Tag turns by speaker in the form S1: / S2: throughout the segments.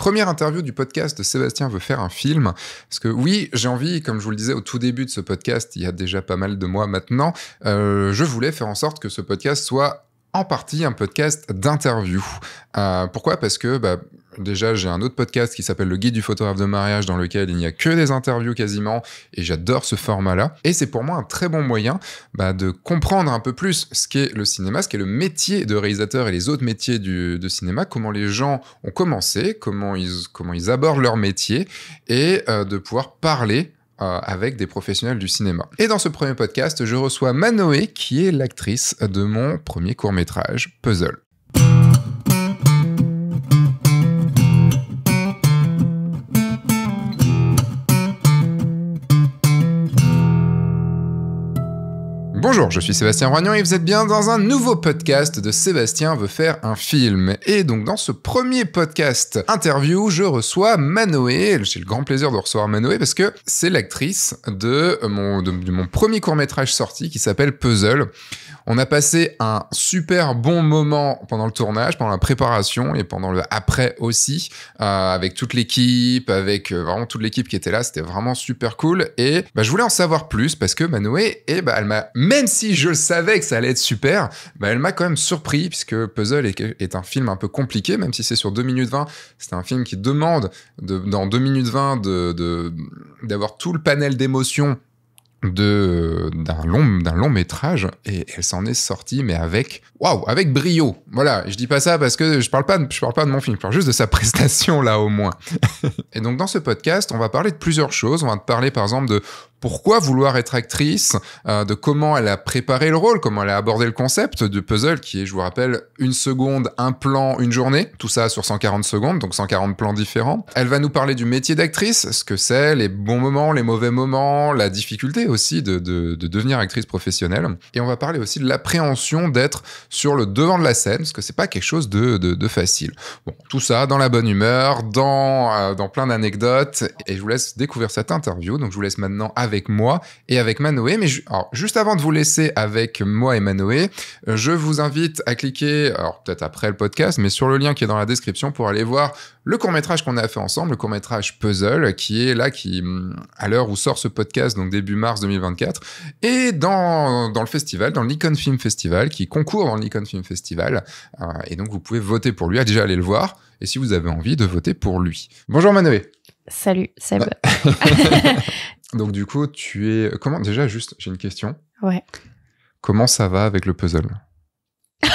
S1: Première interview du podcast Sébastien veut faire un film. Parce que oui, j'ai envie, comme je vous le disais au tout début de ce podcast, il y a déjà pas mal de mois maintenant, euh, je voulais faire en sorte que ce podcast soit en partie un podcast d'interview. Euh, pourquoi Parce que bah, déjà j'ai un autre podcast qui s'appelle le guide du photographe de mariage dans lequel il n'y a que des interviews quasiment et j'adore ce format-là. Et c'est pour moi un très bon moyen bah, de comprendre un peu plus ce qu'est le cinéma, ce qu'est le métier de réalisateur et les autres métiers du, de cinéma, comment les gens ont commencé, comment ils, comment ils abordent leur métier et euh, de pouvoir parler euh, avec des professionnels du cinéma. Et dans ce premier podcast, je reçois Manoé, qui est l'actrice de mon premier court métrage, Puzzle. Bonjour, je suis Sébastien Roignon et vous êtes bien dans un nouveau podcast de Sébastien veut faire un film. Et donc dans ce premier podcast interview, je reçois Manoé. J'ai le grand plaisir de recevoir Manoé parce que c'est l'actrice de de mon premier court métrage sorti qui s'appelle Puzzle. On a passé un super bon moment pendant le tournage, pendant la préparation et pendant le après aussi, euh, avec toute l'équipe, avec euh, vraiment toute l'équipe qui était là. C'était vraiment super cool. Et bah, je voulais en savoir plus parce que Manoé, et eh, bah, m'a, même si je savais que ça allait être super, bah, elle m'a quand même surpris puisque Puzzle est, un film un peu compliqué, même si c'est sur 2 minutes 20. C'est un film qui demande dans 2 minutes 20 de, d'avoir tout le panel d'émotions de euh, d'un long d'un long métrage et elle s'en est sortie mais avec waouh avec brio voilà je dis pas ça parce que je parle pas de, je parle pas de mon film je parle juste de sa prestation là au moins et donc dans ce podcast on va parler de plusieurs choses on va te parler par exemple de pourquoi vouloir être actrice, euh, de comment elle a préparé le rôle, comment elle a abordé le concept du puzzle qui est, je vous rappelle, une seconde, un plan, une journée, tout ça sur 140 secondes, donc 140 plans différents. Elle va nous parler du métier d'actrice, ce que c'est, les bons moments, les mauvais moments, la difficulté aussi de, de, devenir actrice professionnelle. Et on va parler aussi de l'appréhension d'être sur le devant de la scène, parce que c'est pas quelque chose de, de, facile. Bon, tout ça dans la bonne humeur, dans, euh, dans plein d'anecdotes, et je vous laisse découvrir cette interview, donc je vous laisse maintenant avec avec moi et avec Manoé. Mais juste avant de vous laisser avec moi et Manoé, euh, je vous invite à cliquer, alors peut-être après le podcast, mais sur le lien qui est dans la description pour aller voir le court métrage qu'on a fait ensemble, le court métrage Puzzle, qui est là, qui mm, à l'heure où sort ce podcast, donc début mars 2024, et dans, dans le festival, dans l'Icon Film Festival, qui concourt dans l'Icon Film Festival. Euh, et donc vous pouvez voter pour lui, à déjà aller le voir, et si vous avez envie de voter pour lui. Bonjour Manoé.
S2: Salut Seb.
S1: Donc du coup, tu es comment déjà juste j'ai une question. Ouais. Comment ça va avec le puzzle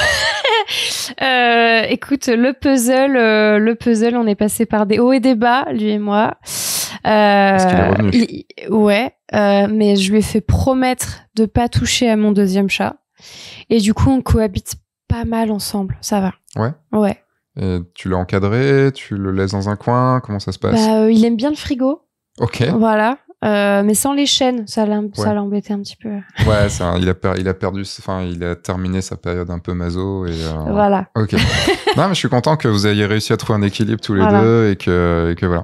S2: euh, Écoute, le puzzle, euh, le puzzle, on est passé par des hauts et des bas, lui et moi. Euh, ouais, euh, mais je lui ai fait promettre de pas toucher à mon deuxième chat. Et du coup, on cohabite pas mal ensemble, ça va.
S1: Ouais. Ouais. Et tu l'as encadré, tu le laisses dans un coin, comment ça se passe
S2: bah, Il aime bien le frigo. Ok. Voilà. Euh, mais sans les chaînes, ça l'a un petit peu.
S1: Ouais, il, a il a perdu, il a terminé sa période un peu maso. Et, euh, voilà. Ok. non, mais je suis content que vous ayez réussi à trouver un équilibre tous les deux et que, que voilà.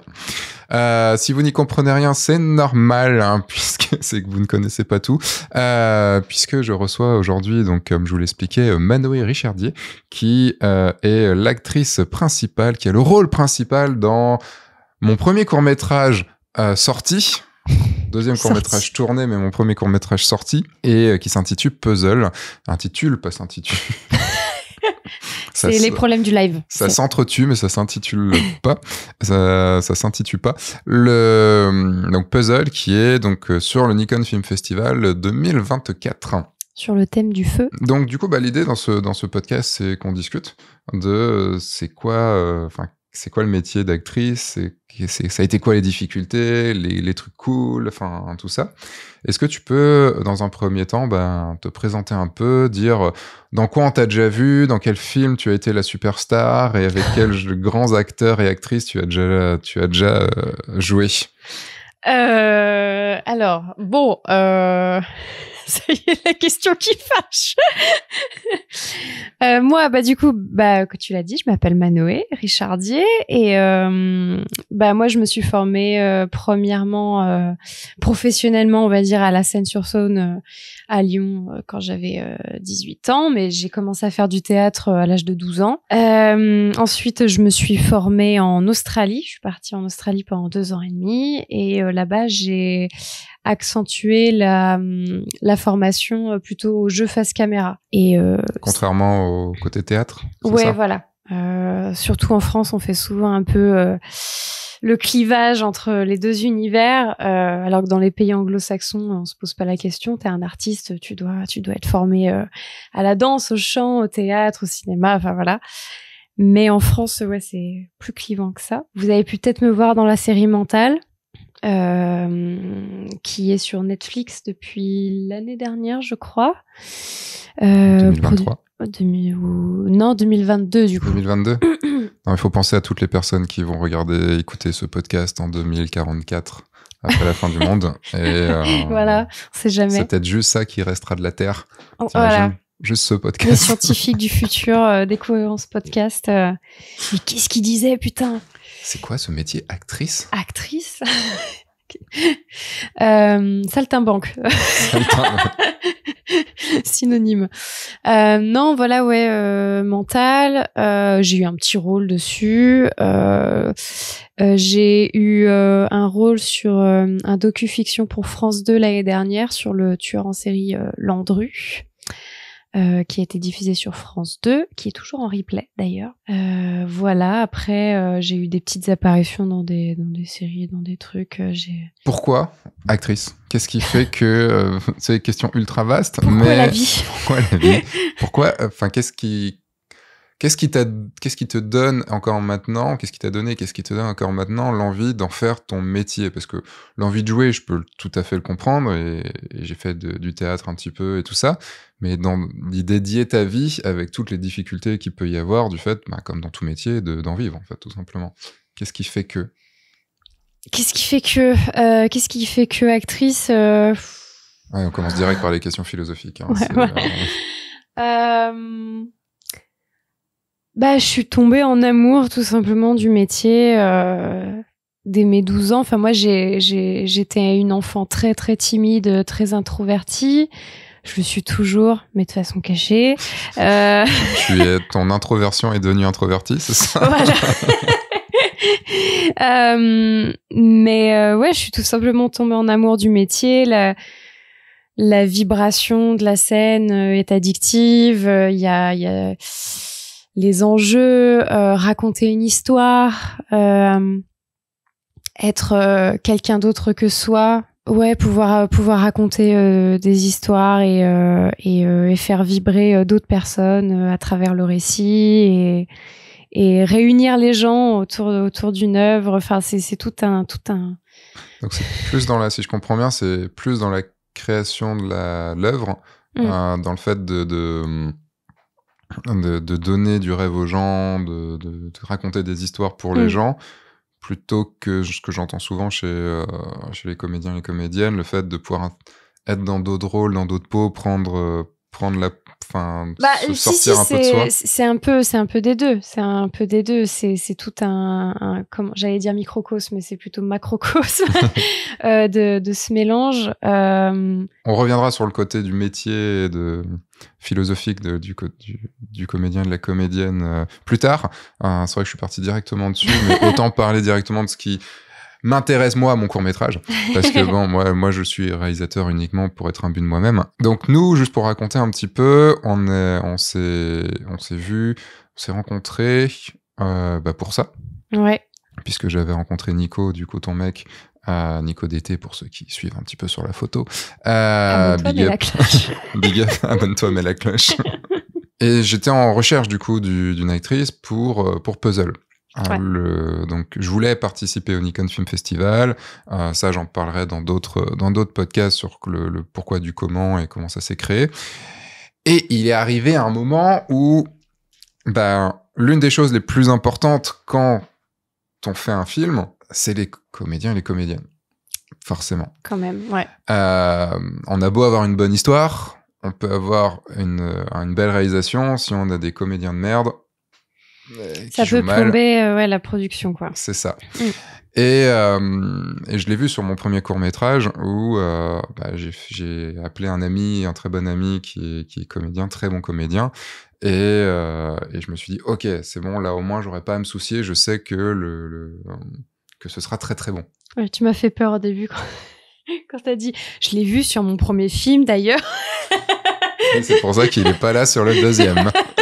S1: Euh, si vous n'y comprenez rien, c'est normal, hein, puisque c'est que vous ne connaissez pas tout, puisque je reçois aujourd'hui, donc comme je vous l'expliquais, Manoé Richardier, qui est l'actrice principale, qui a le rôle principal dans mon premier court métrage sorti, deuxième court métrage tourné, mais mon premier court métrage sorti, et euh, qui s'intitule Puzzle. Intitule, pas s'intitule. c'est les problèmes
S2: du live. Ça
S1: s'entretue, mais ça s'intitule pas. Ça, s'intitule pas. Le donc puzzle qui est donc euh, sur le Nikon Film Festival 2024
S2: sur le thème du feu.
S1: Donc du coup, bah, l'idée dans ce, dans ce podcast, c'est qu'on discute de euh, c'est quoi, c'est quoi le métier d'actrice Ça a été quoi les difficultés, les, trucs cool, enfin tout ça. Est-ce que tu peux, dans un premier temps, ben, te présenter un peu, dire euh, dans quoi on t'a déjà vu, dans quel film tu as été la superstar et avec quels grands acteurs et actrices tu as déjà, euh, joué
S2: euh, Alors, bon. ça y est, la question qui fâche. Euh, moi, bah du coup, bah que tu l'as dit, je m'appelle Manoé Richardier et euh, bah moi je me suis formée euh, premièrement professionnellement, on va dire à la scène- sur saône à Lyon euh, quand j'avais 18 euh, ans, mais j'ai commencé à faire du théâtre euh, à l'âge de 12 ans. Euh, ensuite, je me suis formée en Australie. Je suis partie en Australie pendant deux ans et demi, et là-bas, j'ai accentué la, hum, la formation plutôt au jeu face caméra.
S1: Et contrairement au côté théâtre. Ouais,
S2: voilà. Euh, surtout en France, on fait souvent un peu le clivage entre les deux univers, euh, alors que dans les pays anglo-saxons, on se pose pas la question. T'es un artiste, tu dois, tu dois être formé euh, à la danse, au chant, au théâtre, au cinéma, enfin voilà. Mais en France, ouais, c'est plus clivant que ça. Vous avez pu peut-être me voir dans la série Mentale, euh, qui est sur Netflix depuis l'année dernière, je crois. 2023. non, 2022 du coup. 2022.
S1: il faut penser à toutes les personnes qui vont regarder, écouter ce podcast en 2044 après la fin du monde. Et euh,
S2: voilà, c'est jamais. C'est peut-être
S1: juste ça qui restera de la Terre. Oh, voilà. Juste ce podcast. Les scientifiques
S2: du futur euh, découvrent ce podcast. Euh, mais qu'est-ce qu'ils disaient, putain C'est
S1: quoi ce métier Actrice
S2: Actrice Saltimbanque.
S1: Saltimbanque.
S2: synonyme. Euh, non, voilà, ouais, euh, mental. Euh, j'ai eu un petit rôle dessus. j'ai eu un rôle sur un docu-fiction pour France 2 l'année dernière sur le tueur en série Landru. Euh, qui a été diffusée sur France 2, qui est toujours en replay d'ailleurs. Euh, voilà, après euh, j'ai eu des petites apparitions dans des, dans des séries, dans des trucs. Euh, j'ai...
S1: Pourquoi actrice Qu'est-ce qui fait que... c'est une question ultra vaste. Pourquoi mais... la vie Pourquoi la vie Pourquoi... Enfin, qu'est-ce qui... Qu'est-ce qui, qu'est-ce qui te donne encore maintenant, qu'est-ce qui t'a donné, qu'est-ce qui te donne encore maintenant l'envie d'en faire ton métier Parce que l'envie de jouer, je peux tout à fait le comprendre, et, j'ai fait du théâtre un petit peu et tout ça, mais d'y dédier ta vie avec toutes les difficultés qu'il peut y avoir du fait, bah, comme dans tout métier, d'en vivre, en fait, tout simplement. Qu'est-ce qui fait que
S2: Qu'est-ce qui fait que euh, Qu'est-ce qui fait que actrice euh,
S1: On commence direct par les questions philosophiques. Hein,
S2: euh, Bah, je suis tombée en amour tout simplement du métier euh, dès mes 12 ans. Enfin, moi, j'étais une enfant très, très timide, très introvertie. Je le suis toujours, mais de façon cachée. Euh...
S1: Tu es, ton introversion est devenue introvertie, c'est ça
S2: euh, mais euh, ouais, je suis tout simplement tombée en amour du métier. La, la vibration de la scène est addictive. Il y a... Y a les enjeux, euh, raconter une histoire, euh, être euh, quelqu'un d'autre que soi, Ouais, pouvoir pouvoir raconter des histoires et et, faire vibrer d'autres personnes à travers le récit et et réunir les gens autour autour d'une œuvre. Enfin, c'est tout un tout un.
S1: Donc c'est plus dans la si je comprends bien, c'est plus dans la création de la l'œuvre, mmh. hein, dans le fait de hum, de, donner du rêve aux gens, de, raconter des histoires pour les mm. gens, plutôt que ce que j'entends souvent chez, euh, chez les comédiens et les comédiennes, le fait de pouvoir être dans d'autres rôles, dans d'autres peaux, prendre, euh, prendre la enfin bah, se sortir un peu de soi c'est
S2: un peu c'est un peu des deux c'est un peu des deux c'est tout un, comment j'allais dire microcosme mais c'est plutôt macrocosme euh, de, de ce mélange euh,
S1: on reviendra sur le côté du métier de philosophique du, du, du, comédien et de la comédienne euh, plus tard c'est vrai que je suis parti directement dessus mais autant parler directement de ce qui m'intéresse moi à mon court métrage. Parce que bon, moi, moi, je suis réalisateur uniquement pour être un but de moi-même. Donc nous, juste pour raconter un petit peu, on on s'est, on s'est vu, on s'est rencontré euh, bah pour ça. Ouais. Puisque j'avais rencontré Nico, du coup ton mec, à Nico d'été pour ceux qui suivent un petit peu sur la photo. Euh, toi big, La cloche. abonne-toi, mets la cloche. Et j'étais en recherche du coup d'une actrice pour, euh, pour Puzzle. Euh, donc, je voulais participer au Nikon Film Festival. Euh, ça, j'en parlerai dans d'autres dans d'autres podcasts sur le, pourquoi du comment et comment ça s'est créé. Et il est arrivé un moment où, ben, l'une des choses les plus importantes quand on fait un film, c'est les comédiens et les comédiennes, forcément.
S2: Quand même, ouais.
S1: Euh, on a beau avoir une bonne histoire, on peut avoir une belle réalisation, si on a des comédiens de merde, ça peut plomber
S2: euh, ouais, la production, quoi. C'est
S1: ça. Mm. Et, euh, et, je l'ai vu sur mon premier court métrage où euh, bah, j'ai appelé un ami, un très bon ami qui, qui est comédien, très bon comédien. Et, et je me suis dit, ok, c'est bon, là au moins j'aurais pas à me soucier, je sais que, le, que ce sera très très bon.
S2: tu m'as fait peur au début quand, quand t'as dit, je l'ai vu sur mon premier film d'ailleurs.
S1: c'est pour ça qu'il n'est pas là sur le deuxième.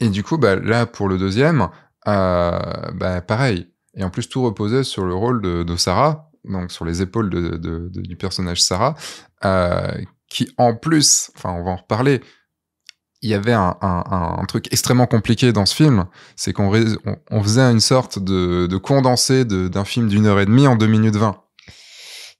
S1: Et du coup, bah, là, pour le deuxième, euh, bah, pareil. Et en plus, tout reposait sur le rôle de, Sarah, donc sur les épaules de, du personnage Sarah, euh, qui en plus, enfin, on va en reparler, il y avait un, truc extrêmement compliqué dans ce film, c'est qu'on on, faisait une sorte de, de condensé d'un film d'une heure et demie en deux minutes vingt.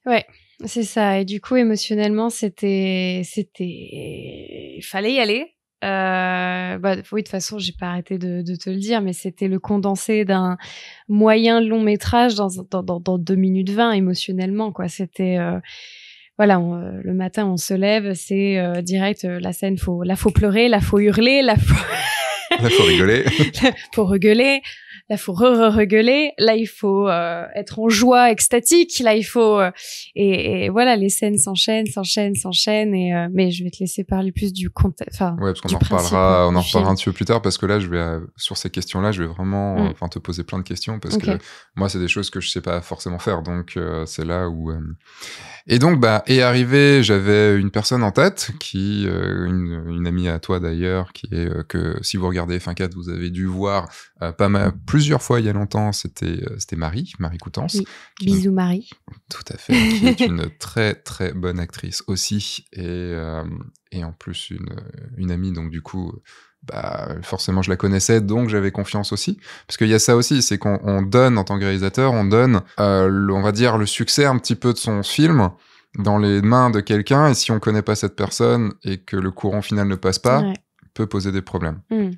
S2: Ouais. C'est ça. Et du coup, émotionnellement, c'était, c'était, il fallait y aller. Euh, bah, oui, de toute façon, j'ai pas arrêté de, te le dire, mais c'était le condensé d'un moyen long métrage dans, dans, 2 minutes 20 émotionnellement. quoi. C'était. Euh, voilà, euh, le matin, on se lève, c'est direct la scène, faut, la faut pleurer, là, faut hurler, là, faut.
S1: là, faut
S2: faut rigoler. Là, faut re, re regueuler Là, il faut euh, être en joie, extatique. Là, il faut euh, et, voilà, les scènes s'enchaînent, s'enchaînent, s'enchaînent. Et euh, mais je vais te laisser parler plus du contexte. Enfin, ouais, parce qu'on en reparlera, hein, on en reparlera un
S1: petit peu plus tard parce que là, je vais sur ces questions-là, je vais vraiment, mm. te poser plein de questions parce que moi, c'est des choses que je sais pas forcément faire. Donc c'est là où et donc bah est arrivé, j'avais une personne en tête qui une, amie à toi d'ailleurs qui est que si vous regardez F4, vous avez dû voir pas mal plus plusieurs fois il y a longtemps, c'était euh, c'était Marie, Marie Coutance.
S2: Bisous Marie.
S1: Tout à fait, qui est une très très bonne actrice aussi, et, euh, et en plus une, une, amie, donc du coup, bah, forcément je la connaissais, donc j'avais confiance aussi. Parce qu'il y a ça aussi, c'est qu'on donne en tant que réalisateur, on donne, euh, on va dire, le succès un petit peu de son film dans les mains de quelqu'un, et si on connaît pas cette personne et que le courant final ne passe pas, peut poser des problèmes. Mmh.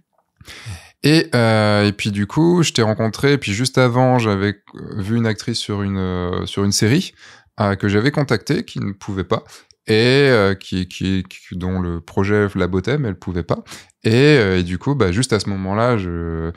S1: Euh, et, puis du coup, je t'ai rencontré, et puis juste avant, j'avais euh, vu une actrice sur une, euh, sur une série que j'avais contactée, qui ne pouvait pas, et qui, dont le projet la elle ne pouvait pas. Et, du coup, bah, juste à ce moment-là, je,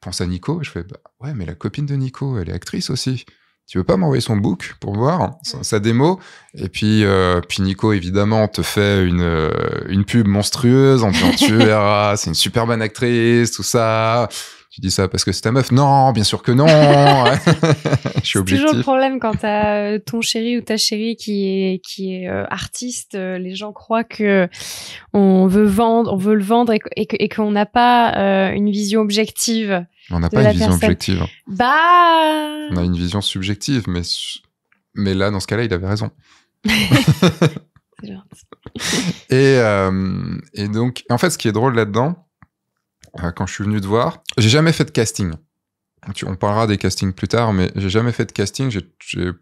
S1: pense à Nico, et je fais, bah, ouais, mais la copine de Nico, elle est actrice aussi tu veux pas m'envoyer son book pour voir sa, démo Et puis, euh, puis Nico, évidemment, te fait une, euh, une pub monstrueuse en disant tu verras, c'est une super bonne actrice, tout ça. Tu dis ça parce que c'est ta meuf Non, bien sûr que non. je suis toujours le
S2: problème quand t'as euh, ton chéri ou ta chérie qui est qui est euh, artiste. les gens croient que on veut vendre, on veut le vendre et, qu'on n'a pas une vision objective on n'a pas une vision objective. Bah.
S1: On a une vision subjective, mais, mais là, dans ce cas-là, il avait raison. et, euh, et donc, en fait, ce qui est drôle là-dedans, euh, quand je suis venu te voir, j'ai jamais fait de casting. On parlera des castings plus tard, mais j'ai jamais fait de casting.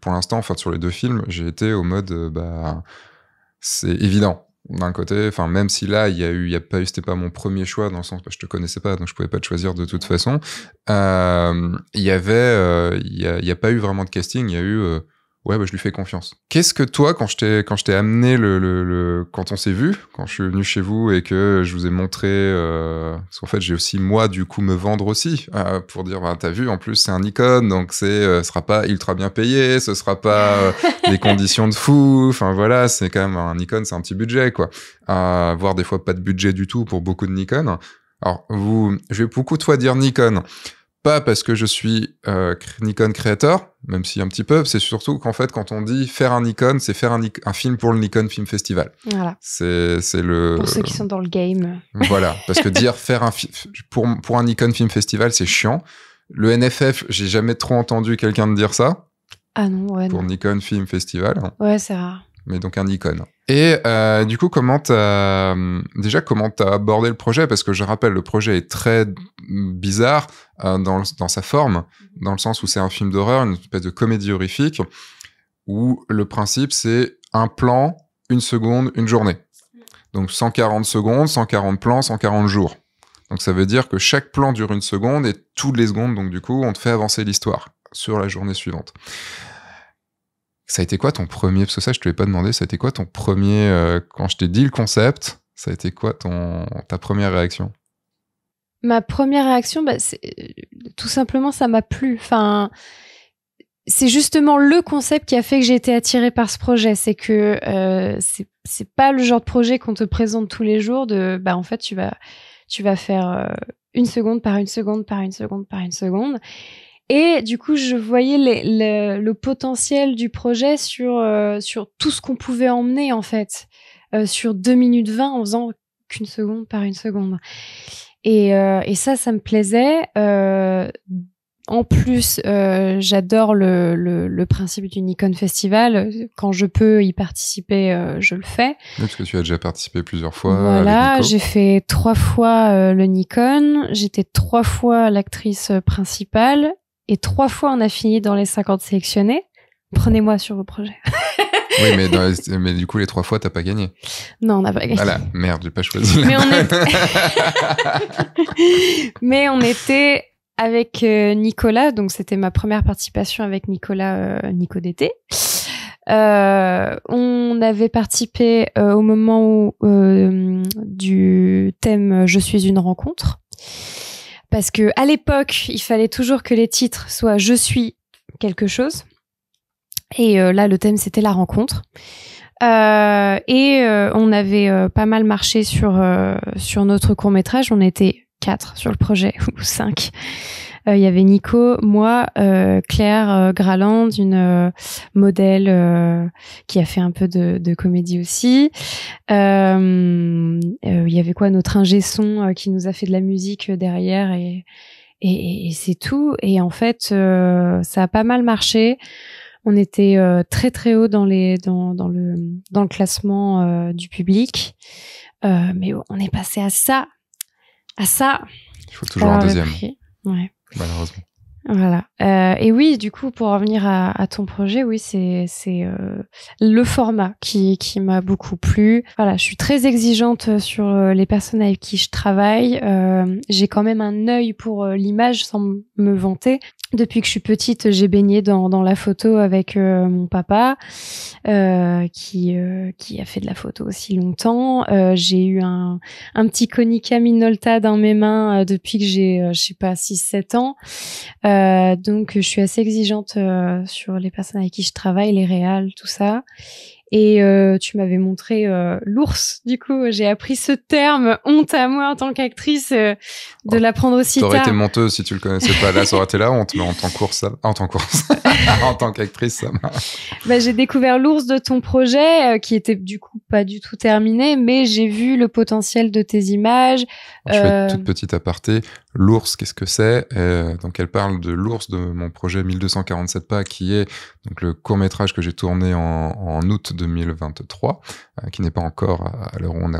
S1: pour l'instant, sur les deux films, j'ai été au mode, euh, bah, c'est évident d'un côté, enfin même si là il y a eu, il y a pas eu, c'était pas mon premier choix dans le sens, que bah, je te connaissais pas, donc je pouvais pas te choisir de toute façon. Euh, il y avait, euh, il y, a, y, a, pas eu vraiment de casting, il y a eu euh, ouais, bah, je lui fais confiance. Qu'est-ce que toi, quand je t'ai, quand je t'ai amené le, le, quand on s'est vu, quand je suis venu chez vous et que je vous ai montré, euh, parce qu'en fait, j'ai aussi moi du coup me vendre aussi euh, pour dire, bah, t'as vu, en plus c'est un Nikon, donc c'est, euh, sera pas ultra bien payé, ce sera pas euh, des conditions de fou, enfin voilà, c'est quand même un Nikon, c'est un petit budget quoi, avoir des fois pas de budget du tout pour beaucoup de Nikon. Alors vous, je vais beaucoup de fois dire Nikon pas parce que je suis euh, Nikon créateur, même si un petit peu, c'est surtout qu'en fait, quand on dit faire un Nikon, c'est faire un, un, film pour le Nikon Film Festival. Voilà. C'est le. Pour ceux qui sont
S2: dans le game. Voilà, parce que dire
S1: faire un pour, pour un Nikon Film Festival, c'est chiant. Le NFF, j'ai jamais trop entendu quelqu'un de dire ça.
S2: Ah non, ouais. Pour
S1: Nikon Film Festival. Hein.
S2: Ouais, c'est rare
S1: mais donc un icône. Et euh, du coup, comment t'as euh, déjà comment t'as abordé le projet Parce que je rappelle, le projet est très bizarre euh, dans, dans, sa forme, dans le sens où c'est un film d'horreur, une espèce de comédie horrifique, où le principe c'est un plan, une seconde, une journée. Donc 140 secondes, 140 plans, 140 jours. Donc ça veut dire que chaque plan dure une seconde et toutes les secondes, donc du coup, on te fait avancer l'histoire sur la journée suivante. Ça a été quoi ton premier, parce que ça je te l'ai pas demandé, ça a été quoi ton premier, euh, quand je t'ai dit le concept, ça a été quoi ton, ta première réaction
S2: Ma première réaction, bah, c'est, euh, tout simplement ça m'a plu. Enfin, c'est justement le concept qui a fait que j'ai été attirée par ce projet. C'est que ce euh, c'est, c'est pas le genre de projet qu'on te présente tous les jours de, bah en fait tu vas, tu vas faire une seconde par une seconde par une seconde par une seconde. Et du coup, je voyais le potentiel du projet sur, euh, sur tout ce qu'on pouvait emmener, en fait, euh, sur 2 minutes 20 en faisant qu'une seconde par une seconde. Et, euh, et ça, ça me plaisait. en plus, j'adore le, le, principe du Nikon Festival. Quand je peux y participer, je le fais.
S1: parce que tu as déjà participé plusieurs fois. Voilà, j'ai
S2: fait trois fois le Nikon. J'étais trois fois l'actrice principale et trois fois on a fini dans les 50 sélectionnés, prenez-moi sur vos projets.
S1: oui, mais, mais, du coup, les trois fois, t'as pas gagné. Non, on n'a pas gagné. Voilà, merde, j'ai pas choisi.
S2: Mais on, était... avec euh, Nicolas, donc c'était ma première participation avec Nicolas euh, Nico d'été. Euh, on avait participé au moment où, du thème Je suis une rencontre. Parce que à l'époque, il fallait toujours que les titres soient je suis quelque chose. Et euh, là, le thème c'était la rencontre. Euh, et euh, on avait pas mal marché sur sur notre court métrage. On était quatre sur le projet ou cinq. Euh, il y avait Nico, moi, euh, Claire euh, Graland, une modèle qui a fait un peu de, comédie aussi. Il y avait quoi Notre ingé son qui nous a fait de la musique derrière et, c'est tout. Et en fait, ça a pas mal marché on était très très haut dans les dans, le dans le classement du public mais on est passé à ça à ça il faut toujours un deuxième ouais malheureusement. Voilà. Euh, et oui, du coup, pour revenir à, ton projet, oui, c'est c'est euh, le format qui qui m'a beaucoup plu. Voilà, je suis très exigeante sur euh, les personnes avec qui je travaille. J'ai quand même un œil pour l'image sans me vanter, depuis que je suis petite, j'ai baigné dans, la photo avec euh, mon papa, euh, qui, euh, qui a fait de la photo aussi longtemps. j'ai eu un, petit Konica Minolta dans mes mains depuis que j'ai, je sais pas, 6-7 ans. donc, je suis assez exigeante sur les personnes avec qui je travaille, les réals, tout ça. Et euh, tu m'avais montré euh, l'ours. Du coup, j'ai appris ce terme. Honte à moi en tant qu'actrice euh, de oh, l'apprendre aussi tard. T'aurais été
S1: monteuse si tu le connaissais pas. Là, ça aurait été la honte. Mais en tant ça... en tant en tant qu'actrice, ça m'a.
S2: Bah, j'ai découvert l'ours de ton projet, qui était du coup pas du tout terminé, mais j'ai vu le potentiel de tes images. Je fais toute
S1: petite aparté. L'ours, qu'est-ce que c'est Donc, elle parle de l'ours de mon projet 1247 pas, qui est donc le court métrage que j'ai tourné en août 2023, euh, qui n'est pas encore, à l'heure où on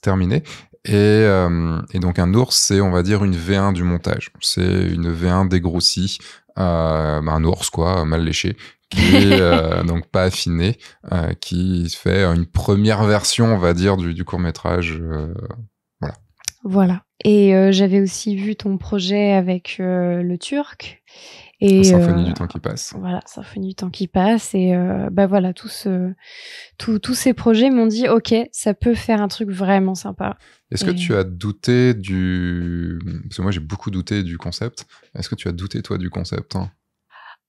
S1: terminé. Euh, et, donc un ours, c'est on va dire une V1 du montage. C'est une V1 dégrossie, euh, ben un ours quoi, mal léché, qui est donc pas affiné, qui fait une première version, on va dire, du, court métrage. voilà.
S2: Voilà. Et j'avais aussi vu ton projet avec le Turc. Et, symphonie euh, du temps qui passe. Voilà, symphonie du temps qui passe. Et euh, bah voilà, tous tous ces projets m'ont dit, ok, ça peut faire un truc vraiment sympa. Est-ce que tu as
S1: douté du... Parce que moi j'ai beaucoup douté du concept. Est-ce que tu as douté toi du concept hein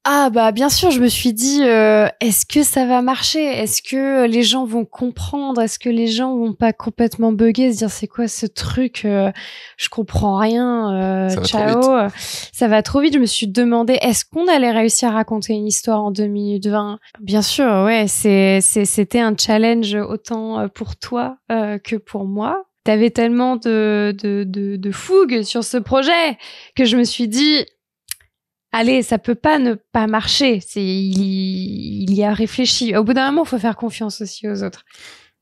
S2: ah bah bien sûr, je me suis dit euh, est-ce que ça va marcher Est-ce que euh, les gens vont comprendre Est-ce que les gens vont pas complètement bugger se dire c'est quoi ce truc euh, Je comprends rien. ça ciao. ça va trop vite. Je me suis demandé est-ce qu'on allait réussir à raconter une histoire en 2 minutes 20 Bien sûr, ouais, c'est c'était un challenge autant pour toi que pour moi. T'avais tellement de, de, de fougue sur ce projet que je me suis dit allez, ça peut pas ne pas marcher. C'est il, y, a réfléchi. Au bout d'un moment, il faut faire confiance aussi aux autres.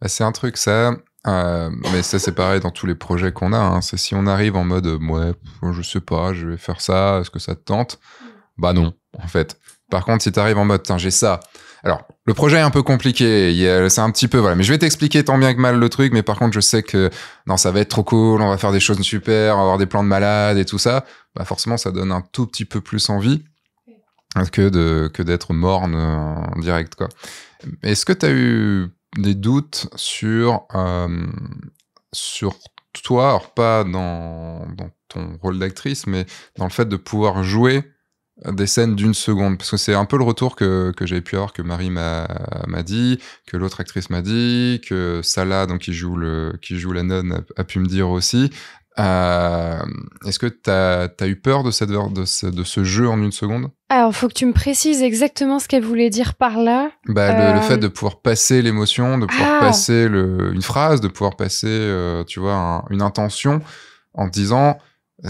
S1: Bah, c'est un truc ça. Euh, mais ça c'est pareil dans tous les projets qu'on a. Hein. C'est si on arrive en mode euh, ouais, je sais pas, je vais faire ça, est-ce que ça te tente Bah non, en fait. Par contre, si tu arrives en mode j'ai ça, alors, le projet est un peu compliqué, c'est un petit peu voilà, mais je vais t'expliquer tant bien que mal le truc, mais par contre, je sais que non, ça va être trop cool, on va faire des choses super, avoir des plans de malade et tout ça. Bah forcément, ça donne un tout petit peu plus envie que de que d'être morne en euh, direct quoi. Est-ce que tu as eu des doutes sur euh, sur toi, alors pas dans, dans ton rôle d'actrice, mais dans le fait de pouvoir jouer des scènes d'une seconde, parce que c'est un peu le retour que, que j'avais pu avoir, que Marie m'a dit, que l'autre actrice m'a dit, que Salah, donc qui joue, le, qui joue la nonne, a, pu me dire aussi. Euh, est-ce que tu as, eu peur de, cette, de, ce, de ce jeu en une seconde
S2: alors, faut que tu me précises exactement ce qu'elle voulait dire par là.
S1: Bah, le, fait euh, de pouvoir passer l'émotion, de pouvoir ah passer une phrase, de pouvoir passer, euh, tu vois, une intention en disant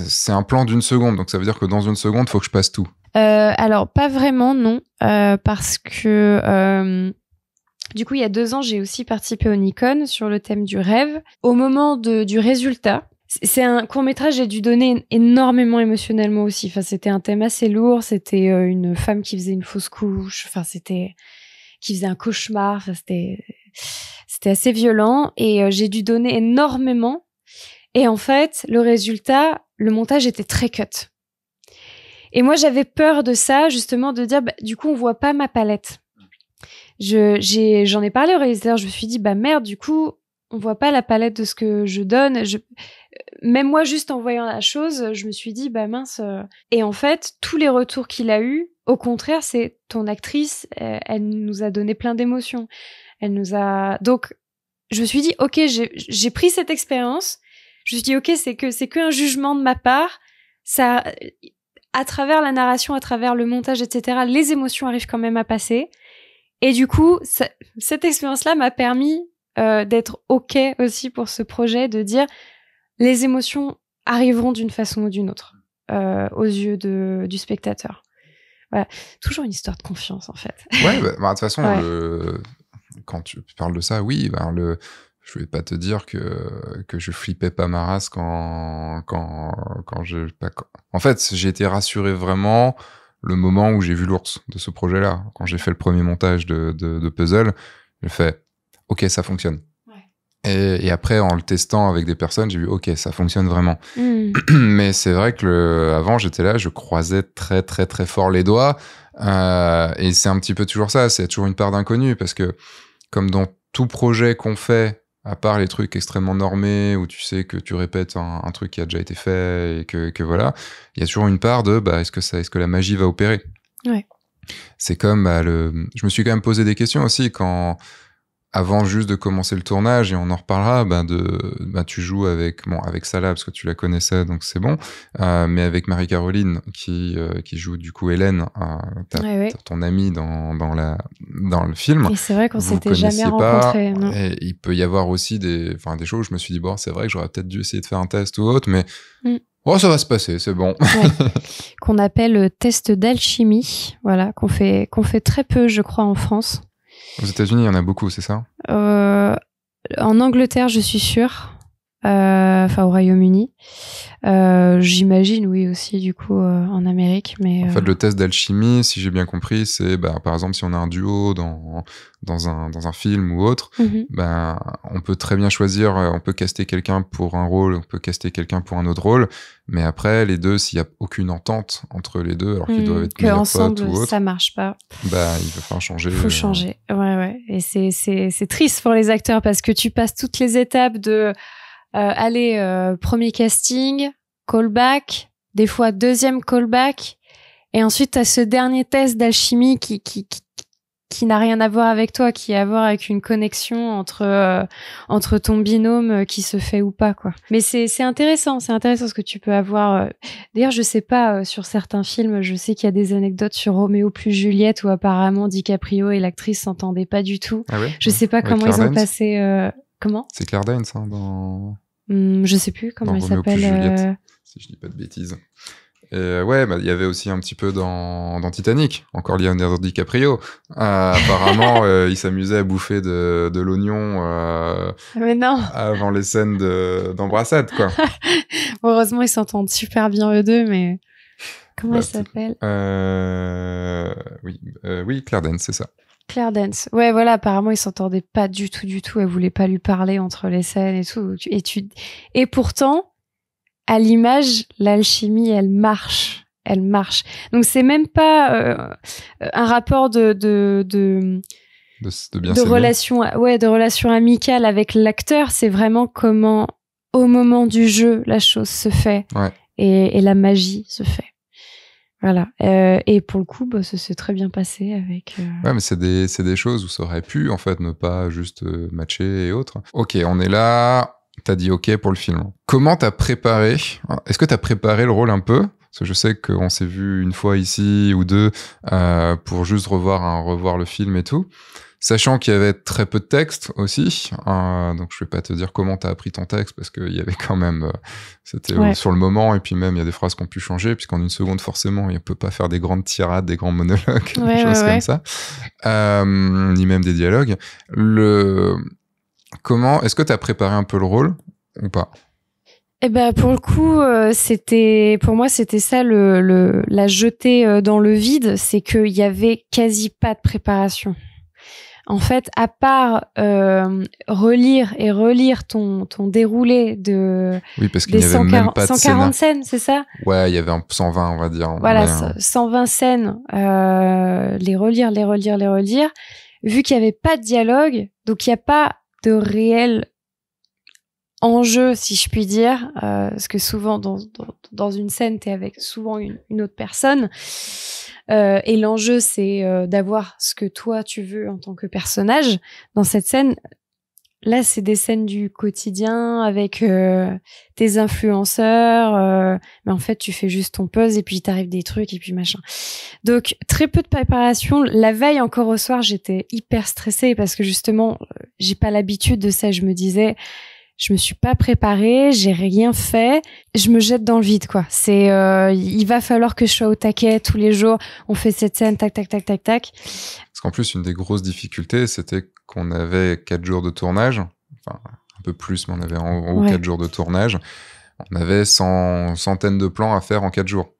S1: c'est un plan d'une seconde, donc ça veut dire que dans une seconde, il faut que je passe tout.
S2: Euh, alors, pas vraiment, non, euh, parce que euh, du coup, il y a deux ans, j'ai aussi participé au Nikon sur le thème du rêve. Au moment du résultat, c'est un court métrage, j'ai dû donner énormément émotionnellement aussi. Enfin, c'était un thème assez lourd, c'était une femme qui faisait une fausse couche, enfin, c'était qui faisait un cauchemar, c'était c'était assez violent et j'ai dû donner énormément. Et en fait, le résultat, le montage était très cut. Et moi, j'avais peur de ça, justement, de dire, bah, du coup, on voit pas ma palette. j'en ai parlé au réalisateur, je me suis dit, bah merde, du coup, on voit pas la palette de ce que je donne. Je... Euh, même moi, juste en voyant la chose, je me suis dit, bah mince. Euh. Et en fait, tous les retours qu'il a eus, au contraire, c'est ton actrice, elle, euh, elle nous a donné plein d'émotions. Elle nous a. Donc, je me suis dit, ok, j'ai pris cette expérience, je me suis dit, ok, c'est que c'est qu'un jugement de ma part. Ça, à travers la narration, à travers le montage, etc., les émotions arrivent quand même à passer. Et du coup, cette expérience-là m'a permis euh, d'être ok aussi pour ce projet, de dire les émotions arriveront d'une façon ou d'une autre euh, aux yeux de, du spectateur. Voilà. Toujours une histoire de confiance en fait. Ouais, bah, bah, de toute façon,
S1: quand tu parles de ça, oui, ben, le, je vais pas te dire que que je flippais pas ma race quand quand quand je pas en fait j'ai été rassuré vraiment le moment où j'ai vu l'ours de ce projet là quand j'ai fait le premier montage de, de, puzzle j'ai fait ok ça fonctionne et, après en le testant avec des personnes j'ai vu ok ça fonctionne vraiment hmm. mais c'est vrai que le, avant j'étais là je croisais très très très fort les doigts euh, et c'est un petit peu toujours ça c'est toujours une part d'inconnu parce que comme dans tout projet qu'on fait à part les trucs extrêmement normés où tu sais que tu répètes un, truc qui a déjà été fait et que, voilà, il y a toujours une part de bah, est-ce que, est que la magie va opérer ouais. C'est comme bah, le. Je me suis quand même posé des questions aussi quand avant juste de commencer le tournage, et on en reparlera, Ben de, ben tu joues avec, bon, avec Salah, parce que tu la connaissais, donc c'est bon, euh, mais avec Marie-Caroline, qui, euh, qui joue du coup Hélène, euh, ton amie dans, dans, la, dans le film. Et c'est vrai qu'on s'était jamais rencontrés. il peut y avoir aussi des, des choses où je me suis dit, bon, c'est vrai que j'aurais peut-être dû essayer de faire un test ou autre, mais mm. Oh, ça va se passer, c'est bon.
S2: qu'on appelle test d'alchimie, voilà, qu'on fait, qu'on fait très peu, je crois, en France.
S1: Aux États-Unis, il y en a beaucoup, c'est ça
S2: euh, En Angleterre, je suis sûre. Euh, enfin au Royaume-Uni. Euh, j'imagine, oui, aussi du coup euh, en Amérique. Mais, en fait, le
S1: test d'alchimie, si j'ai bien compris, c'est bah, par exemple si on a un duo dans, dans, un, dans un film ou autre, ben, on peut très bien choisir, on peut caster quelqu'un pour un rôle, on peut caster quelqu'un pour un autre rôle, mais après, les deux, s'il n'y a aucune entente entre les deux, alors qu'ils mhm. doivent être que ensemble, potes ou ça marche pas. Bah, il va falloir changer. Il faut changer.
S2: Ouais, ouais. Et c'est triste pour les acteurs parce que tu passes toutes les étapes de euh, allez, euh, premier casting, callback, des fois deuxième callback, et ensuite à ce dernier test d'alchimie qui, qui, qui, qui n'a rien à voir avec toi, qui a à voir avec une connexion entre euh, entre ton binôme qui se fait ou pas quoi. Mais c'est c'est intéressant, c'est intéressant ce que tu peux avoir. D'ailleurs, je sais pas sur certains films, je sais qu'il y a des anecdotes sur Roméo plus Juliette où apparemment DiCaprio et l'actrice s'entendaient pas du tout. Ah ouais je sais pas comment ils ont passé. Comment
S1: C'est Claire Danes hein, dans
S2: Hmm, je sais plus comment il s'appelle. Euh.
S1: Si je dis pas de bêtises. Euh, ouais, il y avait aussi un petit peu dans, Titanic, encore Leonardo DiCaprio. Euh, apparemment, euh, il s'amusait à bouffer de, l'oignon euh, avant les scènes d'embrassade, quoi.
S2: Heureusement, ils s'entendent super bien eux deux, mais comment il bah, s'appelle
S1: Oui, oui, Claire c'est ça.
S2: Claire Dance. Ouais, voilà, apparemment, ils s'entendait pas du tout, du tout. Elle voulait pas lui parler entre les scènes et tout. Et, et pourtant, à l'image, l'alchimie, elle marche. Elle marche. Donc, c'est même pas euh, un rapport de, de, de,
S1: de, relation,
S2: ouais, de relation amicale avec l'acteur. C'est vraiment comment, au moment du jeu, la chose se fait. et la magie se fait. Voilà. Euh, et pour le coup, bah, ça s'est très bien passé avec. Euh, ouais, mais
S1: c'est des, des, choses où ça aurait pu, en fait, ne pas juste euh, matcher et autres. Ok, on est là. T'as dit ok pour le film. Comment t'as préparé Est-ce que t'as préparé le rôle un peu parce que je sais qu'on s'est vu une fois ici ou deux pour juste revoir, revoir le film et tout sachant qu'il y avait très peu de texte aussi. Hein, donc je vais pas te dire comment tu as appris ton texte parce qu'il y avait quand même, euh, c'était sur le moment et puis même il y a des phrases qui ont pu changer puisqu'en une seconde forcément il peut pas faire des grandes tirades, des grands monologues, des choses comme ça, euh, ni même des dialogues. Le comment est-ce que tu as préparé un peu le rôle ou pas?
S2: Eh ben pour le coup, euh, c'était pour moi c'était ça la jetée dans le vide, c'est qu'il y avait quasi pas de préparation en fait, à part euh, relire et relire ton, ton déroulé de oui, parce des y 140, scènes, c'est ça
S1: Ouais, il y avait 120, on va dire. voilà,
S2: 120 hein. scènes, euh, les relire, les relire, les relire. Vu qu'il n'y avait pas de dialogue, donc il n'y a pas de réel enjeu, si je puis dire, euh, parce que souvent dans, dans, une scène, tu es avec souvent une, une autre personne. Euh, et l'enjeu, c'est euh, d'avoir ce que toi, tu veux en tant que personnage dans cette scène. Là, c'est des scènes du quotidien avec euh, tes influenceurs, mais en fait, tu fais juste ton pose et puis t'arrives des trucs et puis machin. Donc, très peu de préparation. La veille encore au soir, j'étais hyper stressée parce que justement, j'ai pas l'habitude de ça. Je me disais, je me suis pas préparée, j'ai rien fait, je me jette dans le vide quoi. C'est euh, il va falloir que je sois au taquet tous les jours, on fait cette scène tac tac tac tac tac.
S1: Parce qu'en plus une des grosses difficultés c'était qu'on avait quatre jours de tournage, enfin un peu plus mais on avait en gros quatre jours de tournage. On avait 100 centaines de plans à faire en quatre jours.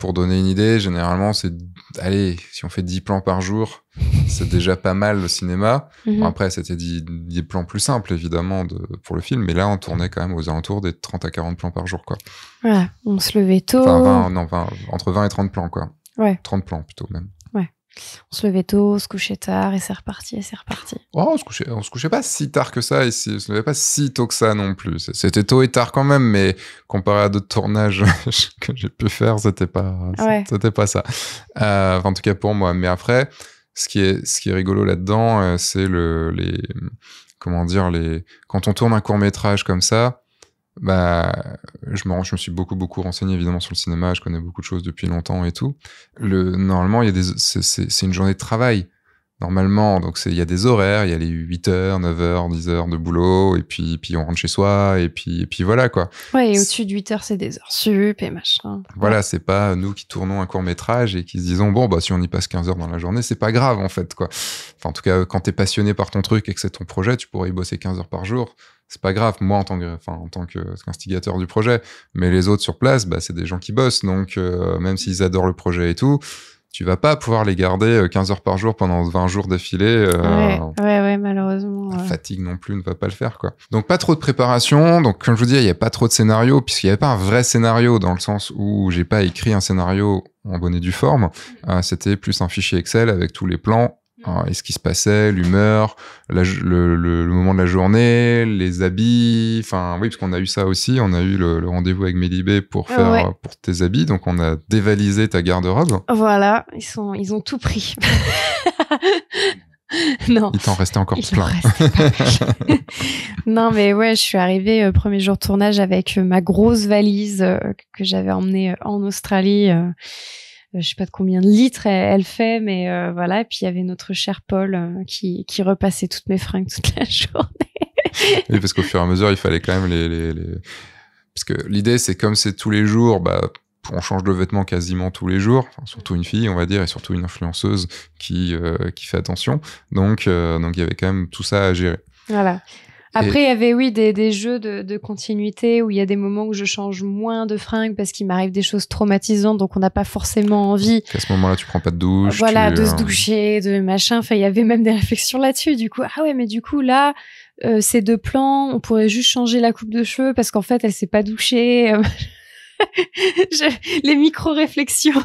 S1: Pour donner une idée, généralement, c'est, allez, si on fait 10 plans par jour, c'est déjà pas mal le cinéma. Mhm. après, c'était 10, plans plus simples, évidemment, de, pour le film, mais là, on tournait quand même aux alentours des 30 à 40 plans par jour, quoi.
S2: Voilà, on se levait tôt. Enfin, 20,
S1: non, 20, entre 20 et 30 plans, quoi. Ouais. 30 plans, plutôt, même.
S2: On se levait tôt, on se couchait tard et c'est reparti et c'est reparti.
S1: Oh, on se couchait, on se couchait pas si tard que ça et si, on se levait pas si tôt que ça non plus. C'était tôt et tard quand même, mais comparé à d'autres tournages que j'ai pu faire, c'était pas, c'était pas ça. Euh, en tout cas pour moi. Mais après, ce qui est, ce qui est rigolo là-dedans, euh, c'est le, les, comment dire, quand on tourne un court métrage comme ça, bah, je me, je suis beaucoup, beaucoup renseigné évidemment sur le cinéma, je connais beaucoup de choses depuis longtemps et tout. Le, normalement, il y a des, c'est, une journée de travail. Normalement, donc il y a des horaires, il y a les 8 h 9 h 10 h de boulot, et puis, puis on rentre chez soi, et puis, et puis voilà quoi.
S2: et au-dessus de 8 h c'est des heures sup et machin. Voilà,
S1: c'est pas nous qui tournons un court métrage et qui se disons, bon, bah si on y passe 15 h dans la journée, c'est pas grave en fait quoi. en tout cas, quand t'es passionné par ton truc et que c'est ton projet, tu pourrais y bosser 15 h par jour c'est pas grave, moi en tant que, enfin, en tant qu'instigateur du projet, mais les autres sur place, bah, c'est des gens qui bossent, donc euh, même s'ils adorent le projet et tout, tu vas pas pouvoir les garder 15 euh, heures par jour pendant 20 jours d'affilée. Euh,
S2: ouais, ouais, malheureusement.
S1: fatigue non plus ne va pas le faire, quoi. Donc pas trop de préparation. Donc comme je vous dis, il n'y a pas trop de scénario, puisqu'il n'y avait pas un vrai scénario dans le sens où j'ai pas écrit un scénario en bonnet du forme. Mmh. C'était plus un fichier Excel avec tous les plans Hein, et ce qui se passait, l'humeur, le, moment de la journée, les habits. Enfin, oui, parce qu'on a eu ça aussi. On a eu le, rendez-vous avec Mélibé pour ah faire euh, pour tes habits. Donc, on a dévalisé ta garde-robe.
S2: Voilà, ils sont, ils ont tout pris. non. Il t'en restait encore plein. non, mais ouais, je suis arrivée euh, premier jour de tournage avec euh, ma grosse valise que j'avais emmenée en Australie euh, je sais pas de combien de litres elle, fait, mais euh, voilà. Et puis il y avait notre cher Paul euh, qui, qui repassait toutes mes fringues toute la journée.
S1: oui, parce qu'au fur et à mesure, il fallait quand même les. les, Parce que l'idée, c'est comme c'est tous les jours, bah, on change de vêtements quasiment tous les jours, surtout une fille, on va dire, et surtout une influenceuse qui, qui fait attention. Donc, donc il y avait quand même tout ça à gérer.
S2: Voilà. Après, il y avait, oui, des, jeux de, continuité où il y a des moments où je change moins de fringues parce qu'il m'arrive des choses traumatisantes, donc on n'a pas forcément envie.
S1: À ce moment-là, tu prends pas de douche. Voilà, de euh, se
S2: doucher, de machin. Enfin, il y avait même des réflexions là-dessus. Du coup, ah ouais, mais du coup, là, euh, ces deux plans, on pourrait juste changer la coupe de cheveux parce qu'en fait, elle s'est pas douchée. Euh, les micro-réflexions.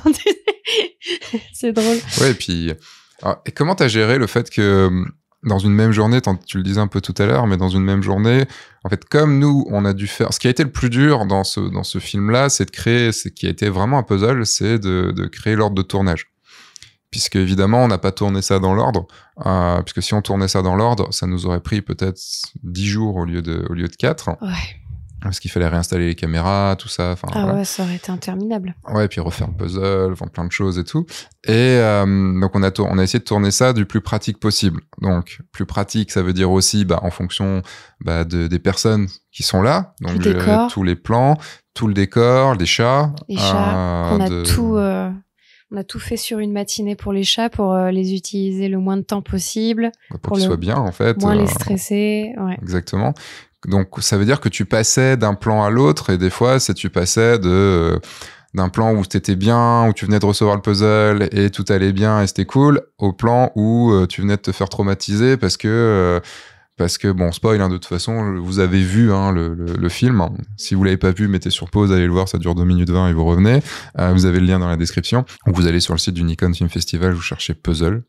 S2: C'est drôle. Ouais, et
S1: puis. Ah, et comment t'as géré le fait que hum, dans une même journée, tu le disais un peu tout à l'heure, mais dans une même journée, en fait, comme nous, on a dû faire. Ce qui a été le plus dur dans ce, dans ce film-là, c'est de créer, ce qui a été vraiment un puzzle, c'est de, créer l'ordre de tournage. Puisque évidemment, on n'a pas tourné ça dans l'ordre, euh, puisque si on tournait ça dans l'ordre, ça nous aurait pris peut-être 10 jours au lieu de, au lieu de 4. Ouais. Parce qu'il fallait réinstaller les caméras, tout ça. Enfin, ah ouais,
S2: ça aurait été interminable.
S1: Ouais, puis refaire le puzzle, enfin plein de choses et tout. Et euh, donc on a, on a essayé de tourner ça du plus pratique possible. Donc plus pratique, ça veut dire aussi bah, en fonction bah, de, des personnes qui sont là. Donc tous les plans, tout le décor, les chats. Les chats, euh, on a tout...
S2: Euh, on a tout fait sur une matinée pour les chats, pour les utiliser le moins de temps possible. Bah, pour, qu'ils soient bien, en fait. Moins les stresser. Ouais.
S1: Exactement. Donc ça veut dire que tu passais d'un plan à l'autre et des fois c'est tu passais de euh, d'un plan où t'étais bien, où tu venais de recevoir le puzzle et tout allait bien et c'était cool, au plan où euh, tu venais de te faire traumatiser parce que euh, parce que bon spoil hein, de toute façon vous avez vu hein, le, film si vous l'avez pas vu mettez sur pause allez le voir ça dure 2 minutes 20 et vous revenez vous avez le lien dans la description vous allez sur le site du Nikon Film Festival vous cherchez puzzle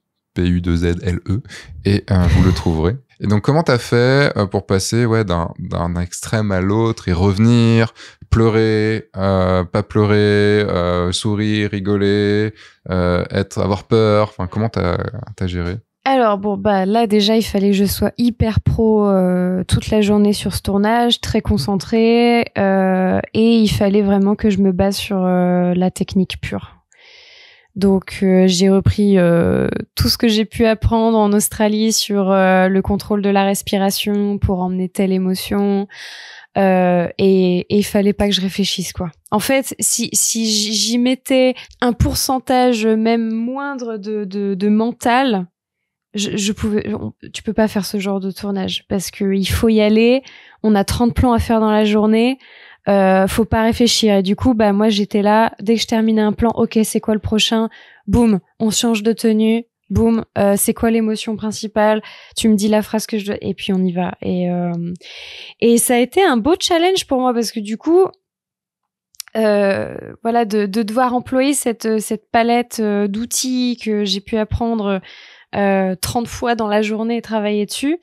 S1: u 2 z e, et euh, vous le trouverez. Et donc, comment t'as fait euh, pour passer ouais, d'un extrême à l'autre et revenir, pleurer, euh, pas pleurer, sourire, rigoler, être, avoir peur Enfin, comment t'as as géré
S2: alors bon bah là déjà il fallait que je sois hyper pro toute la journée sur ce tournage, très concentrée et il fallait vraiment que je me base sur la technique pure. Donc euh, j'ai repris euh, tout ce que j'ai pu apprendre en Australie sur euh, le contrôle de la respiration pour emmener telle émotion. et il fallait pas que je réfléchisse quoi. En fait, si, si j'y mettais un pourcentage même moindre de, de, mental, je, je pouvais, tu peux pas faire ce genre de tournage parce que il faut y aller. On a 30 plans à faire dans la journée euh, faut pas réfléchir. Et du coup, bah moi j'étais là, dès que je terminais un plan, ok, c'est quoi le prochain Boum, on change de tenue. Boum, euh, c'est quoi l'émotion principale Tu me dis la phrase que je dois, et puis on y va. Et euh, et ça a été un beau challenge pour moi parce que du coup, euh, voilà, de, de, devoir employer cette cette palette d'outils que j'ai pu apprendre euh, 30 fois dans la journée et travailler dessus.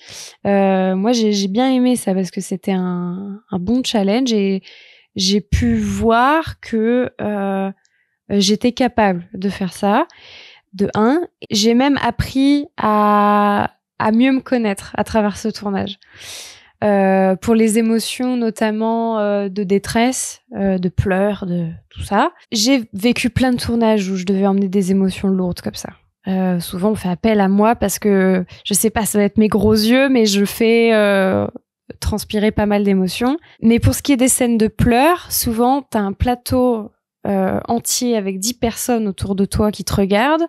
S2: Euh, moi, j'ai bien aimé ça parce que c'était un, bon challenge et j'ai pu voir que euh, j'étais capable de faire ça. De un, j'ai même appris à, mieux me connaître à travers ce tournage. Euh, pour les émotions notamment de détresse, de pleurs, de tout ça. J'ai vécu plein de tournages où je devais emmener des émotions lourdes comme ça. Euh, souvent, on fait appel à moi parce que je sais pas, ça va être mes gros yeux, mais je fais euh, transpirer pas mal d'émotions. Mais pour ce qui est des scènes de pleurs, souvent, t'as un plateau euh, entier avec 10 personnes autour de toi qui te regardent.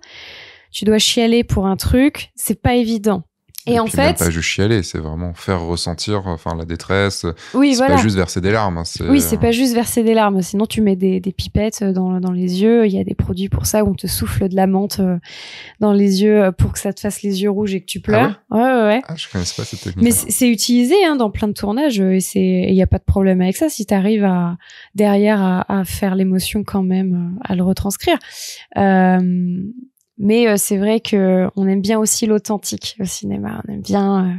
S2: Tu dois chialer pour un truc, c'est pas évident. Et, en fait, pas
S1: juste chialer, c'est vraiment faire ressentir, euh, enfin, la détresse. Oui, c'est pas juste verser des larmes. Hein, oui, c'est pas juste
S2: verser des larmes. Sinon, tu mets des, pipettes euh, dans, les yeux. Il y a des produits pour ça où on te souffle de la menthe euh, dans les yeux pour que ça te fasse les yeux rouges et que tu ah pleures. ouais, ouais, Ah, je connaissais pas cette technique. Mais c'est utilisé hein, dans plein de tournages et c'est, il n'y a pas de problème avec ça si tu arrives à derrière à, faire l'émotion quand même, à le retranscrire. Euh, mais euh, c'est vrai que euh, on aime bien aussi l'authentique au cinéma. On aime bien euh,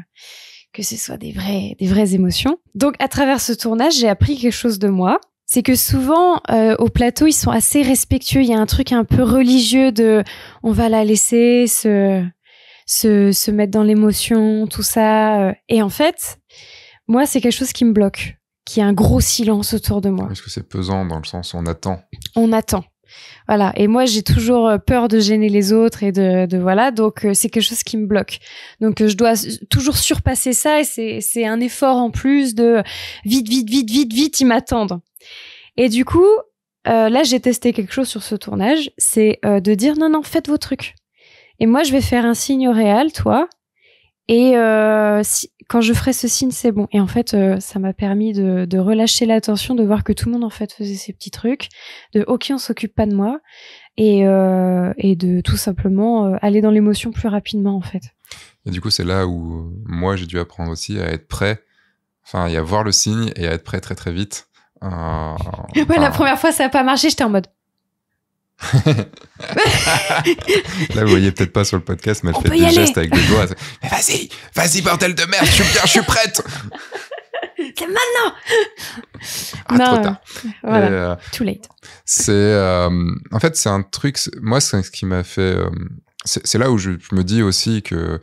S2: que ce soit des vraies, des vraies émotions. Donc, à travers ce tournage, j'ai appris quelque chose de moi. C'est que souvent, au plateau, ils sont assez respectueux. Il y a un truc un peu religieux de on va la laisser se, mettre dans l'émotion, tout ça. Et en fait, moi, c'est quelque chose qui me bloque, qui a un gros silence autour de moi. Parce
S1: que c'est pesant dans le sens on attend.
S2: On attend. Voilà. Et moi, j'ai toujours euh, peur de gêner les autres et de, de voilà. Donc, euh, c'est quelque chose qui me bloque. Donc, euh, je dois toujours surpasser ça et c'est, c'est un effort en plus de vite, vite, vite, vite, vite, ils m'attendent. Et du coup, là, j'ai testé quelque chose sur ce tournage. C'est de dire non, non, faites vos trucs. Et moi, je vais faire un signe au réel, toi. Et euh, si, quand je ferai ce signe, c'est bon. Et en fait, euh, ça m'a permis de, relâcher l'attention, de voir que tout le monde en fait faisait ses petits trucs, de ok, on s'occupe pas de moi, et, euh, de tout simplement aller dans l'émotion plus rapidement en fait.
S1: Et du coup, c'est là où moi j'ai dû apprendre aussi à être prêt, enfin, à voir le signe et à être prêt très très vite. la
S2: première fois, ça n'a pas marché. J'étais en mode,
S1: Là, vous voyez peut-être pas sur le podcast, mais elle fait des gestes avec des doigts. Mais vas-y, vas-y, bordel de merde, je suis bien, je suis prête. C'est maintenant. Ah, trop tard. Euh, Too late. C'est, euh, en fait, c'est un truc. Moi, c'est ce qui m'a fait. Euh, c'est là où je, me dis aussi que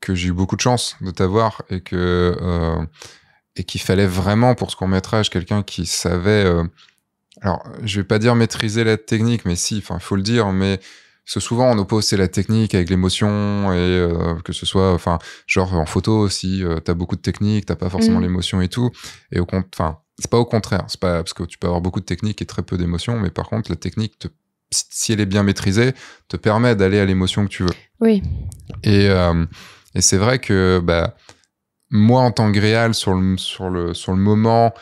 S1: que j'ai eu beaucoup de chance de t'avoir et que et qu'il fallait vraiment pour ce court métrage quelqu'un qui savait alors je vais pas dire maîtriser la technique, mais si, enfin, il faut le dire, mais souvent on oppose c'est la technique avec l'émotion et euh, que ce soit enfin genre en photo aussi, tu euh, t'as beaucoup de technique t'as pas forcément mm. l'émotion et tout et au enfin c'est pas au contraire c'est pas parce que tu peux avoir beaucoup de technique et très peu d'émotion mais par contre la technique si elle est bien maîtrisée te permet d'aller à l'émotion que tu veux oui et, euh, c'est vrai que bah moi en tant que réel, sur sur le sur le moment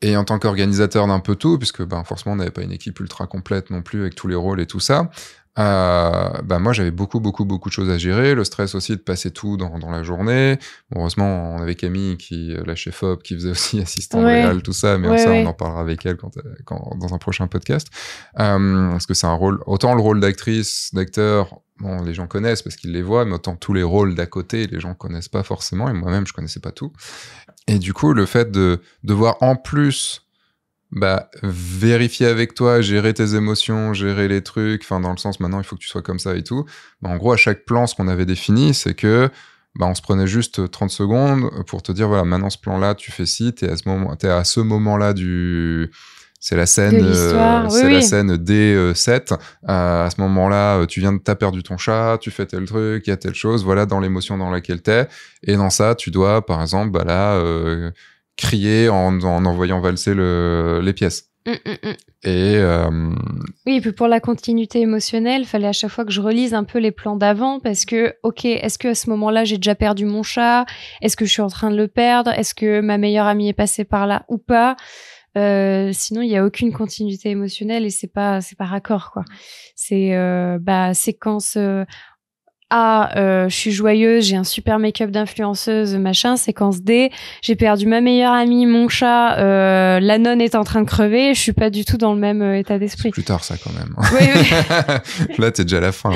S1: et en tant qu'organisateur d'un peu tout, puisque ben, forcément on n'avait pas une équipe ultra complète non plus avec tous les rôles et tout ça, euh, ben moi j'avais beaucoup beaucoup beaucoup de choses à gérer, le stress aussi de passer tout dans, dans la journée. heureusement on avait Camille qui euh, la chef op qui faisait aussi assistant ouais. tout ça, mais ça on en parlera avec elle euh, quand, dans un prochain podcast euh, parce que c'est un rôle autant le rôle d'actrice d'acteur bon, les gens connaissent parce qu'ils les voient, mais autant tous les rôles d'à côté, les gens connaissent pas forcément, et moi-même, je connaissais pas tout. Et du coup, le fait de devoir en plus bah, vérifier avec toi, gérer tes émotions, gérer les trucs, enfin, dans le sens maintenant, il faut que tu sois comme ça et tout, bah, en gros, à chaque plan, ce qu'on avait défini, c'est que bah, on se prenait juste 30 secondes pour te dire voilà, maintenant, ce plan-là, tu fais ci, t'es à ce moment-là moment du c'est la scène, euh, c'est la scène D7. Euh, euh, à ce moment-là, tu viens de t'as perdu ton chat, tu fais tel truc, il y a telle chose. Voilà dans l'émotion dans laquelle t'es. Et dans ça, tu dois, par exemple, bah là, crier en, en, envoyant valser les pièces. Hum, hum, hum.
S2: oui, et puis pour la continuité émotionnelle, il fallait à chaque fois que je relise un peu les plans d'avant parce que, ok, est-ce que à ce moment-là j'ai déjà perdu mon chat Est-ce que je suis en train de le perdre Est-ce que ma meilleure amie est passée par là ou pas euh, sinon, il n'y a aucune continuité émotionnelle et c'est pas c'est pas raccord quoi. C'est euh, bah, séquence euh, A, je suis joyeuse, j'ai un super make-up d'influenceuse, machin. Séquence D, j'ai perdu ma meilleure amie, mon chat, la nonne est en train de crever. Je suis pas du tout dans le même état d'esprit. Plus
S1: tard ça quand même. Oui, oui. Là t'es déjà à la fin.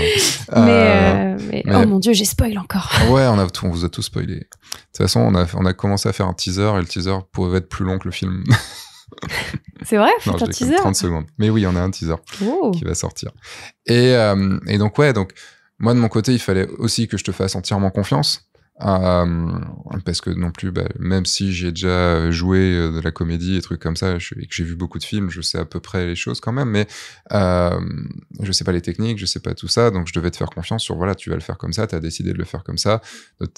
S1: oh mon dieu, j'ai spoil encore. Ah ouais, on a on vous a tout spoilé. De toute façon, on a on a commencé à faire un teaser et le teaser pouvait être plus long que le film. C'est vrai, un teaser. 30 secondes. Mais oui, on a un teaser oh. qui va sortir. Euh, et, donc, ouais, donc, moi, de mon côté, il fallait aussi que je te fasse entièrement confiance. Euh, parce que non plus, bah, même si j'ai déjà joué euh, de la comédie et trucs comme ça, et que j'ai vu beaucoup de films, je sais à peu près les choses quand même, mais euh, je sais pas les techniques, je sais pas tout ça, donc je devais te faire confiance sur voilà, tu vas le faire comme ça, tu as décidé de le faire comme ça,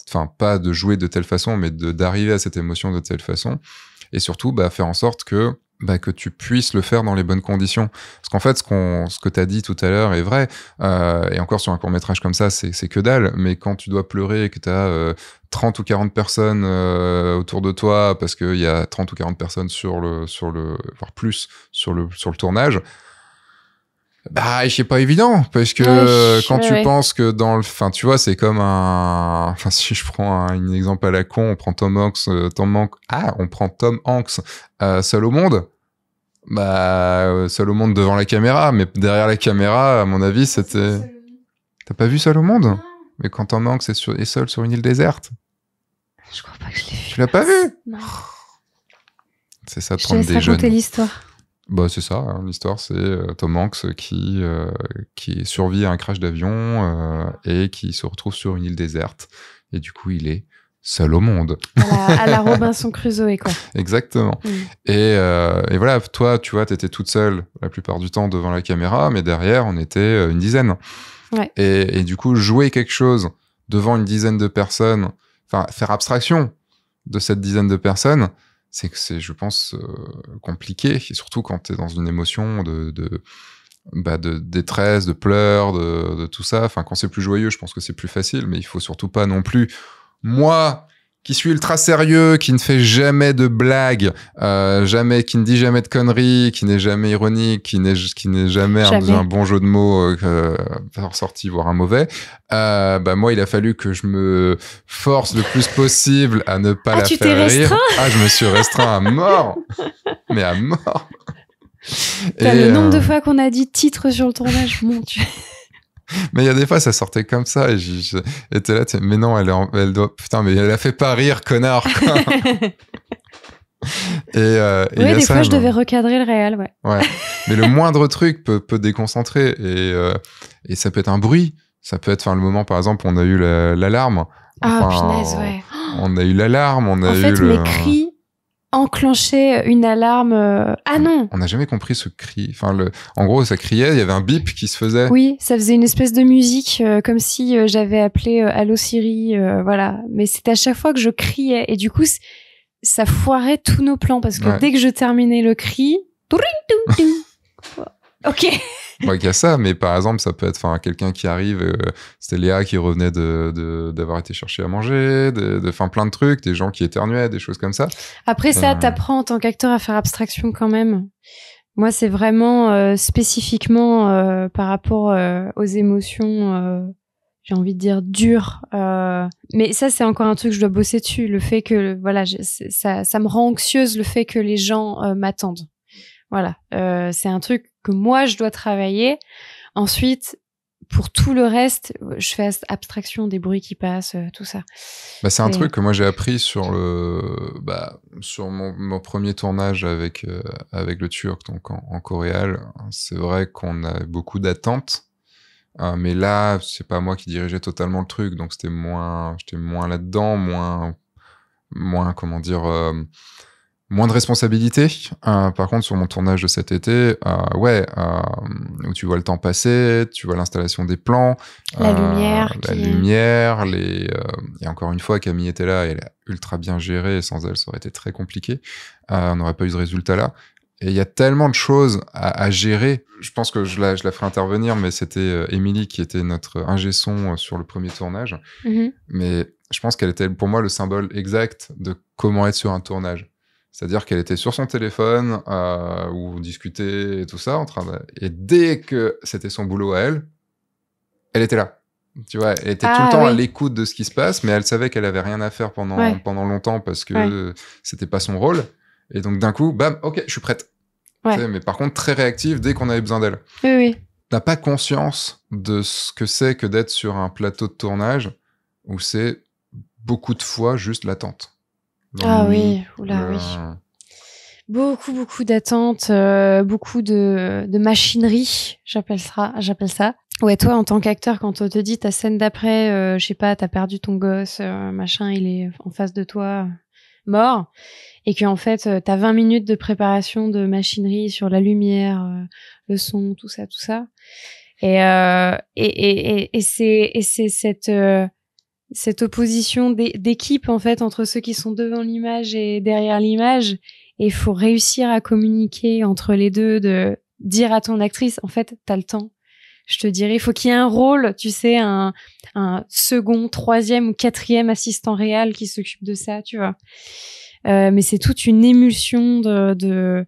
S1: enfin, pas de jouer de telle façon, mais d'arriver à cette émotion de telle façon et surtout bah, faire en sorte que bah, que tu puisses le faire dans les bonnes conditions. Parce qu'en fait, ce, ce que tu as dit tout à l'heure est vrai. Euh, et encore sur un court métrage comme ça, c'est, que dalle. Mais quand tu dois pleurer et que tu as 30 ou 40 personnes euh, autour de toi, parce qu'il y a 30 ou 40 personnes sur le, sur le, voire plus, sur le, sur le tournage, bah, c'est pas évident parce que quand tu penses que dans le, enfin, tu vois, c'est comme un, enfin, si je prends un, exemple à la con, on prend Tom Hanks, euh, Tom Hanks, ah, on prend Tom Hanks euh, seul au monde. Bah, euh, seul au monde devant la caméra, mais derrière la caméra, à mon avis, c'était. T'as pas vu seul au monde Mais quand Tom Hanks est, sur, seul sur une île déserte. Je crois pas que je l'ai vu. Tu l'as pas vu C'est ça de prendre des jeunes. l'histoire. Bah, c'est ça, hein, l'histoire, c'est euh, Tom Hanks qui, euh, qui survit à un crash d'avion euh, et qui se retrouve sur une île déserte. Et du coup, il est seul au monde. À la, Robinson
S2: Crusoe, quoi.
S1: Exactement. Mm. Et, voilà, toi, tu vois, tu étais toute seule la plupart du temps devant la caméra, mais derrière, on était une dizaine. Et, et, du coup, jouer quelque chose devant une dizaine de personnes, enfin, faire abstraction de cette dizaine de personnes, c'est que c'est, je pense, euh, compliqué, et surtout quand tu es dans une émotion de, de, bah, de détresse, de pleurs, de, de, tout ça. Enfin, quand c'est plus joyeux, je pense que c'est plus facile, mais il faut surtout pas non plus, moi, qui suis ultra sérieux, qui ne fait jamais de blagues, euh, jamais, qui ne dit jamais de conneries, qui n'est jamais ironique, qui n'est qui n'est jamais, Un, bon jeu de mots euh, euh, sorti voire un mauvais. Euh, bah moi, il a fallu que je me force le plus possible à ne pas ah, la faire rire. Ah, je me suis restreint à mort, mais à mort. le nombre de euh, fois
S2: qu'on a dit titre sur le tournage, mon Dieu
S1: mais il y a des fois, ça sortait comme ça. Et j'étais là, mais non, elle, elle doit. Putain, mais elle a fait pas rire, connard. et, euh, des fois, je devais
S2: recadrer le réel,
S1: ouais. Mais le moindre truc peut, déconcentrer. Euh, et, ça peut être un bruit. Ça peut être, enfin, le moment, par exemple, on a eu l'alarme. ah, punaise, ouais. On a eu l'alarme, on a en eu. Fait, le... cris
S2: enclencher une alarme. Euh, ah non
S1: On n'a jamais compris ce cri. Enfin, le... En gros, ça criait, il y avait un bip qui se faisait.
S2: Oui, ça faisait une espèce de musique, euh, comme si euh, j'avais appelé Allô, Allo Siri, voilà. Mais c'est à chaque fois que je criais. Et du coup, ça foirait tous nos plans, parce que dès que je terminais le cri...
S1: ok il y a ça, mais par exemple, ça peut être quelqu'un qui arrive, euh, c'était Léa qui revenait d'avoir de, été chercher à manger, de, de plein de trucs, des gens qui éternuaient, des choses comme ça. Après, ça, t'apprend euh.
S2: t'apprends en tant qu'acteur à faire abstraction quand même. Moi, c'est vraiment euh, spécifiquement par rapport aux émotions j'ai envie de dire dures. mais ça, c'est encore un truc que je dois bosser dessus. Le fait que, voilà, ça, ça me rend anxieuse le fait que les gens m'attendent. Voilà, euh, c'est un truc que moi je dois travailler. Ensuite, pour tout le reste, je fais abstraction des bruits qui passent, euh, tout ça. Bah, c'est un truc
S1: que moi j'ai appris sur le, bah, sur mon, premier tournage avec euh, avec le Turc, donc en, en coréal. C'est vrai qu'on a beaucoup d'attentes, hein, mais là c'est pas moi qui dirigeais totalement le truc, donc c'était moins, j'étais moins là-dedans, moins, moins comment dire Moins de responsabilités. Euh, par contre, sur mon tournage de cet été, euh, ouais, euh, où tu vois le temps passer, tu vois l'installation des plans, la lumière, la lumière, et encore une fois, Camille était là, et elle a ultra bien géré. sans elle, ça aurait été très compliqué. on n'aurait pas eu ce résultat-là. Et il y a tellement de choses à, gérer. Je pense que je la, ferai intervenir, mais c'était Émilie qui était notre ingé son sur le premier tournage. Mm-hmm. Mais je pense qu'elle était pour moi le symbole exact de comment être sur un tournage. C'est-à-dire qu'elle était sur son téléphone, ou euh, où discutait et tout ça, en train et dès que c'était son boulot à elle, elle était là. Tu vois, elle était tout le ah temps à l'écoute de ce qui se passe, mais elle savait qu'elle avait rien à faire pendant, pendant longtemps parce que c'était pas son rôle. Et donc d'un coup, bam, ok, je suis prête. mais par contre, très réactive dès qu'on avait besoin d'elle. Oui, oui. pas conscience de ce que c'est que d'être sur un plateau de tournage où c'est beaucoup de fois juste l'attente. Ah oui, oula, oui.
S2: Beaucoup, beaucoup d'attentes, euh, beaucoup de, de machinerie, j'appelle ça, j'appelle ça. Ouais, toi, en tant qu'acteur, quand on te dit ta scène d'après, euh, je sais pas, t'as perdu ton gosse, euh, machin, il est en face de toi, mort, et que en fait, t'as 20 minutes de préparation de machinerie sur la lumière, le son, tout ça, tout ça. Et, et, et, et, et c'est cette cette opposition d'équipe en fait entre ceux qui sont devant l'image et derrière l'image et il faut réussir à communiquer entre les deux de dire à ton actrice en fait t'as le temps je te dirais Il faut qu'il y ait un rôle tu sais un, second troisième ou quatrième assistant réel qui s'occupe de ça tu vois euh, mais c'est toute une émulsion de de,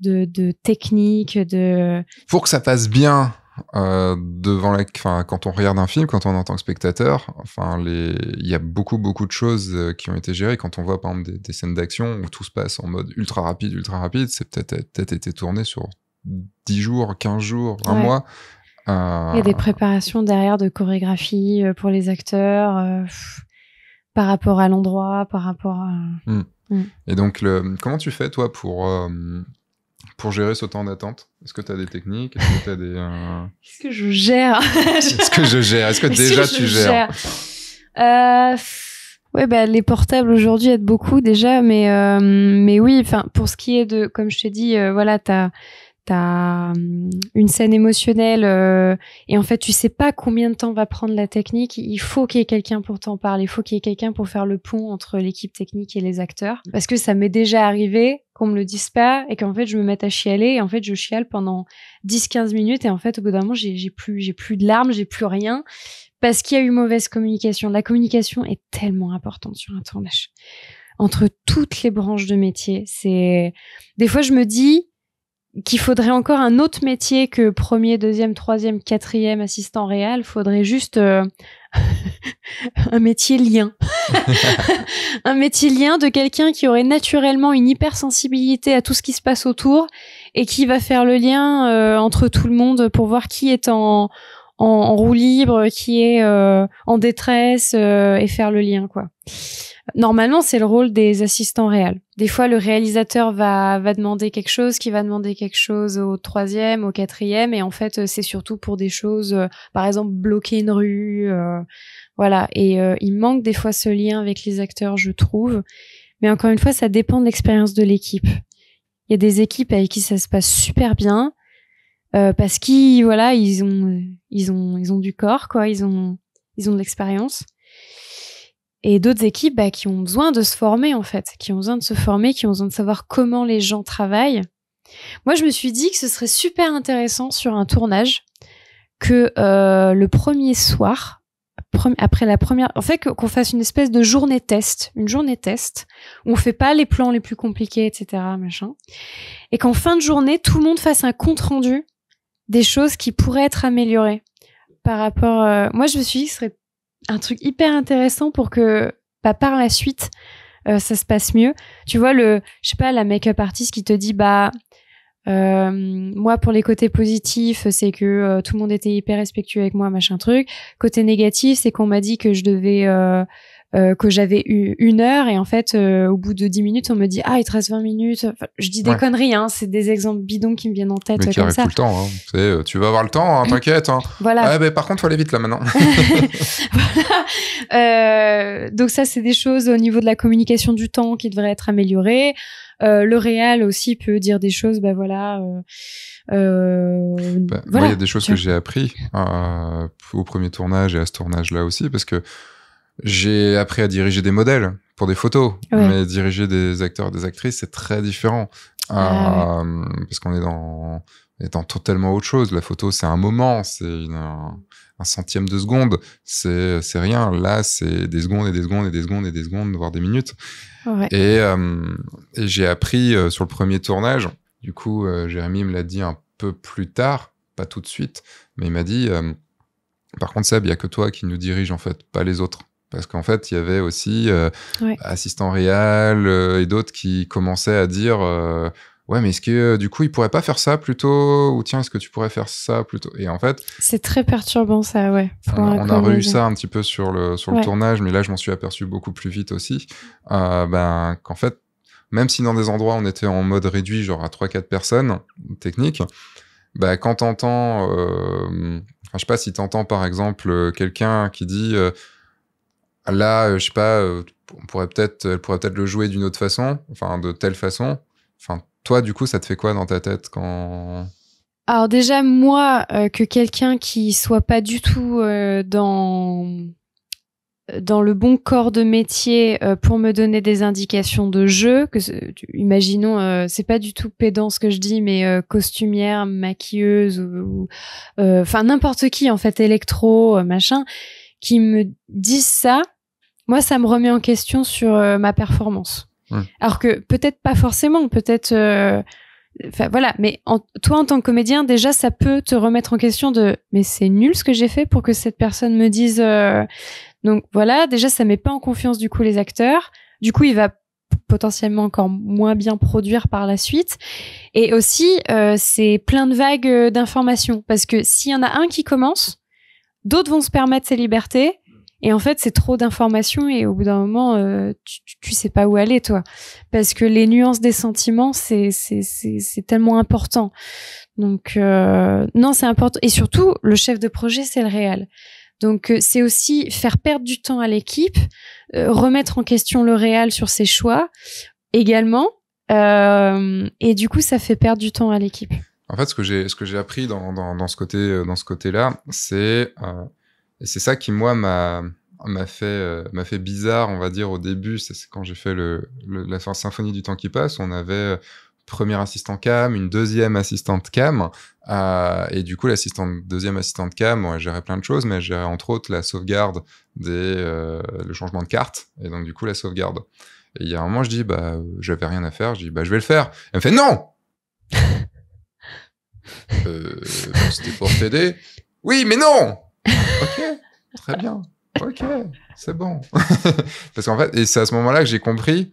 S2: de, de technique de
S1: pour que ça passe bien euh, devant la, fin, quand on regarde un film, quand on est en tant que spectateur, enfin, les, il y a beaucoup, beaucoup de choses euh, qui ont été gérées. Quand on voit, par exemple, des, scènes d'action où tout se passe en mode ultra rapide, ultra rapide, c'est peut-être, peut-être été tourné sur 10 jours, 15 jours, un mois. Euh, il y a des
S2: préparations derrière de chorégraphie pour les acteurs, par rapport à l'endroit, par rapport à. Hmm.
S1: Hmm. Et donc, comment tu fais, toi, pour pour gérer ce temps d'attente Est-ce que tu as des techniques Est-ce que tu des. Euh...
S2: ce que je gère Est-ce que je gère Est-ce que déjà tu gères euh, Ouais, bah, les portables aujourd'hui aident beaucoup déjà, mais, euh, mais oui, enfin, pour ce qui est de, comme je t'ai dit, euh, voilà, tu as t'as hum, une scène émotionnelle euh, et en fait tu sais pas combien de temps va prendre la technique. Il faut qu'il y ait quelqu'un pour t'en parler, il faut qu'il y ait quelqu'un pour faire le pont entre l'équipe technique et les acteurs. Parce que ça m'est déjà arrivé qu'on me le dise pas et qu'en fait je me mette à chialer et en fait je chiale pendant 10-15 minutes et en fait au bout d'un moment j'ai plus j'ai plus de larmes, j'ai plus rien parce qu'il y a eu mauvaise communication. La communication est tellement importante sur un tournage entre toutes les branches de métier. C'est des fois je me dis qu'il faudrait encore un autre métier que premier, deuxième, troisième, quatrième assistant réel. Faudrait juste euh, un métier lien, un métier lien de quelqu'un qui aurait naturellement une hypersensibilité à tout ce qui se passe autour et qui va faire le lien euh, entre tout le monde pour voir qui est en, en, roue libre, qui est euh, en détresse et faire le lien quoi. Normalement, c'est le rôle des assistants réels. Des fois, le réalisateur va, va demander quelque chose, qui va demander quelque chose au troisième, au quatrième, et en fait, euh, c'est surtout pour des choses, euh, par exemple, bloquer une rue, euh, voilà. Et il manque des fois ce lien avec les acteurs, je trouve. Mais encore une fois, ça dépend de l'expérience de l'équipe. Il y a des équipes avec qui ça se passe super bien parce qu'ils voilà, ils ont, ils ont, ils ont du corps, quoi. Ils ont, ils ont de l'expérience et d'autres équipes bah, qui ont besoin de se former en fait, qui ont besoin de se former, qui ont besoin de savoir comment les gens travaillent. Moi, je me suis dit que ce serait super intéressant sur un tournage que euh, le premier soir, après la première, en fait, qu'on fasse une espèce de journée test, une journée test où on fait pas les plans les plus compliqués, etc., machin, et qu'en fin de journée, tout le monde fasse un compte rendu des choses qui pourraient être améliorées par rapport. Euh, moi, je me suis dit que ce serait un truc hyper intéressant pour que bah, par la suite, euh, ça se passe mieux. Tu vois, le, je sais pas, la make-up artiste qui te dit, bah, euh, moi, pour les côtés positifs, c'est que euh, tout le monde était hyper respectueux avec moi, machin truc. Côté négatif, c'est qu'on m'a dit que je devais euh, que j'avais eu une heure et en fait euh, au bout de 10 minutes on me dit ah il te reste 20 minutes je dis des conneries hein, c'est des exemples bidons qui me viennent en tête mais qui comme ça tout le
S1: temps hein. euh, tu vas avoir le temps hein, t'inquiète hein. ah, par contre faut aller vite là maintenant
S2: donc ça c'est des choses au niveau de la communication du temps qui devrait être améliorée le réel aussi peut dire des choses bah voilà bah, il y a des
S1: choses que j'ai appris au premier tournage et à ce tournage là aussi parce que j'ai appris à diriger des modèles pour des photos, mais diriger des acteurs, des actrices, c'est très différent. Ah euh, parce qu'on est dans, est totalement autre chose. La photo, c'est un moment, c'est un, centième de seconde, c'est rien. Là, c'est des secondes et des secondes et des secondes et des secondes, voire des minutes. Euh, et, j'ai appris euh, sur le premier tournage, du coup, Jérémy me l'a dit un peu plus tard, pas tout de suite, mais il m'a dit, par contre, Seb, il n'y a que toi qui nous dirige, en fait, pas les autres. Parce qu'en fait, il y avait aussi euh, assistant Réal euh, et d'autres qui commençaient à dire euh, Ouais, mais est-ce que du coup, il pourrait pas faire ça plutôt Ou tiens, est-ce que tu pourrais faire ça plutôt Et en fait.
S2: C'est très perturbant, ça, ouais. on, a revu ça
S1: un petit peu sur le, sur le tournage, mais là, je m'en suis aperçu beaucoup plus vite aussi. ben, qu'en fait, même si dans des endroits, on était en mode réduit, genre à 3-4 personnes techniques, bah, quand t'entends. je sais pas si t'entends par exemple quelqu'un qui dit Là, euh, je sais pas, euh, on pourrait peut-être, elle pourrait peut-être le jouer d'une autre façon, enfin de telle façon. Enfin, toi, du coup, ça te fait quoi dans ta tête quand
S2: Alors déjà, moi, euh, que quelqu'un qui soit pas du tout dans dans le bon corps de métier pour me donner des indications de jeu. Que, imaginons, c'est pas du tout pédant ce que je dis, mais costumière, maquilleuse, ou enfin n'importe qui en fait, électro, machin, qui me disent ça moi, ça me remet en question sur euh, ma performance. Alors que peut-être pas forcément, peut-être. Euh, enfin, voilà, mais en, toi, en tant que comédien, déjà, ça peut te remettre en question de mais c'est nul ce que j'ai fait pour que cette personne me dise. Euh, donc voilà, déjà, ça met pas en confiance du coup les acteurs. Du coup, il va potentiellement encore moins bien produire par la suite. Et aussi, c'est plein de vagues d'informations. Parce que s'il y en a un qui commence, d'autres vont se permettre ces libertés. Et en fait, c'est trop d'informations et au bout d'un moment, euh, tu, tu sais pas où aller, toi. Parce que les nuances des sentiments, c'est, c'est, c'est, tellement important. Donc, euh, non, c'est important. Et surtout, le chef de projet, c'est le réel. Donc euh, c'est aussi faire perdre du temps à l'équipe, remettre en question le réel sur ses choix également, et du coup ça fait perdre du temps à l'équipe.
S1: En fait, ce que j'ai ce que j'ai appris dans, dans, ce côté dans ce côté là, c'est et c'est ça qui, moi, m'a m'a fait, euh, m'a fait bizarre, on va dire, au début. C'est quand j'ai fait le, le, la symphonie du temps qui passe. On avait euh, premier assistant cam, une deuxième assistante cam. Euh, et du coup, l'assistante, deuxième assistante cam, bon, elle gérait plein de choses, mais elle gérait entre autres la sauvegarde, des, le changement de carte, et donc du coup la sauvegarde. Et il y a un moment, je dis, bah, j'avais rien à faire, je dis, bah, je vais le faire. Elle me fait, non euh, C'était pour t'aider.
S2: Oui, mais non
S1: Ok, très bien. Ok, c'est bon. Parce qu'en fait, et c'est à ce moment-là que j'ai compris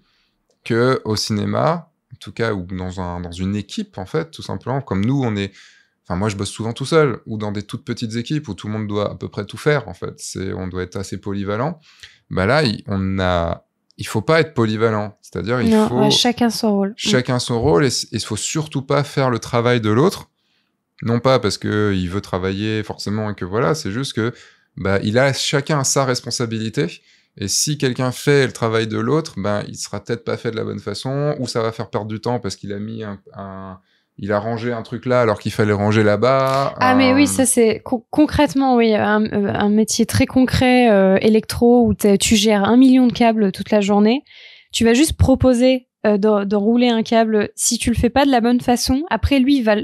S1: que au cinéma, en tout cas, ou dans, un, dans une équipe, en fait, tout simplement, comme nous, on est. Enfin, moi, je bosse souvent tout seul, ou dans des toutes petites équipes où tout le monde doit à peu près tout faire, en fait. C'est, on doit être assez polyvalent. Bah là, on a il faut pas être polyvalent. C'est-à-dire, il faut. chacun son rôle. Mm. Chacun son rôle, et il faut surtout pas faire le travail de l'autre non pas parce qu'il veut travailler forcément et que voilà, c'est juste que bah, il a chacun sa responsabilité. Et si quelqu'un fait le travail de l'autre, ben, il sera peut-être pas fait de la bonne façon, ou ça va faire perdre du temps parce qu'il a mis un, il a rangé un truc là alors qu'il fallait ranger là-bas. Ah, mais oui, ça
S2: c'est concrètement, oui, un, métier très concret, euh, électro, où tu gères un million de câbles toute la journée. Tu vas juste proposer euh, de, rouler un câble. Si tu le fais pas de la bonne façon, après lui, il va,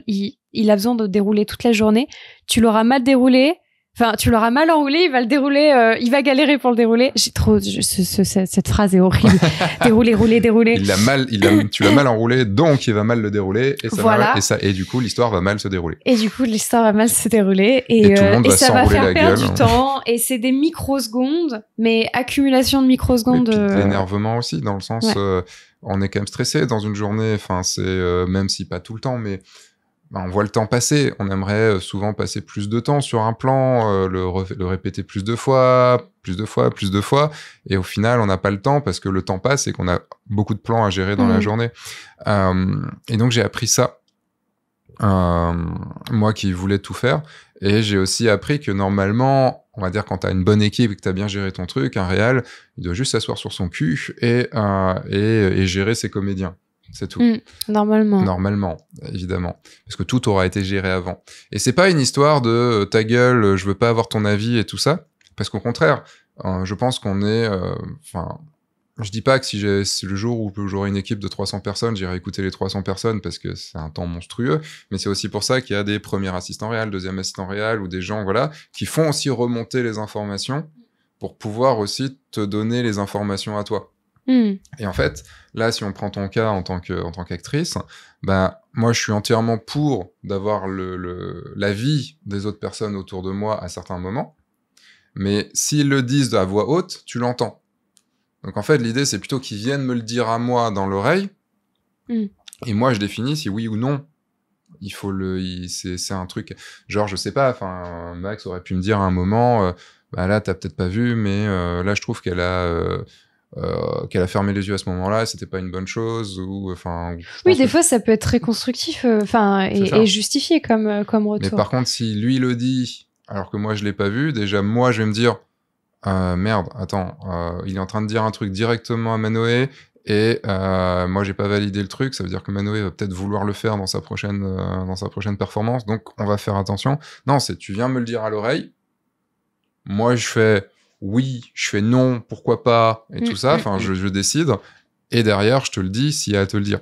S2: il a besoin de dérouler toute la journée. Tu l'auras mal déroulé. Enfin, tu l'auras mal enroulé, il va le dérouler, euh, il va galérer pour le dérouler. J'ai trop, cette phrase est horrible. dérouler, rouler, dérouler. Il l'a mal,
S1: il tu l'as mal enroulé, donc il va mal le dérouler, et ça, voilà. et, ça et du coup l'histoire va mal se dérouler.
S2: Et du coup l'histoire va mal se dérouler, et, tout le euh, monde ça va faire perdre du hein. temps, et c'est des microsecondes, mais accumulation de microsecondes. énervement euh,
S1: L'énervement aussi, dans le sens, on est quand même stressé dans une journée. Enfin, c'est même si pas tout le temps, mais bah, on voit le temps passer. On aimerait euh, souvent passer plus de temps sur un plan, euh, le, répéter plus de fois, plus de fois, plus de fois. Et au final, on n'a pas le temps parce que le temps passe et qu'on a beaucoup de plans à gérer dans la mmh. journée. Euh, et donc, j'ai appris ça. moi qui voulais tout faire. Et j'ai aussi appris que normalement, on va dire quand tu as une bonne équipe et que tu as bien géré ton truc, un réal, il doit juste s'asseoir sur son cul et gérer ses comédiens. C'est tout. Mm, normalement. Normalement, évidemment. Parce que tout aura été géré avant. Et c'est pas une histoire de euh, ta gueule, euh, je veux pas avoir ton avis et tout ça. Parce qu'au contraire, hein, je pense qu'on est. Euh, enfin. je dis pas que si, j'ai, le jour où j'aurai une équipe de 300 personnes, j'irai écouter les 300 personnes parce que c'est un temps monstrueux. Mais c'est aussi pour ça qu'il y a des premiers assistants réels, deuxième assistant réels ou des gens, voilà, qui font aussi remonter les informations pour pouvoir aussi te donner les informations à toi. Hmm. Et en fait, là, si on prend ton cas en tant que en tant qu'actrice, ben moi, je suis entièrement pour d'avoir le, l'avis des autres personnes autour de moi à certains moments. Mais s'ils le disent à voix haute, tu l'entends. Donc en fait, l'idée, c'est plutôt qu'ils viennent me le dire à moi dans l'oreille. Hmm. Et moi, je définis si oui ou non il faut le c'est, un truc genre je sais pas enfin Max aurait pu me dire à un moment euh, bah là t'as peut-être pas vu mais euh, là je trouve qu'elle a euh, euh, qu'elle a fermé les yeux à ce moment-là, c'était pas une bonne chose ou enfin.
S2: Oui, des fois ça peut être très constructif, euh, enfin et, justifié comme euh, comme retour. Mais par
S1: contre, si lui le dit alors que moi je l'ai pas vu, déjà moi je vais me dire merde, attends, il est en train de dire un truc directement à Manoé et moi j'ai pas validé le truc, ça veut dire que Manoé va peut-être vouloir le faire dans sa prochaine dans sa prochaine performance, donc on va faire attention. Non, c'est tu viens me le dire à l'oreille. Moi je fais oui, je fais non, pourquoi pas, et mm, tout ça. Mm, enfin, mm. je, décide. Et derrière, je te le dis s'il y a à te le dire.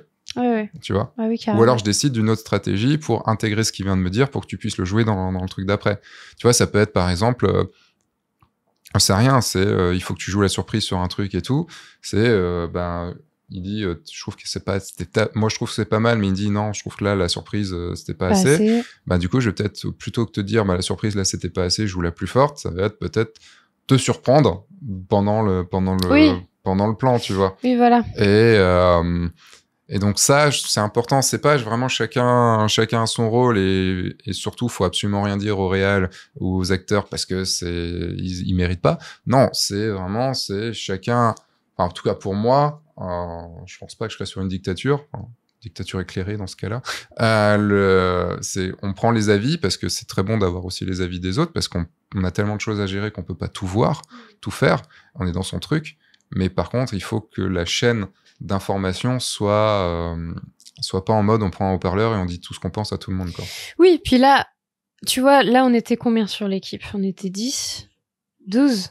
S1: Tu vois ah Ou alors je décide d'une autre stratégie pour intégrer ce qu'il vient de me dire pour que tu puisses le jouer dans, le truc d'après. Tu vois, ça peut être par exemple, euh, c'est rien, c'est euh, il faut que tu joues la surprise sur un truc et tout. C'est euh, ben il dit euh, je trouve que c'est pas moi je trouve que c'est pas mal mais il dit non je trouve que là la surprise c'était pas, assez. Ben, du coup je vais peut-être plutôt que te dire Ben, la surprise là c'était pas assez je joue la plus forte ça va être peut-être surprendre pendant le, pendant pendant le plan, tu vois. Oui, voilà. Et, euh, et donc ça, c'est important. C'est pas vraiment chacun, chacun son rôle et, et surtout, faut absolument rien dire au réel ou aux acteurs parce que c'est, ils, méritent pas. Non, c'est vraiment, c'est chacun. en tout cas, pour moi, euh, je pense pas que je serais sur une dictature. dictature éclairée dans ce cas-là. Euh, on prend les avis parce que c'est très bon d'avoir aussi les avis des autres parce qu'on on a tellement de choses à gérer qu'on peut pas tout voir, mm. tout faire. On est dans son truc. Mais par contre, il faut que la chaîne d'information soit, euh, soit pas en mode on prend un haut-parleur et on dit tout ce qu'on pense à tout le monde. Quoi.
S2: Oui, puis là, tu vois, là, on était combien sur l'équipe On était 10, 12.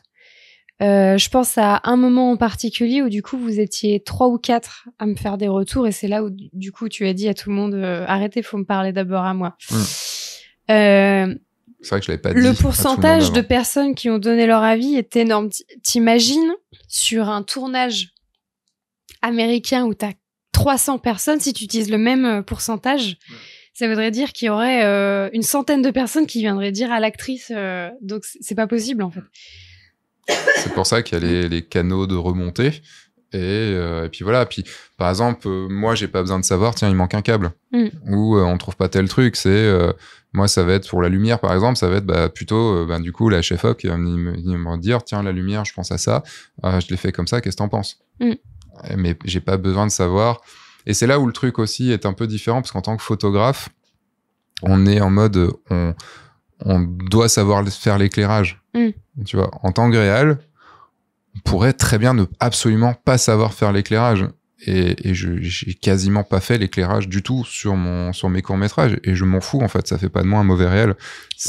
S2: Euh, je pense à un moment en particulier où du coup vous étiez trois ou quatre à me faire des retours et c'est là où du coup tu as dit à tout le monde euh, arrêtez, faut me parler d'abord à moi. Mm. Euh... C'est vrai que je l'avais pas dit. Le pourcentage de personnes qui ont donné leur avis est énorme. T'imagines sur un tournage américain où as 300 personnes, si tu utilises le même euh, pourcentage, ça voudrait dire qu'il y aurait euh, une centaine de personnes qui viendraient dire à l'actrice. Euh, donc c'est pas possible en fait.
S1: C'est pour ça qu'il y a les, canaux de remontée. Et, puis voilà. Puis par exemple, moi j'ai pas besoin de savoir. Tiens, il manque un câble. Mm. Ou on trouve pas tel truc. C'est moi, ça va être pour la lumière, par exemple, ça va être bah, plutôt euh, ben, du coup la chef op qui va me, dire tiens la lumière, je pense à ça, euh, je l'ai fait comme ça, qu'est-ce que t'en penses mm. Mais j'ai pas besoin de savoir. Et c'est là où le truc aussi est un peu différent parce qu'en tant que photographe, on est en mode on, doit savoir faire l'éclairage. Mm. Tu vois, en tant que réel, on pourrait très bien ne absolument pas savoir faire l'éclairage et, je j'ai quasiment pas fait l'éclairage du tout sur mon sur mes courts métrages et je m'en fous en fait ça fait pas de moi un mauvais réel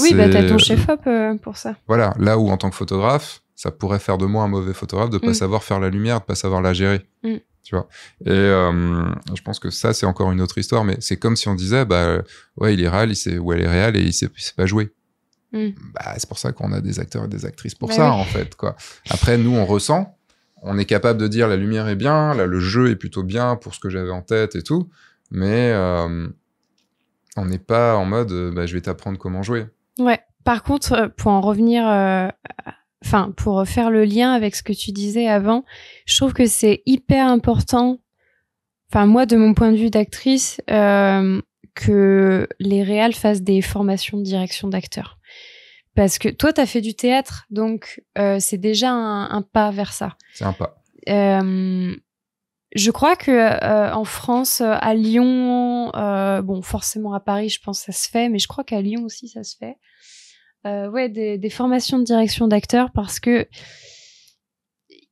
S1: oui bah t'as ton chef
S2: op euh, pour ça
S1: voilà là où en tant que photographe ça pourrait faire de moi un mauvais photographe de pas mm. savoir faire la lumière de pas savoir la gérer mm. tu vois et euh, je pense que ça c'est encore une autre histoire mais c'est comme si on disait bah euh, ouais il est réel il sait où elle est réel et il sait, pas jouer mm. bah c'est pour ça qu'on a des acteurs et des actrices pour bah ça en fait quoi après nous on ressent on est capable de dire la lumière est bien, là le jeu est plutôt bien pour ce que j'avais en tête et tout, mais euh, on n'est pas en mode euh, bah, je vais t'apprendre comment jouer.
S2: Ouais. Par contre, euh, pour en revenir, enfin pour faire le lien avec ce que tu disais avant, je trouve que c'est hyper important. Enfin moi, de mon point de vue d'actrice, que les réals fassent des formations de direction d'acteurs. Parce que toi, tu as fait du théâtre, donc euh, c'est déjà un, pas vers ça. C'est un pas. Euh, je crois que euh, en France, à Lyon, bon, forcément à Paris, je pense que ça se fait, mais je crois qu'à Lyon aussi, ça se fait. ouais, des, formations de direction d'acteurs parce que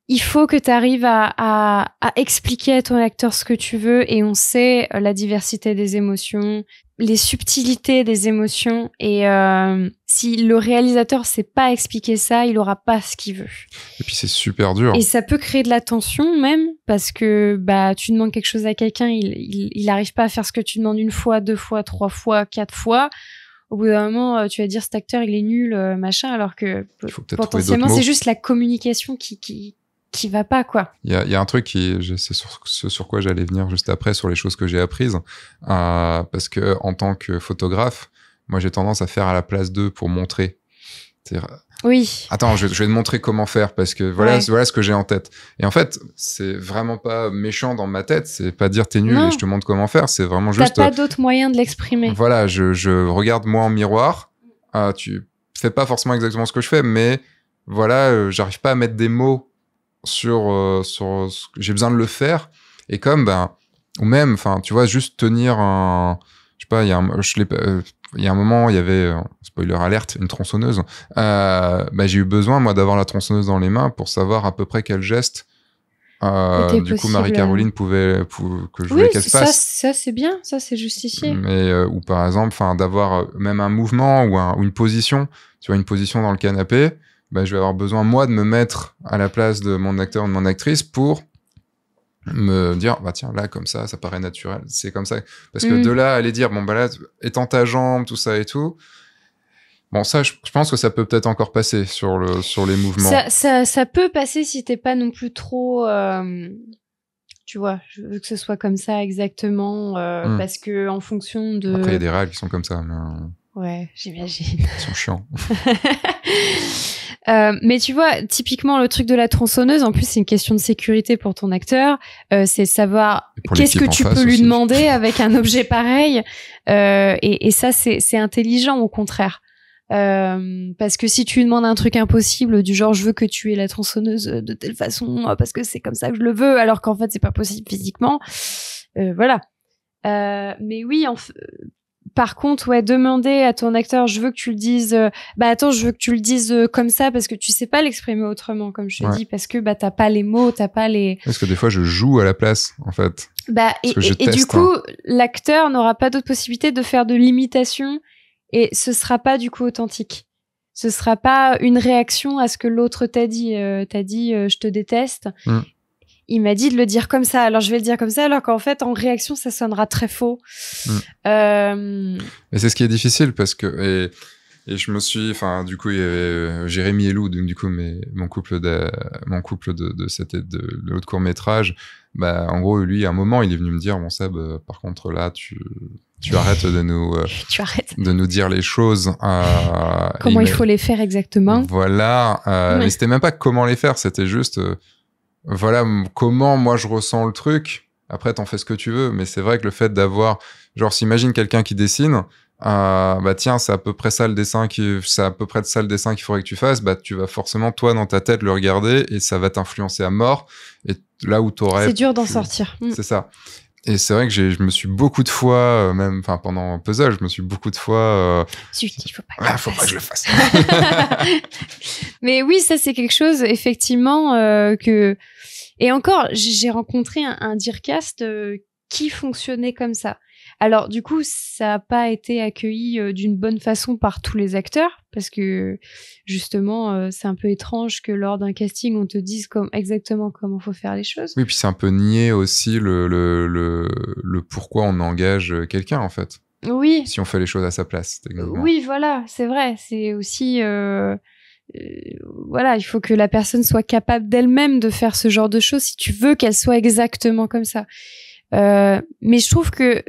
S2: il faut que tu arrives à, à, expliquer à ton acteur ce que tu veux et on sait la diversité des émotions, les subtilités des émotions et euh, si le réalisateur sait pas expliquer ça, il aura pas ce qu'il veut.
S1: Et puis c'est super dur. Et
S2: ça peut créer de la tension même parce que bah tu demandes quelque chose à quelqu'un, il, il, il arrive pas à faire ce que tu demandes une fois, deux fois, trois fois, quatre fois. Au bout d'un moment, euh, tu vas dire cet acteur il est nul, euh, machin, alors que potentiellement c'est juste la communication qui, qui qui va pas, quoi.
S1: Il y, a, un truc qui, c'est sur, sur quoi j'allais venir juste après, sur les choses que j'ai apprises, euh, parce que en tant que photographe, moi j'ai tendance à faire à la place d'eux pour montrer. Oui. Attends, je, vais te montrer comment faire parce que voilà, voilà ce que j'ai en tête. Et en fait, c'est vraiment pas méchant dans ma tête. C'est pas dire t'es nul et je te montre comment faire. C'est vraiment juste. T'as pas
S2: d'autre moyen de l'exprimer.
S1: Voilà, je, regarde moi en miroir. Euh, tu fais pas forcément exactement ce que je fais, mais voilà, euh, j'arrive pas à mettre des mots sur, euh, sur ce que j'ai besoin de le faire. Et comme, ben, ou même, enfin, tu vois, juste tenir un. Je sais pas, il y a un. Euh, y un moment, il y avait, euh, spoiler alerte, une tronçonneuse. Ben, j'ai eu besoin, moi, d'avoir la tronçonneuse dans les mains pour savoir à peu près quel geste, du coup, Marie-Caroline pouvait, que je qu'elle fasse.
S2: Ça, c'est bien, ça, c'est justifié.
S1: Mais, ou par exemple, d'avoir même un mouvement ou, ou, une position, tu vois, une position dans le canapé bah, je vais avoir besoin, moi, de me mettre à la place de mon acteur ou de mon actrice pour me dire, bah tiens, là, comme ça, ça paraît naturel. C'est comme ça. Parce que mm. de là, aller dire, bon, bah là, étends ta jambe, tout ça et tout. Bon, ça, je, pense que ça peut peut-être encore passer sur, le, sur les mouvements.
S2: Ça, ça, peut passer si t'es pas non plus trop. Euh, tu vois, je veux que ce soit comme ça exactement, euh, mm. parce que en fonction de. Après, il y a des
S1: règles qui sont comme ça. Mais... Euh,
S2: ouais, j'imagine. Ils sont chiants. Euh, mais tu vois, typiquement le truc de la tronçonneuse, en plus c'est une question de sécurité pour ton acteur, euh, c'est savoir qu'est-ce que tu peux lui demander avec un objet pareil. Euh, et, ça c'est intelligent au contraire. Euh, parce que si tu lui demandes un truc impossible du genre je veux que tu aies la tronçonneuse de telle façon parce que c'est comme ça que je le veux alors qu'en fait c'est pas possible physiquement, voilà. mais oui, en par contre, ouais, demander à ton acteur, je veux que tu le dises, euh, bah attends, je veux que tu le dises euh, comme ça parce que tu sais pas l'exprimer autrement, comme je te dis, parce que bah t'as pas les mots, t'as pas les.
S1: Parce que des fois, je joue à la place, en fait. Bah et, du coup, hein.
S2: l'acteur n'aura pas d'autre possibilité de faire de l'imitation et ce sera pas du coup authentique. Ce sera pas une réaction à ce que l'autre t'a dit. T'as euh, t'a dit, je te déteste. Mm il m'a dit de le dire comme ça. Alors je vais le dire comme ça, alors qu'en fait, en réaction, ça sonnera très faux. Mm. Et euh,
S1: c'est ce qui est difficile parce que. Et, je me suis. Enfin, du coup, il y avait euh, Jérémy et Lou, donc, du coup, mon couple de, mon couple de, de, cette, de, de l'autre court-métrage. Bah, en gros, lui, à un moment, il est venu me dire Bon, Seb, euh, par contre, là, tu tu arrêtes de nous tu arrêtes. de nous dire les choses comment il faut
S2: les faire exactement
S1: voilà mais c'était même pas comment les faire c'était juste voilà comment moi je ressens le truc. Après, t'en fais ce que tu veux, mais c'est vrai que le fait d'avoir, genre, s'imagine quelqu'un qui dessine, euh, bah tiens, c'est à peu près ça le dessin qui, c'est à peu près ça le dessin qu'il faudrait que tu fasses, bah tu vas forcément toi dans ta tête le regarder et ça va t'influencer à mort. Et là où t'aurais, c'est dur d'en
S2: sortir. Mm. C'est
S1: ça. Et c'est vrai que je me suis beaucoup de fois, euh, même enfin pendant Puzzle, je me suis beaucoup de fois. Euh, faut pas ah, faut pas que je le fasse.
S2: Mais oui, ça c'est quelque chose effectivement euh, que et encore, j'ai rencontré un, un cast euh, qui fonctionnait comme ça. Alors du coup, ça n'a pas été accueilli euh, d'une bonne façon par tous les acteurs, parce que justement, euh, c'est un peu étrange que lors d'un casting, on te dise comme, exactement comment faut faire les choses.
S1: Oui, puis c'est un peu nier aussi le, pourquoi on engage quelqu'un, en fait. Oui. Si on fait les choses à sa place, Oui,
S2: voilà, c'est vrai. C'est aussi... Euh, voilà, il faut que la personne soit capable d'elle-même de faire ce genre de choses si tu veux qu'elle soit exactement comme ça. Euh, mais je trouve que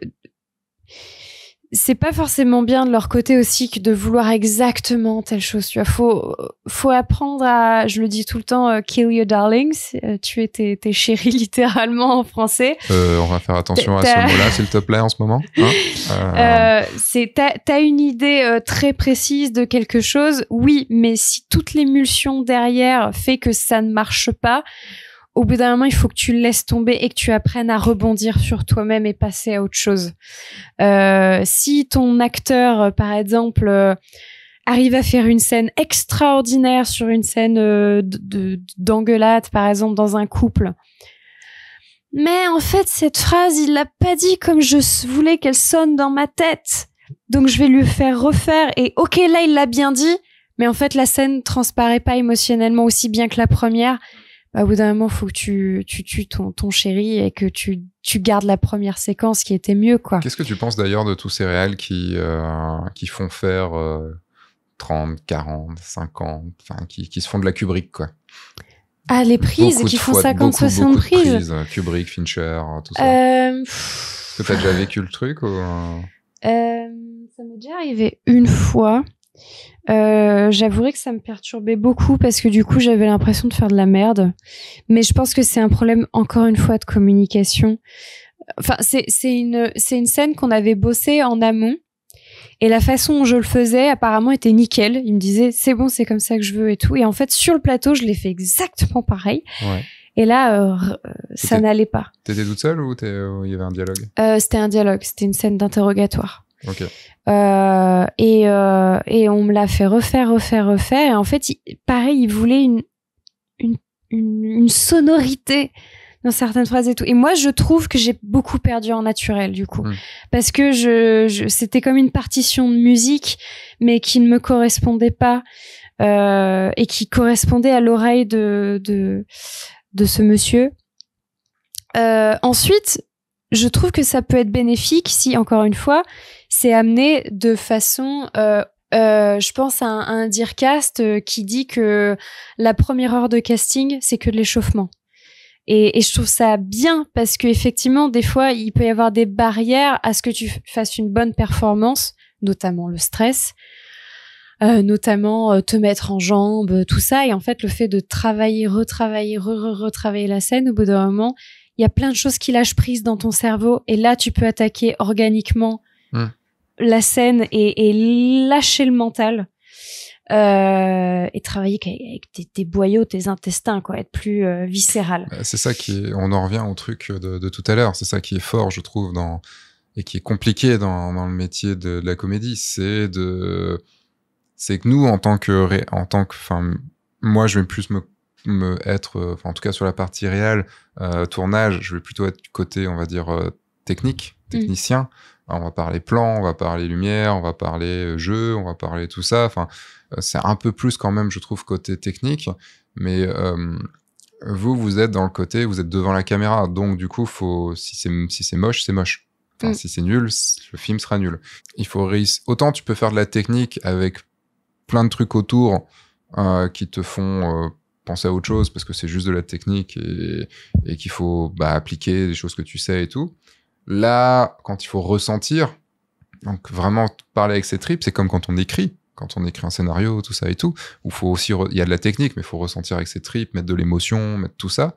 S2: c'est pas forcément bien de leur côté aussi que de vouloir exactement telle chose. Tu faut, faut apprendre à, je le dis tout le temps, euh, kill your darlings, tu euh, tuer tes, chéris littéralement en français. Euh, on va
S1: faire attention à ce mot-là, s'il te plaît, en ce moment. Hein.
S2: t'as une idée très précise de quelque chose, oui, mais si toute l'émulsion derrière fait que ça ne marche pas, au bout d'un moment, il faut que tu le laisses tomber et que tu apprennes à rebondir sur toi-même et passer à autre chose. Euh, si ton acteur, euh, par exemple, euh, arrive à faire une scène extraordinaire sur une scène d'engueulade, par exemple, dans un couple, mais en fait, cette phrase, il l'a pas dit comme je voulais qu'elle sonne dans ma tête. Donc je vais lui faire refaire et ok, là, il l'a bien dit, mais en fait, la scène transparaît pas émotionnellement aussi bien que la première au bout d'un moment, faut que tu, tues ton, ton chéri et que tu, tu gardes la première séquence qui était mieux, quoi.
S1: Qu'est-ce que tu penses d'ailleurs de tous ces réels qui, euh, qui font faire 30, 40, 50, enfin, qui, qui se font de la Kubrick, quoi?
S2: Ah, les prises qui font 50, 60 prises. prises.
S1: Euh, Kubrick, Fincher, euh, tout
S2: ça. Est-ce
S1: déjà vécu le truc Ça
S2: m'est déjà arrivé une fois. Euh, J'avouerai que ça me perturbait beaucoup parce que du coup j'avais l'impression de faire de la merde. Mais je pense que c'est un problème encore une fois de communication. Enfin, c'est une, une scène qu'on avait bossée en amont. Et la façon dont je le faisais, apparemment, était nickel. Il me disait, c'est bon, c'est comme ça que je veux et tout. Et en fait, sur le plateau, je l'ai fait exactement pareil. Et là, euh, euh, ça n'allait pas.
S1: T'étais toute seule ou euh, il y avait un dialogue
S2: C'était un dialogue, c'était une scène d'interrogatoire. Euh, et, euh, et, on me l'a fait refaire, refaire, refaire. Et en fait, pareil, il voulait une, une, une, sonorité dans certaines phrases et tout. Et moi, je trouve que j'ai beaucoup perdu en naturel, du coup. Hmm. Parce que je, c'était comme une partition de musique, mais qui ne me correspondait pas. Euh, et qui correspondait à l'oreille de, de, de, ce monsieur. ensuite, je trouve que ça peut être bénéfique si, encore une fois, c'est amené de façon euh, euh, je pense à un, dire cast euh, qui dit que la première heure de casting, c'est que de l'échauffement. Et, je trouve ça bien parce que effectivement, des fois, il peut y avoir des barrières à ce que tu fasses une bonne performance, notamment le stress, notamment te mettre en jambe, tout ça. Et en fait, le fait de travailler, retravailler, retravailler la scène, au bout d'un moment, il y a plein de choses qui lâchent prise dans ton cerveau. Et là, tu peux attaquer organiquement la scène et, lâcher le mental euh, et travailler avec tes, boyaux, tes intestins, quoi, être plus euh, viscéral. Euh,
S1: c'est ça qui, on en revient au truc de, tout à l'heure. C'est ça qui est fort, je trouve, dans et qui est compliqué dans, le métier de, la comédie, c'est de, c'est que nous, en tant que, en tant que, enfin, moi, je vais plus me me être, en tout cas sur la partie réelle, tournage, je vais plutôt être du côté, on va dire, technique, mmh. technicien, on va parler plan, on va parler lumière, on va parler euh, jeu, on va parler tout ça. Enfin, euh, c'est un peu plus quand même, je trouve, côté technique. Mais euh, vous, vous êtes dans le côté, vous êtes devant la caméra. Donc, du coup, faut, si c'est moche, c'est moche. Mm. Si c'est nul, le film sera nul. Il faut Autant tu peux faire de la technique avec plein de trucs autour qui te font penser à autre chose parce que c'est juste de la technique et, qu'il faut bah, appliquer des choses que tu sais et tout. Là, quand il faut ressentir, donc vraiment parler avec ses tripes, c'est comme quand on écrit, quand on écrit un scénario, tout ça et tout, où faut aussi, il y a de la technique, mais il faut ressentir avec ses tripes, mettre de l'émotion, mettre tout ça.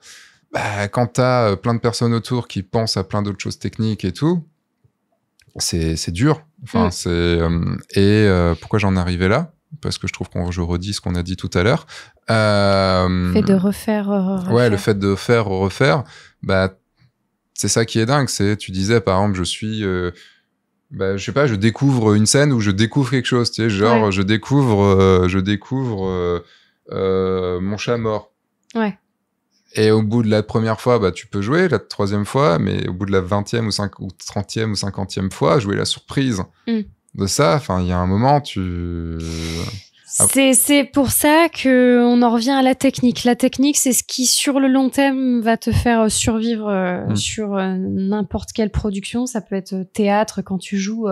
S1: Bah, quand quand as euh, plein de personnes autour qui pensent à plein d'autres choses techniques et tout, c'est dur. Mm. Euh, et euh, pourquoi j'en arrivais là Parce que je trouve qu'on je redis ce qu'on a dit tout à l'heure. le fait de
S2: refaire, refaire. Ouais, le
S1: fait de faire refaire. Bah c'est ça qui est dingue. C'est, tu disais, par exemple, je suis, euh, bah, je sais pas, je découvre une scène où je découvre quelque chose. Tu sais, genre, je découvre, euh, je découvre euh, mon chat mort. Ouais. Et au bout de la première fois, bah, tu peux jouer, la troisième fois, mais au bout de la vingtième ou, trentième ou cinquantième fois, jouer la surprise mm. de ça. Enfin, il y a un moment, tu. Ah.
S2: C'est pour ça que on en revient à la technique. La technique, c'est ce qui sur le long terme va te faire euh, survivre euh, mm. sur euh, n'importe quelle production. Ça peut être théâtre quand tu joues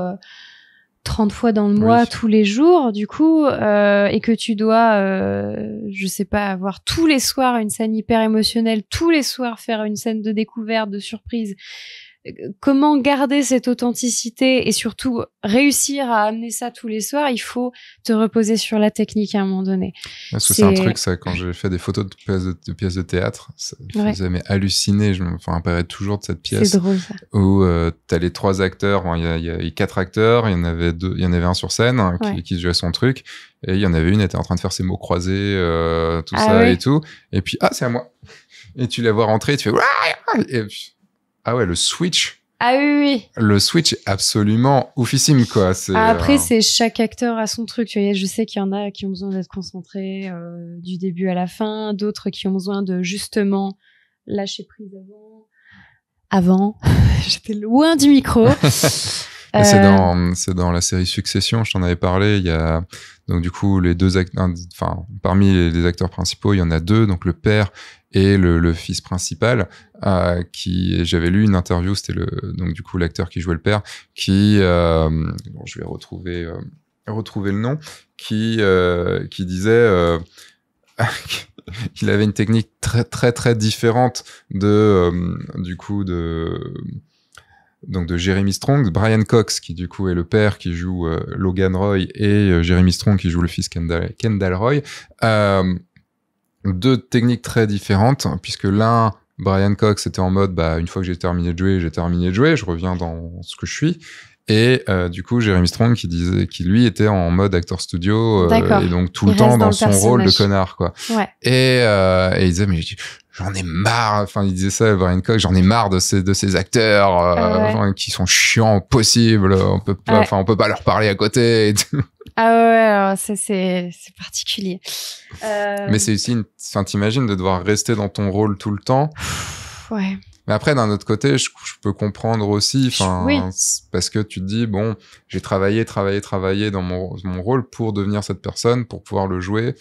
S2: 30 fois dans le mois, tous les jours, du coup, et que tu dois, je sais pas, avoir tous les soirs une scène hyper émotionnelle, tous les soirs faire une scène de découverte, de surprise comment garder cette authenticité et surtout réussir à amener ça tous les soirs, il faut te reposer sur la technique à un moment donné. Parce que c'est un truc,
S1: ça, quand j'ai fait des photos de pièces de, pièces de théâtre, ça, ouais. faisait halluciner Je me impérer toujours de cette pièce. Drôle, ça. Où euh, tu as les trois acteurs, il y, a quatre acteurs, il y, en avait deux, il y en avait un sur scène hein, qui, jouait son truc. Et il y en avait une, elle était en train de faire ses mots croisés, euh, tout ah ça et tout. Et puis, ah, c'est à moi. Et tu la vois rentrer, tu fais, ah ouais, le Switch.
S2: Ah oui, oui.
S1: Le Switch est absolument oufissime, quoi. Ah, après, euh,
S2: c'est chaque acteur à son truc. Tu je sais qu'il y en a qui ont besoin d'être concentrés euh, du début à la fin, d'autres qui ont besoin de justement lâcher prise avant. Avant, j'étais loin du micro. C'est euh, dans,
S1: dans, la série Succession, je t'en avais parlé. Il y a donc du coup les deux, enfin parmi les, acteurs principaux, il y en a deux, donc le père et le, fils principal euh, qui j'avais lu une interview c'était le donc du coup l'acteur qui jouait le père qui euh, je vais retrouver euh, retrouver le nom qui qui disait qu'il avait une technique très très très différente de du coup de donc de Jeremy Strong, Brian Cox qui du coup est le père qui joue Logan Roy et Jeremy Strong qui joue le fils Kendall, Kendall Roy, euh, deux techniques très différentes, puisque l'un, Brian Cox, était en mode, bah, une fois que j'ai terminé de jouer, j'ai terminé de jouer, je reviens dans ce que je suis. Et euh, du coup, Jeremy Strong qui disait, qui lui était en mode acteur studio euh, et donc tout le temps dans, son rôle de connard quoi. Ouais. Et, euh, et, il disait mais j'en ai marre. Enfin, il disait ça à Brian Cox. J'en ai marre de ces de ces acteurs ah qui sont chiants possible. On peut enfin on peut pas leur parler à côté.
S2: Ah ouais, c'est particulier. Mais c'est
S1: aussi, enfin t'imagines de devoir rester dans ton rôle tout le temps. Ouais. Mais après, d'un autre côté, je, peux comprendre aussi, oui. parce que tu te dis, bon, j'ai travaillé, travaillé, travaillé dans mon, mon, rôle pour devenir cette personne, pour pouvoir le jouer.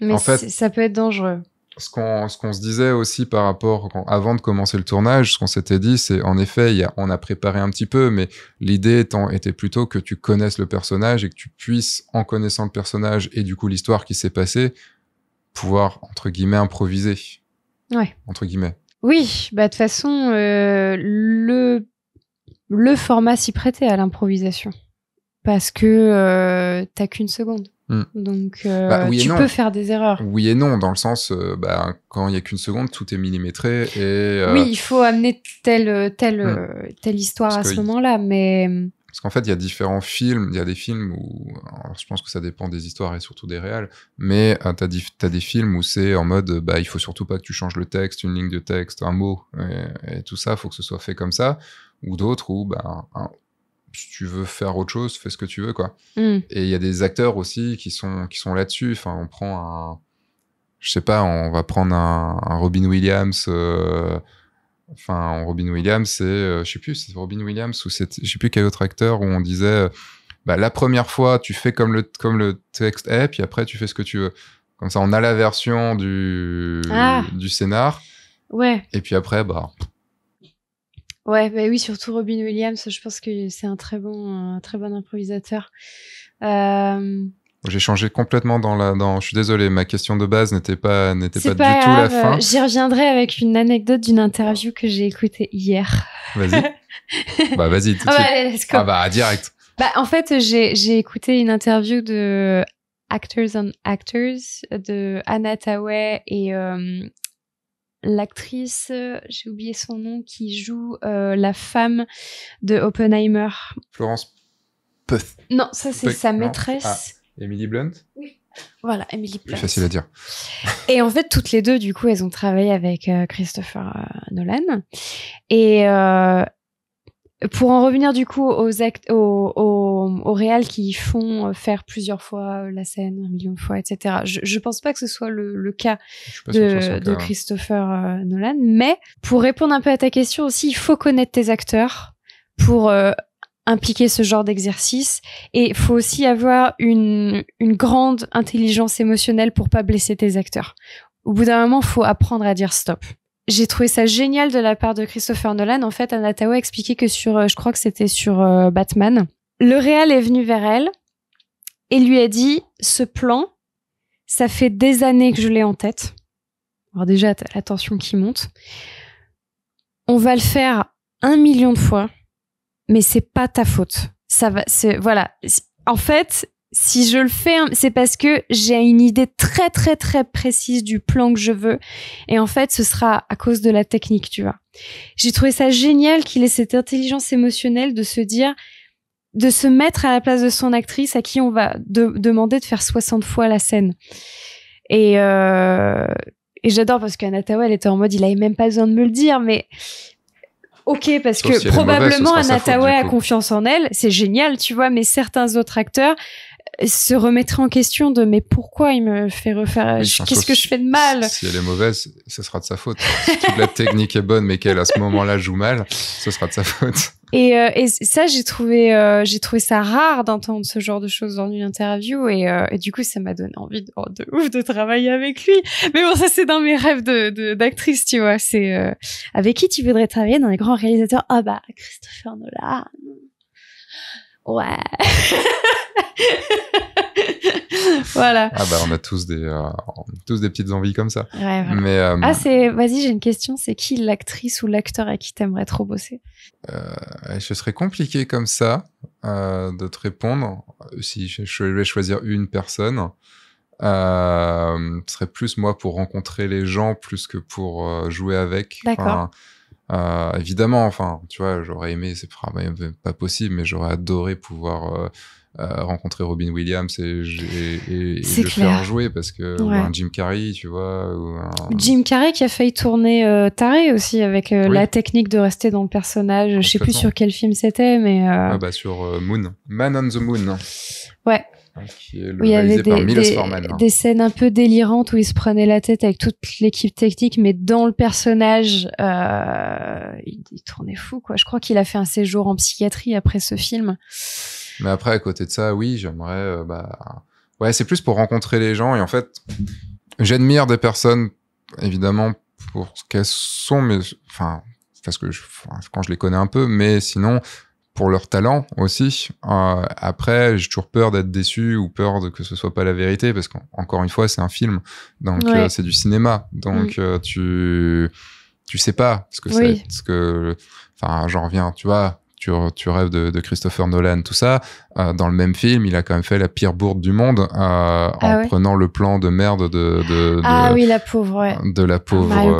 S1: Mais en fait, ça
S2: peut être dangereux.
S1: Ce qu'on, ce qu'on se disait aussi par rapport, avant de commencer le tournage, ce qu'on s'était dit, c'est en effet, on a préparé un petit peu, mais l'idée était plutôt que tu connaisses le personnage et que tu puisses, en connaissant le personnage et du coup l'histoire qui s'est passée, pouvoir, entre guillemets, improviser. Ouais. Entre guillemets.
S2: Oui, bah de toute façon, euh, le, le format s'y prêtait à l'improvisation. Parce que euh, t'as qu'une seconde. Hmm. Donc euh, bah, tu peux faire des erreurs.
S1: Oui et non, dans le sens, bah, quand il n'y a qu'une seconde, tout est millimétré. Et, Oui, il
S2: faut amener telle, telle, hmm. telle histoire à ce moment-là, mais
S1: parce qu'en fait, il y a différents films. Il y a des films où, je pense que ça dépend des histoires et surtout des réels, mais euh, tu as, des films où c'est en mode, bah, il faut surtout pas que tu changes le texte, une ligne de texte, un mot, et, tout ça, faut que ce soit fait comme ça. Ou d'autres où, bah, si tu veux faire autre chose, fais ce que tu veux, quoi. Mmh. Et il y a des acteurs aussi qui sont, là-dessus. Enfin, on prend un, je sais pas, on va prendre un, Robin Williams. Euh, enfin Robin Williams, c'est, euh, je sais plus, c'est Robin Williams ou c'est, je sais plus quel autre acteur où on disait, euh, bah, la première fois tu fais comme le comme le texte est, puis après tu fais ce que tu veux. Comme ça, on a la version du ah. du scénar. Ouais. Et puis après, bah.
S2: Ouais, bah oui, surtout Robin Williams, je pense que c'est un très bon, très bon improvisateur. Euh...
S1: J'ai changé complètement dans la. Dans... Je suis désolé, ma question de base n'était pas, n'était pas, du tout la fin. J'y
S2: reviendrai avec une anecdote d'une interview que j'ai écoutée hier.
S1: Vas-y. bah vas-y tout de ah Bah, ah bah direct.
S2: Bah en fait j'ai écouté une interview de Actors on Actors de Anna Tawai et euh, l'actrice, j'ai oublié son nom, qui joue euh, la femme de Oppenheimer.
S1: Florence Puth. Non, ça c'est sa maîtresse. Ah. Emily Blunt Oui.
S2: Voilà, Emily Blunt. Facile à dire. Et en fait, toutes les deux, du coup, elles ont travaillé avec euh, Christopher euh, Nolan. Et euh, pour en revenir, du coup, aux, actes, aux, aux, qui font faire plusieurs fois la scène, un million de fois, etc. Je, ne pense pas que ce soit le, cas de, Christopher Nolan. Mais pour répondre un peu à ta question aussi, il faut connaître tes acteurs pour impliquer ce genre d'exercice et faut aussi avoir une, une grande intelligence émotionnelle pour pas blesser tes acteurs. Au bout d'un moment, faut apprendre à dire stop. J'ai trouvé ça génial de la part de Christopher Nolan. En fait, Anatawa expliqué que sur, euh, je crois que c'était sur euh, Batman, le réel est venu vers elle et lui a dit ce plan, ça fait des années que je l'ai en tête. Alors déjà, la tension qui monte. On va le faire un million de fois mais c'est pas ta faute. Ça va, c'est, voilà. En fait, si je le fais, hein, c'est parce que j'ai une idée très très très précise du plan que je veux. Et en fait, ce sera à cause de la technique, tu vois. J'ai trouvé ça génial qu'il ait cette intelligence émotionnelle de se dire, de se mettre à la place de son actrice à qui on va demander de faire 60 fois la scène. Et, euh, j'adore parce qu'Anatawa, elle était en mode, il avait même pas besoin de me le dire, mais ok parce que probablement Anataway a confiance en elle, c'est génial, tu vois, mais certains autres acteurs, se remettrait en question de mais pourquoi il me fait refaire qu'est-ce que je fais de mal si elle
S1: est mauvaise ce sera de sa faute si toute la technique est bonne mais qu'elle à ce moment-là joue mal ce sera de sa faute
S2: et, euh, et ça j'ai trouvé euh, j'ai trouvé ça rare d'entendre ce genre de choses dans une interview euh, et, du coup ça m'a donné envie de, de, ouf de travailler avec lui mais bon ça c'est dans mes rêves de d'actrice tu vois c'est avec qui tu voudrais travailler dans les grands réalisateurs ah bah Christopher Nolan ouais. voilà. Ah bah, on a
S1: tous des euh, tous des petites envies comme ça. Mais euh, ah
S2: c'est vas-y j'ai une question c'est qui l'actrice ou l'acteur à qui t'aimerais trop bosser
S1: euh, Ce serait compliqué comme ça euh, de te répondre si je vais choisir une personne. ce serait plus moi pour rencontrer les gens plus que pour jouer avec. D'accord. Euh, évidemment, enfin, tu vois, j'aurais aimé, c'est pas possible, mais j'aurais adoré pouvoir euh, euh, rencontrer Robin Williams et, le faire jouer parce que un Jim Carrey, tu vois. Ou Jim
S2: Carrey qui a failli tourner Taré aussi avec la technique de rester dans le personnage. Je sais plus sur quel film c'était, mais. Ah
S1: bah sur Moon, Man on the Moon. Ouais, Hein, il y avait hein. des,
S2: scènes un peu délirantes où il se prenait la tête avec toute l'équipe technique, mais dans le personnage, euh, il, tournait fou. Quoi. Je crois qu'il a fait un séjour en psychiatrie après ce film.
S1: Mais après, à côté de ça, oui, j'aimerais. Euh, bah... Ouais, c'est plus pour rencontrer les gens. Et en fait, j'admire des personnes, évidemment, pour ce qu'elles sont, mais enfin, parce que quand je les connais un peu, mais sinon, pour leur talent aussi. Euh, après, j'ai toujours peur d'être déçu ou peur de que ce soit pas la vérité parce qu'encore une fois, c'est un film, donc euh, c'est du cinéma, donc mm. euh, tu tu sais pas ce que c'est, ce que, enfin, j'en reviens, tu vois, tu, rêves de, Christopher Nolan, tout ça. Euh, dans le même film, il a quand même fait la pire bourde du monde euh, ah en prenant le plan de merde de, ah oui
S2: la pauvre
S1: de la pauvre Marion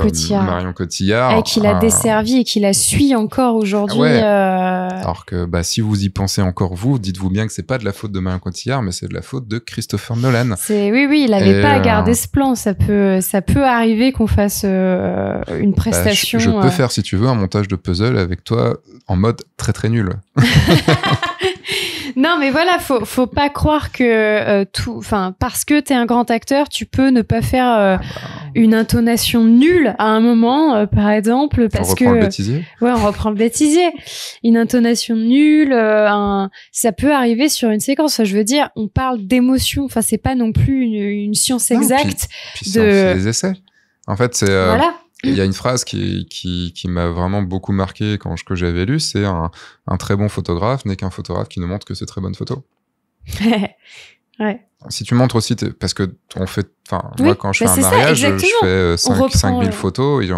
S1: euh, Cotillard, et qu'il a desservi
S2: et qu'il la suit encore aujourd'hui. Alors
S1: que bah si vous y pensez encore vous, dites-vous bien que c'est pas de la faute de Marion Cotillard, mais c'est de la faute de Christopher Nolan. C'est oui oui, il avait pas à garder ce
S2: plan. Ça peut ça peut arriver qu'on fasse une prestation. Bah, je, je peux faire
S1: si tu veux un montage de puzzle avec toi en mode très très nul.
S2: non, mais voilà, faut faut pas croire que euh, tout, enfin parce que t'es un grand acteur, tu peux ne pas faire euh, ah bah. une intonation nulle à un moment, euh, par exemple, parce on reprend que le bêtisier. ouais, on reprend le bêtisier. Une intonation nulle, ça peut arriver sur une séquence. je veux dire, on parle d'émotion. Enfin, c'est pas non plus une, science exacte
S1: non, de. des essais. En fait, c'est il y a une phrase qui, qui, m'a vraiment beaucoup marqué quand je, que j'avais lu, c'est un, un, très bon photographe n'est qu'un photographe qui ne montre que ses très bonnes photos. Si tu montres aussi, parce que on fait, enfin, moi quand je bah, fais un mariage, je fais 5000 euh, euh, photos,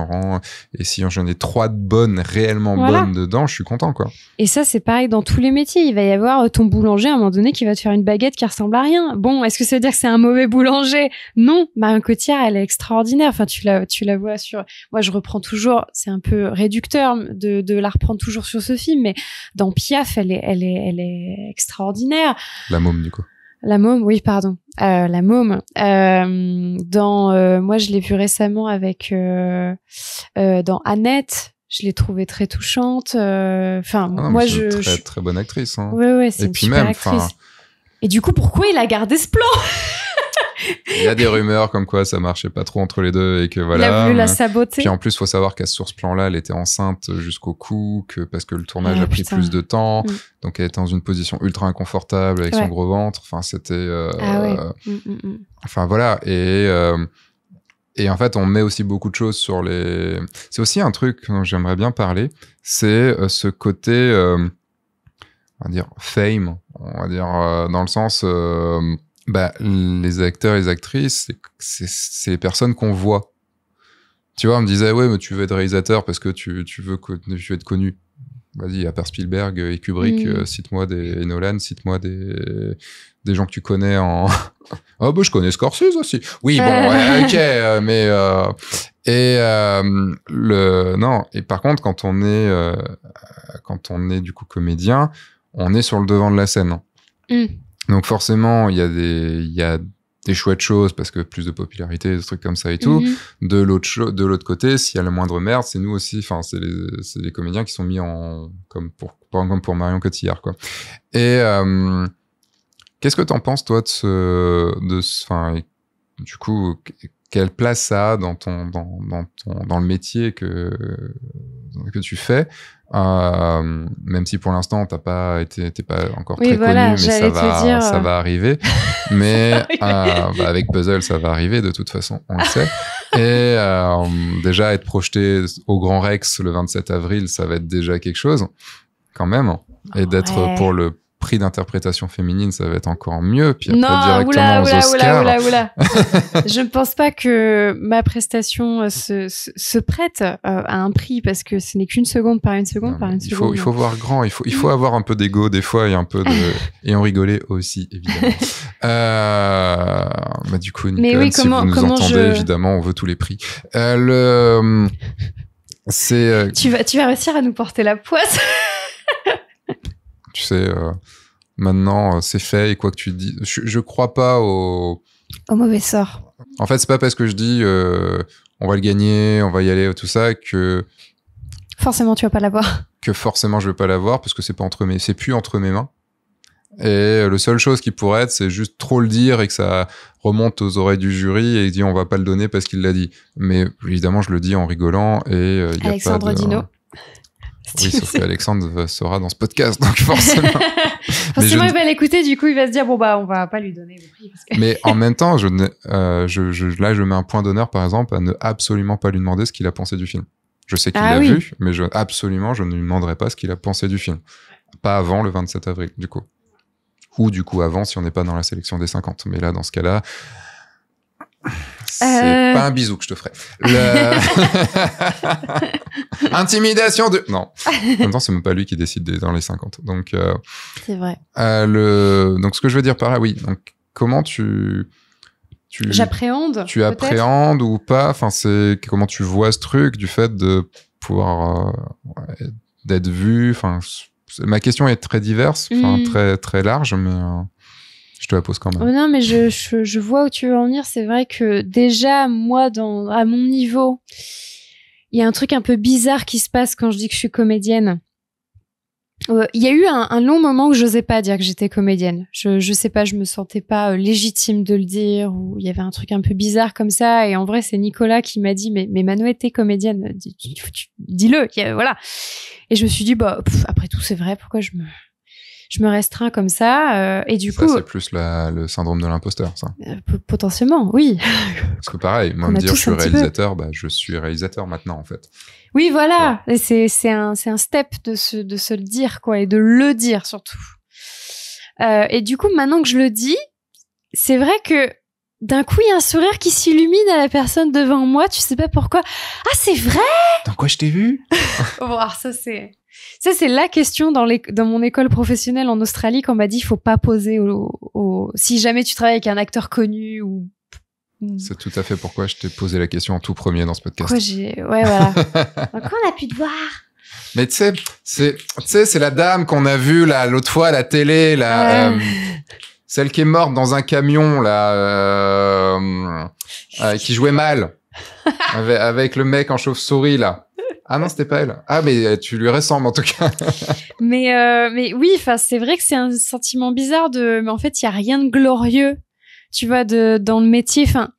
S1: et si j'en ai trois de bonnes, réellement bonnes dedans, je suis content, quoi.
S2: Et ça, c'est pareil dans tous les métiers. Il va y avoir euh, ton boulanger à un moment donné qui va te faire une baguette qui ressemble à rien. Bon, est-ce que ça veut dire que c'est un mauvais boulanger? Non. Marine Cotillard, elle est extraordinaire. Enfin, tu la, tu la vois sur, moi, je reprends toujours, c'est un peu réducteur de, la reprendre toujours sur ce film, mais dans Piaf, elle est, elle est, elle est extraordinaire. La môme, du coup. La môme, oui, pardon. Euh, la môme. Euh, dans, euh, moi, je l'ai vu récemment avec dans Annette. Je l'ai trouvée très touchante. Enfin, ah moi, je, très,
S1: très bonne actrice. Hein. Oui, oui, c'est une même, actrice.
S2: Et du coup, pourquoi il a gardé ce plan
S1: il y a des rumeurs comme quoi ça marchait pas trop entre les deux et que voilà. Il a voulu la saboter. Puis en plus, faut savoir qu'à ce plan-là, elle était enceinte jusqu'au cou, que parce que le tournage ah, a pris plus de temps, mm. donc elle était dans une position ultra inconfortable avec son gros ventre. Enfin, c'était. Euh, ah, euh, mm, mm, Enfin voilà et. Euh, et en fait, on met aussi beaucoup de choses sur les. C'est aussi un truc dont j'aimerais bien parler, c'est ce côté, on va dire, fame, on va dire, dans le sens bah, les acteurs et les actrices, c'est les personnes qu'on voit. Tu vois, on me disait, ouais, mais tu veux être réalisateur parce que tu, tu veux, tu être connu. Vas-y, à part Spielberg et Kubrick, mm. euh, cite-moi des Nolan, cite-moi des, des gens que tu connais en. oh, bah, je connais Scorsese aussi. Oui, bon, ok, euh, mais. Euh, et le. Non, et par contre, quand on est, quand on est du coup comédien, on est sur le devant de la scène. Mmh. Donc forcément, il y a des, il y a des chouettes choses parce que plus de popularité, des trucs comme ça et tout. Mhm. De l'autre de l'autre côté, s'il y a la moindre merde, c'est nous aussi. Enfin, c'est les, comédiens qui sont mis en comme pour comme pour Marion Cotillard quoi. Et euh, qu'est-ce que t'en penses toi de ce de enfin du coup quelle place ça a dans ton dans, dans ton dans le métier que que tu fais euh, même si pour l'instant t'as pas été t'es pas encore très connu, mais ça va, ça euh, bah, va arriver. mais avec Puzzle, ça va arriver de toute façon, on le sait. Et euh, déjà être projeté au Grand Rex le 27 avril, ça va être déjà quelque chose, quand même. Et d'être pour le prix d'interprétation féminine, ça va être encore mieux. Puis non, directement oula, oula, oula, oula,
S2: Je ne pense pas que ma prestation euh, se, se, prête euh, à un prix parce que ce n'est qu'une seconde par une seconde par une il seconde. Faut, il faut voir grand, il faut, il faut mm. avoir
S1: un peu d'ego des fois et un peu de... et en rigoler aussi, évidemment. Euh, bah, du coup, si vous nous entendez, évidemment, on veut tous les prix. Euh, C'est...
S2: Tu, vas, tu vas réussir à nous porter la poisse
S1: tu sais, euh, maintenant, euh, c'est fait et quoi que tu dis. Je, ne crois pas au.
S2: Au mauvais sort.
S1: En fait, c'est pas parce que je dis euh, on va le gagner, on va y aller, tout ça, que.
S2: Forcément, tu vas pas l'avoir.
S1: Que forcément, je vais pas l'avoir parce que c'est pas entre mes, c'est plus entre mes mains. Et la seule chose qui pourrait être, c'est juste trop le dire et que ça remonte aux oreilles du jury et il dit on va pas le donner parce qu'il l'a dit. Mais évidemment, je le dis en rigolant et. y Alexandre Dino. Oui, sauf qu'Alexandre sera dans ce podcast, donc forcément. forcément, il va
S2: l'écouter, du coup, il va se dire bon, bah, on va pas lui
S1: donner le prix. Parce que... Mais en même temps, euh, je, je, là, je mets un point d'honneur, par exemple, à ne absolument pas lui demander ce qu'il a pensé du film. Je sais qu'il ah l'a vu, mais absolument, je ne lui demanderai pas ce qu'il a pensé du film. Pas avant le 27 avril, du coup. Ou du coup, avant, si on n'est pas dans la sélection des 50. Mais là, dans ce cas-là.
S2: C'est euh. pas un
S1: bisou que je te ferai. Intimidation de... Non. En même temps, c'est même pas lui qui décide dans les 50. Donc, euh, c'est vrai. Euh, le... Donc, ce que je veux dire par là, oui. Donc, comment tu... tu
S2: J'appréhende. Tu appréhendes
S1: ou pas Enfin, c'est comment tu vois ce truc du fait de pouvoir... d'être vu. Enfin, ma question est très diverse, mm. très, très large, mais je te la pose quand même. Oh,
S2: non, mais je, vois où tu veux en venir. C'est vrai que déjà, moi, dans, à mon niveau, il y a un truc un peu bizarre qui se passe quand je dis que je suis comédienne. Euh, il y a eu un, long moment où j'osais pas dire que j'étais comédienne. Je, ne sais pas, je me sentais pas euh, légitime de le dire, ou il y avait un truc un peu bizarre comme ça. Et en vrai, c'est Nicolas qui m'a dit, mais, mais tu t'es comédienne, dis-le, voilà. Et je me suis dit, bah, après tout, c'est vrai, pourquoi je me, je me restreins comme ça. Euh, et du coup. C'est
S1: plus le syndrome de l'imposteur, ça. Euh,
S2: potentiellement, oui.
S1: Parce que pareil, moi, me dire je suis réalisateur, bah, je suis réalisateur maintenant, en fait.
S2: Oui, voilà. c'est un, step de se, le dire, quoi, et de le dire surtout. Euh, et du coup, maintenant que je le dis, c'est vrai que d'un coup, il y a un sourire qui s'illumine à la personne devant moi. Tu sais pas pourquoi. Ah, c'est vrai
S1: Dans quoi je t'ai vu
S2: Voir, ça c'est. Ça, c'est la question dans, mon école professionnelle en Australie qu'on m'a dit il faut pas poser si jamais tu travailles avec un acteur connu ou.
S1: C'est tout à fait pourquoi je t'ai posé la question en tout premier dans ce podcast. Pourquoi Ouais, voilà. on a pu te voir mais tu sais, c'est, la dame qu'on a vue l'autre fois à la télé, euh, celle qui est morte dans un camion là, euh, euh, qui jouait mal avec, le mec en chauve-souris là. Ah non, c'était pas elle. Ah, mais euh, tu lui ressembles en tout cas.
S2: mais, euh, mais oui, c'est vrai que c'est un sentiment bizarre de. Mais en fait, il n'y a rien de glorieux, tu vois, de, dans le métier. Enfin,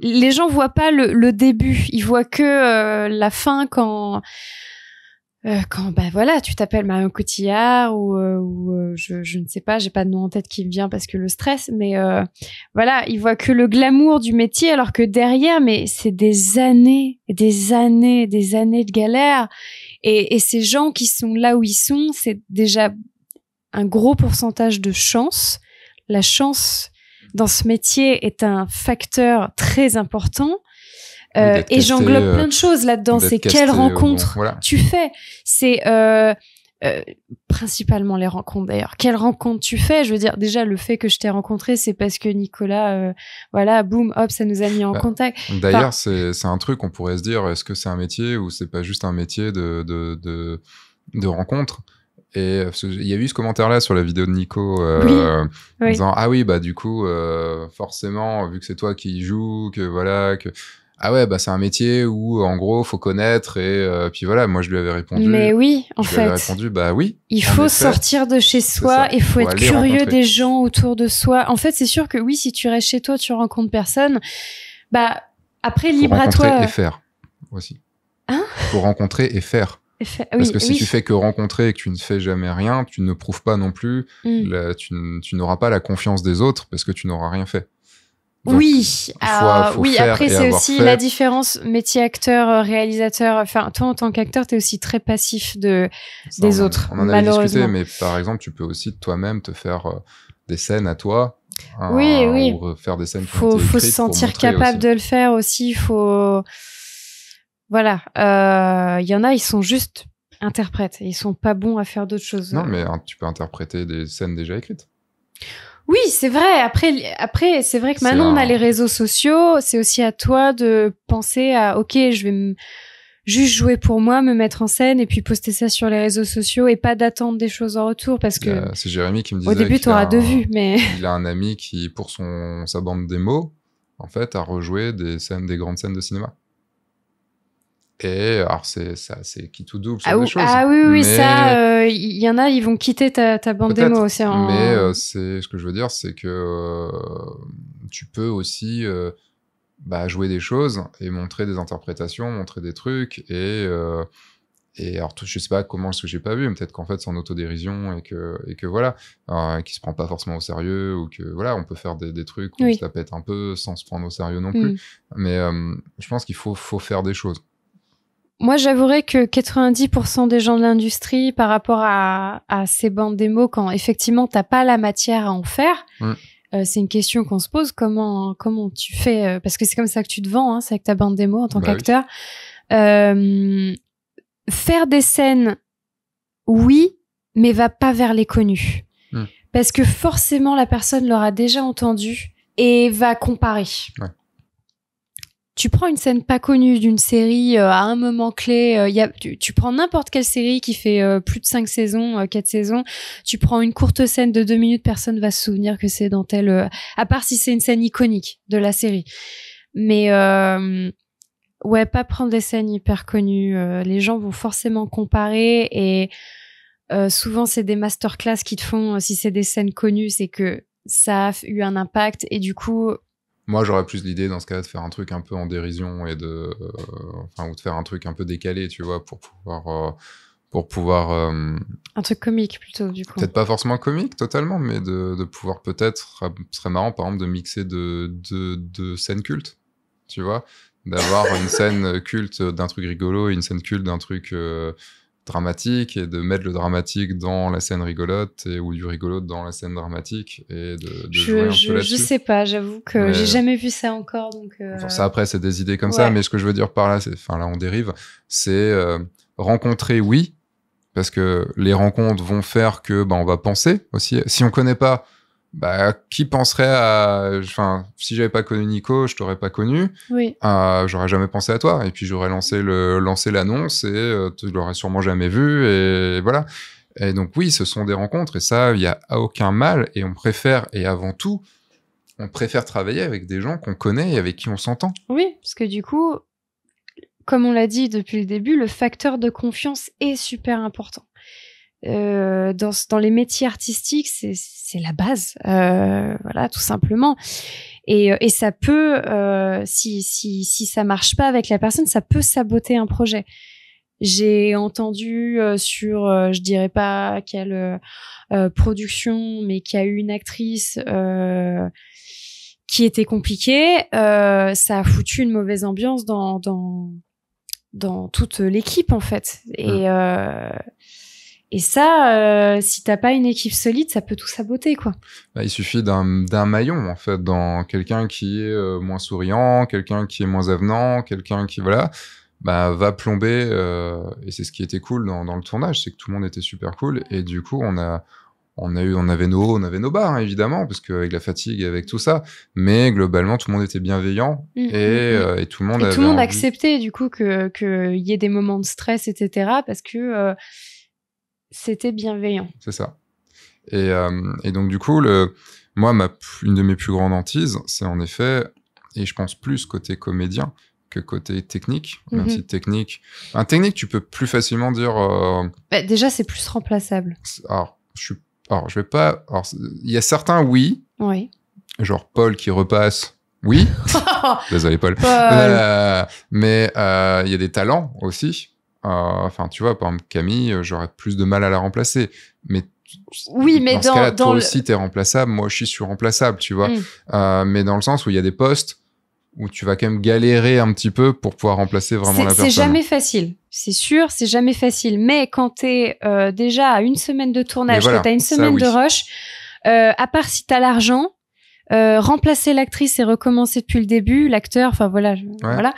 S2: les gens voient pas le, le début, ils voient que euh, la fin quand euh, quand bah, voilà, tu t'appelles Marion Cotillard ou, euh, euh, je, ne sais pas, j'ai pas de nom en tête qui vient parce que le stress, mais voilà, ils voient que le glamour du métier alors que derrière, mais c'est des années, des années, des années de galère et, et ces gens qui sont là où ils sont, c'est déjà un gros pourcentage de chance. La chance dans ce métier est un facteur très important euh, et j'englobe plein de euh, choses là-dedans. C'est quelle euh, rencontre tu fais. C'est principalement les rencontres d'ailleurs. Quelle rencontre tu fais Je veux dire, déjà le fait que je t'ai rencontré, c'est parce que Nicolas, voilà, boum, hop, ça nous a mis en bah, contact. D'ailleurs,
S1: c'est, c'est un truc. On pourrait se dire, est-ce que c'est un métier ou c'est pas juste un métier de de, de, rencontre et il y a eu ce commentaire-là sur la vidéo de Nico, disant ah oui bah du coup forcément vu que c'est toi qui joues, que voilà que ah ouais bah c'est un métier où en gros faut connaître et euh, puis voilà moi je lui avais répondu mais oui en je fait lui avais répondu bah oui il faut sortir
S2: de chez soi il faut, être curieux des gens autour de soi en fait c'est sûr que oui si tu restes chez toi tu rencontres personne bah après libre à toi rencontrer et faire
S1: aussi hein faut rencontrer et faire Parce que si tu fais que rencontrer et que tu ne fais jamais rien, tu ne prouves pas non plus, mmh. tu, n'auras pas la confiance des autres parce que tu n'auras rien fait oui, ah, oui. Après, c'est aussi la
S2: différence métier acteur euh, réalisateur. Enfin, toi en tant qu'acteur, t'es aussi très passif de des autres. On en a discuté,
S1: mais par exemple, tu peux aussi toi-même te faire euh, des scènes à toi. Hein, oui, oui. faire des scènes. Faut, faut se sentir capable de
S2: le faire aussi. Faut, voilà. Il euh, y en a, ils sont juste interprètes. Ils sont pas bons à faire d'autres choses. Non, mais
S1: hein, tu peux interpréter des scènes déjà écrites.
S2: Oui, c'est vrai. Après, après c'est vrai que maintenant, on a les réseaux sociaux. C'est aussi à toi de penser à, OK, je vais juste jouer pour moi, me mettre en scène et puis poster ça sur les réseaux sociaux et pas d'attendre des choses en retour parce que. c'est Jérémy qui me disait. Au début, tu auras deux vues, mais.
S1: Il a un ami qui, pour son, sa bande démo, en fait, a rejoué des scènes, des grandes scènes de cinéma. Et alors, c'est, ça, c'est qui tout double. Ah, choses, ah oui, oui, ça,
S2: il euh, y, en a, ils vont quitter ta, ta bande démo aussi. Hein. Mais euh,
S1: c'est, ce que je veux dire, c'est que euh, tu peux aussi bah, jouer des choses et montrer des interprétations, montrer des trucs. Et, et alors, tout, je sais pas comment ce que j'ai pas vu, mais peut-être qu'en fait, c'est en autodérision et que, et que voilà, hein, qui se prend pas forcément au sérieux ou que voilà, on peut faire des, trucs où ça on se pète un peu sans se prendre au sérieux non mm. plus. Mais je pense qu'il faut, faut faire des choses.
S2: Moi, j'avouerais que 90% des gens de l'industrie, par rapport à, à ces bandes démo, quand effectivement t'as pas la matière à en faire, euh, c'est une question qu'on se pose. Comment comment tu fais euh, Parce que c'est comme ça que tu te vends, hein, c'est avec ta bande démo en tant bah qu'acteur. Euh, faire des scènes, oui, mais va pas vers les connus, hmm. parce que forcément la personne l'aura déjà entendu et va comparer. Ouais tu prends une scène pas connue d'une série euh, à un moment clé, euh, tu, prends n'importe quelle série qui fait euh, plus de cinq saisons, quatre saisons, tu prends une courte scène de deux minutes, personne va se souvenir que c'est dans telle... à part si c'est une scène iconique de la série. Mais ouais, pas prendre des scènes hyper connues, les gens vont forcément comparer et souvent c'est des masterclass qui te font, si c'est des scènes connues, c'est que ça a eu un impact et du coup
S1: moi, j'aurais plus l'idée dans ce cas de faire un truc un peu en dérision et de, euh, enfin, ou de faire un truc un peu décalé, tu vois, pour pouvoir, euh, pour pouvoir. Euh,
S2: un truc comique plutôt, du coup. Peut-être pas
S1: forcément comique totalement, mais de, de pouvoir peut-être, ce serait marrant, par exemple, de mixer de, de, de scènes cultes, tu vois, d'avoir une scène culte d'un truc rigolo et une scène culte d'un truc dramatique et de mettre le dramatique dans la scène rigolote et, ou du rigolote dans la scène dramatique et de, je, jouer un peu là-dessus. Je sais pas, j'avoue que j'ai euh,
S2: jamais vu ça encore. Donc euh, ça après, c'est des idées comme ça, mais ce
S1: que je veux dire par là, c'est, enfin là on dérive, c'est euh, rencontrer, oui, parce que les rencontres vont faire que bah, on va penser aussi. Si on connaît pas bah, qui penserait à. Enfin, si j'avais pas connu Nico, je t'aurais pas connu. Oui. Euh, j'aurais jamais pensé à toi. Et puis j'aurais lancé le lancer l'annonce et euh, tu l'aurais sûrement jamais vu. Et voilà. Et donc oui, ce sont des rencontres et ça, il n'y a aucun mal. Et on préfère et avant tout, on préfère travailler avec des gens qu'on connaît et avec qui on s'entend.
S2: Oui, parce que du coup, comme on l'a dit depuis le début, le facteur de confiance est super important euh, dans, dans les métiers artistiques, c'est la base, euh, voilà, tout simplement. Et, euh, et ça peut, euh, si, si, si ça marche pas avec la personne, ça peut saboter un projet. J'ai entendu euh, sur, euh, je dirais pas quelle production, mais qu'il y a eu une actrice qui était compliquée. ça a foutu une mauvaise ambiance dans, dans, dans toute l'équipe en fait. Et mmh. Et ça, si euh, si t'as pas une équipe solide, ça peut tout saboter, quoi.
S1: Bah, il suffit d'un maillon, en fait, dans quelqu'un qui est euh, moins souriant, quelqu'un qui est moins avenant, quelqu'un qui, voilà, bah, va plomber. Euh, et c'est ce qui était cool dans, dans le tournage, c'est que tout le monde était super cool. Et du coup, on a, on a eu, on avait nos hauts, on avait nos bas, hein, évidemment, parce qu'avec la fatigue, et avec tout ça. Mais globalement, tout le monde était bienveillant mmh, mmh, et, mmh. et, tout le monde. tout le monde
S2: acceptait du coup que qu'il y ait des moments de stress, etc. Parce que c'était bienveillant.
S1: C'est ça. Euh, et, donc, du coup, le, moi, ma, une de mes plus grandes hantises, c'est en effet, et je pense plus côté comédien que côté technique, un mhm. technique. Un technique, tu peux plus facilement dire. Euh,
S2: bah, déjà, c'est plus remplaçable.
S1: Alors, je suis. vais pas. il y a certains oui. Oui. Genre Paul qui repasse. Oui. Désolé, Paul. Euh, mais il y a des talents aussi. Enfin, tu vois, par exemple, Camille, euh, j'aurais plus de mal à la remplacer. Mais
S2: oui, mais dans, dans ce cas toi aussi,
S1: t'es remplaçable. Moi, je suis remplaçable, tu vois. Mm. Euh, mais dans le sens où il y a des postes où tu vas quand même galérer un petit peu pour pouvoir remplacer vraiment la personne. C'est jamais
S2: facile, c'est sûr, c'est jamais facile. Mais quand t'es es euh, déjà à une semaine de tournage, quand t'as une semaine de rush, à part si t'as l'argent, euh, remplacer l'actrice et recommencer depuis le début, l'acteur, enfin voilà, voilà,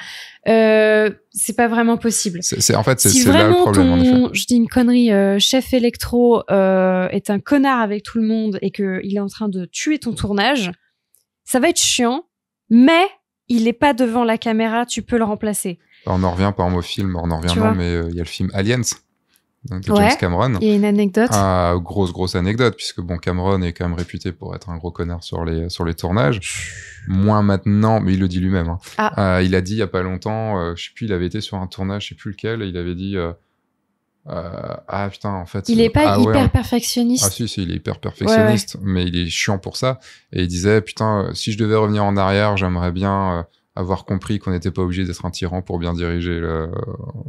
S2: euh, c'est pas vraiment possible. C'est en fait c'est si là le problème. Je dis une connerie. Euh, chef électro est un connard avec tout le monde et que il est en train de tuer ton tournage, ça va être chiant, mais il n'est pas devant la caméra, tu peux le remplacer.
S1: On en revient pas en mot film, on en revient non, mais il y a le film Aliens Cameron. Il
S2: y a une anecdote. Ah,
S1: grosse, grosse anecdote, puisque bon, Cameron est quand même réputé pour être un gros connard sur les, sur les tournages. Moins maintenant, mais il le dit lui-même. Hein. Ah. Euh, il a dit il n'y a pas longtemps, euh, je sais plus, il avait été sur un tournage, je sais plus lequel, et il avait dit. Euh, ah putain, en fait. Il est pas ah, hyper hein. perfectionniste. Ah si, il est hyper perfectionniste, mais il est chiant pour ça. Et il disait putain, si je devais revenir en arrière, j'aimerais bien avoir compris qu'on n'était pas obligé d'être un tyran pour bien diriger le,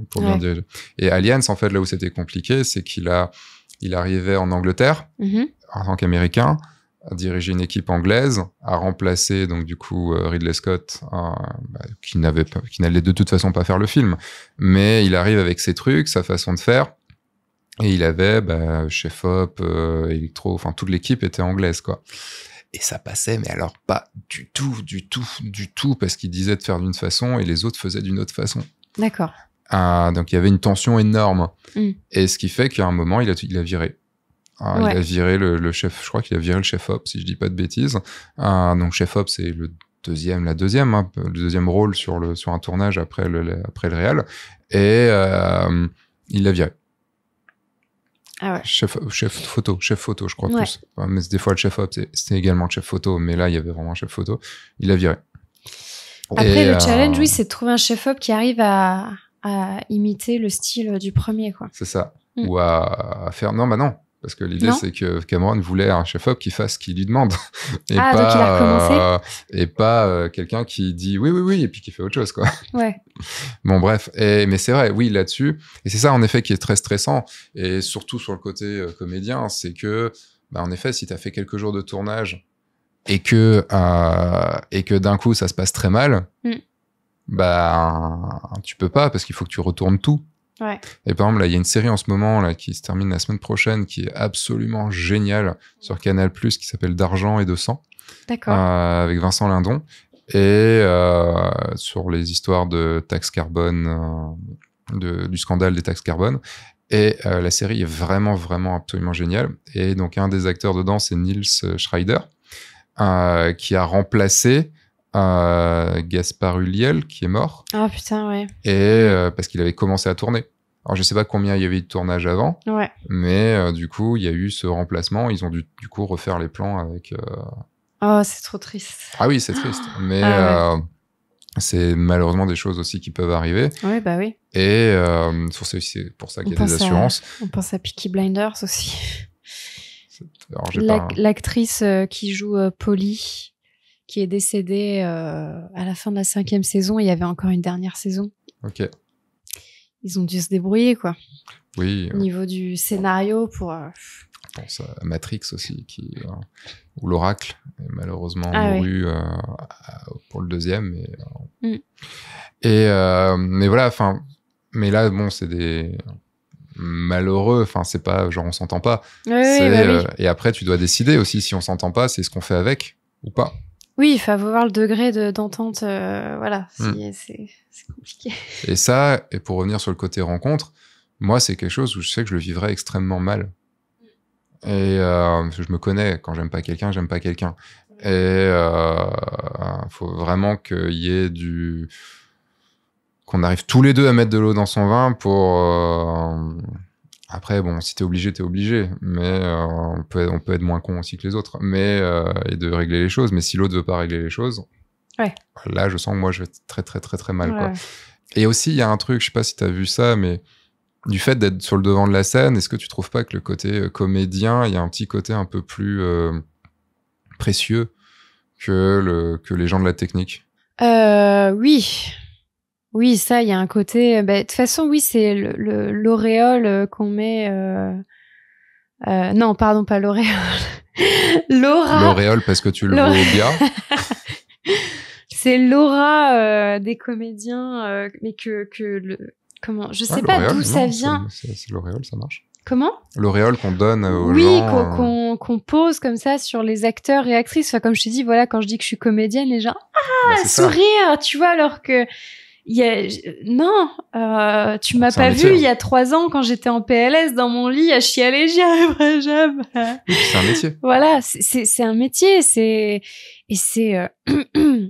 S1: pour bien Et Aliens, en fait, là où c'était compliqué, c'est qu'il a, il arrivait en Angleterre mm-hmm. en tant qu'Américain à diriger une équipe anglaise, à remplacer donc du coup euh, Ridley Scott, bah, qui n'avait pas, qui n'allait de toute façon pas faire le film, mais il arrive avec ses trucs, sa façon de faire, et il avait bah, chef op, euh, Electro, enfin toute l'équipe était anglaise quoi et ça passait, mais alors pas du tout, du tout, du tout, parce qu'il disait de faire d'une façon et les autres faisaient d'une autre façon. D'accord. Ah, donc il y avait une tension énorme. Mm. Et ce qui fait qu'à un moment, il a, il a viré. Ah, il a viré le, chef, je crois qu'il a viré le chef op, si je dis pas de bêtises. Ah, donc chef op, c'est le deuxième, la deuxième, hein, le deuxième rôle sur, le, sur un tournage après le, réal. Et euh, il l'a viré. Ah chef, chef photo, chef photo, je crois tous. mais des fois, le chef hop c'était également le chef photo, mais là, il y avait vraiment un chef photo. Il l'a viré. Après, le euh, challenge,
S2: oui, c'est de trouver un chef hop qui arrive à, imiter le style du premier, quoi. C'est ça. Mm.
S1: Ou à, à, faire. Non, bah non. Parce que l'idée, c'est que Cameron voulait un chef-op qui fasse ce qu'il lui demande. Ah, euh, et, pas, et euh, pas, quelqu'un qui dit oui, oui, oui, et puis qui fait autre chose, quoi. Ouais. bon, bref. mais c'est vrai, oui, là-dessus. Et c'est ça, en effet, qui est très stressant. Et surtout sur le côté euh, comédien, c'est que, bah, en effet, si tu as fait quelques jours de tournage et que, et que d'un coup, ça se passe très mal, mm. bah, tu peux pas, parce qu'il faut que tu retournes tout. Et par exemple, là, il y a une série en ce moment là, qui se termine la semaine prochaine qui est absolument géniale sur Canal qui s'appelle D'argent et de sang. D'accord. Euh, avec Vincent Lindon. Et euh, sur les histoires de taxes carbone, euh, de, du scandale des taxes carbone. Et la série est vraiment, vraiment absolument géniale. Et donc, un des acteurs dedans, c'est Niels Schreider, qui a remplacé euh, Gaspard Ulliel qui est mort.
S2: Ah putain, ouais.
S1: Et parce qu'il avait commencé à tourner. Alors, je sais pas combien il y avait de tournage avant, mais euh, du coup, il y a eu ce remplacement. Ils ont dû, du coup, refaire les plans avec. Euh,
S2: oh, c'est trop triste.
S1: Ah oui, c'est triste. Mais ah euh, c'est malheureusement des choses aussi qui peuvent arriver. Oui, bah oui. Et c'est pour ça qu'il y a des assurances.
S2: on pense à Peaky Blinders aussi. L'actrice qui joue Polly qui est décédée à la fin de la cinquième saison. Il y avait encore une dernière saison. Ok ils ont dû se débrouiller, quoi. Oui. Au euh, niveau du scénario pour. Euh,
S1: je pense à Matrix aussi, qui, euh, où l'oracle est malheureusement ah pour le deuxième. Mm. Et, mais voilà, enfin, mais là, bon, c'est des malheureux. Enfin, c'est pas genre on s'entend pas. Bah et après, tu dois décider aussi si on s'entend pas, c'est ce qu'on fait avec ou pas.
S2: Oui, il faut avoir le degré d'entente. Euh, voilà, hmm. c'est compliqué.
S1: Et ça, et pour revenir sur le côté rencontre, moi, c'est quelque chose où je sais que je le vivrais extrêmement mal. Et euh, je me connais, quand j'aime pas quelqu'un, j'aime pas quelqu'un. Et il euh, faut vraiment qu'il y ait du. qu'on arrive tous les deux à mettre de l'eau dans son vin pour après, bon, si t'es obligé, t'es obligé, mais euh, on, peut, on peut être moins con aussi que les autres, mais euh, et de régler les choses. Mais si l'autre veut pas régler les choses, là, je sens que moi, je vais être très, très, très, très mal. Quoi. Et aussi, il y a un truc, je sais pas si t'as vu ça, mais du fait d'être sur le devant de la scène, est-ce que tu trouves pas que le côté euh, comédien, il y a un petit côté un peu plus euh, précieux que, le, que les gens de la technique
S2: euh, oui, oui, ça, il y a un côté. Euh, ben, de toute façon, oui, c'est l'auréole euh, qu'on met. Euh, non, pardon, pas l'auréole. L'aura. L'auréole parce
S1: que tu le vois bien.
S2: c'est l'aura des comédiens, mais que, que le. Comment Je sais pas d'où ça vient.
S1: C'est l'auréole, ça marche. Comment L'auréole qu'on donne aux gens.
S2: Oui, qu'on pose comme ça sur les acteurs et actrices. Enfin, comme je te dis, voilà, quand je dis que je suis comédienne, les gens bah, ah sourire, tu vois, alors que y a... non, euh, tu m'as pas vu il y a hein. trois ans quand j'étais en PLS dans mon lit à chialer, j'y arriverai jamais. C'est un métier. voilà, c'est un métier, c'est et c'est euh,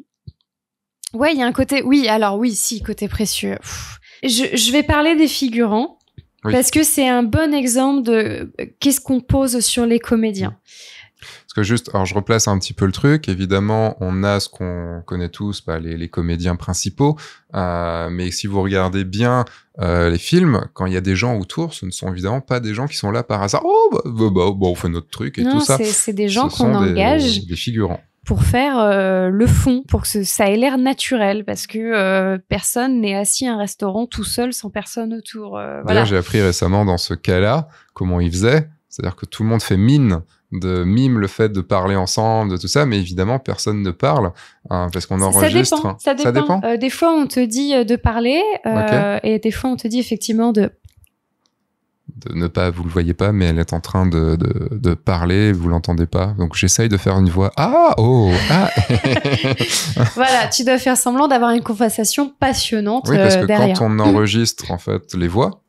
S2: ouais, il y a un côté, oui, alors oui, si côté précieux. Je, vais parler des figurants parce que c'est un bon exemple de euh, qu'est-ce qu'on pose sur les comédiens
S1: juste, alors je replace un petit peu le truc. Évidemment, on a ce qu'on connaît tous, bah, les, comédiens principaux. Euh, mais si vous regardez bien euh, les films, quand il y a des gens autour, ce ne sont évidemment pas des gens qui sont là par hasard. Oh, bah, bah, bah on fait notre truc et tout ça. C'est des gens qu'on engage. Des, figurants
S2: pour faire euh, le fond, pour que ça ait l'air naturel, parce que personne n'est assis à un restaurant tout seul sans personne autour. j'ai
S1: appris récemment dans ce cas-là comment ils faisaient, c'est-à-dire que tout le monde fait mine de mime le fait de parler ensemble, de tout ça, mais évidemment, personne ne parle hein, parce qu'on enregistre. Ça dépend.
S2: Euh, des fois, on te dit euh, de parler euh, et des fois, on te dit effectivement de
S1: de ne pas, vous le voyez pas, mais elle est en train de, de, parler, vous l'entendez pas. Donc j'essaye de faire une voix ah oh ah.
S2: voilà, tu dois faire semblant d'avoir une conversation passionnante. Oui, parce que quand on
S1: enregistre en fait les voix,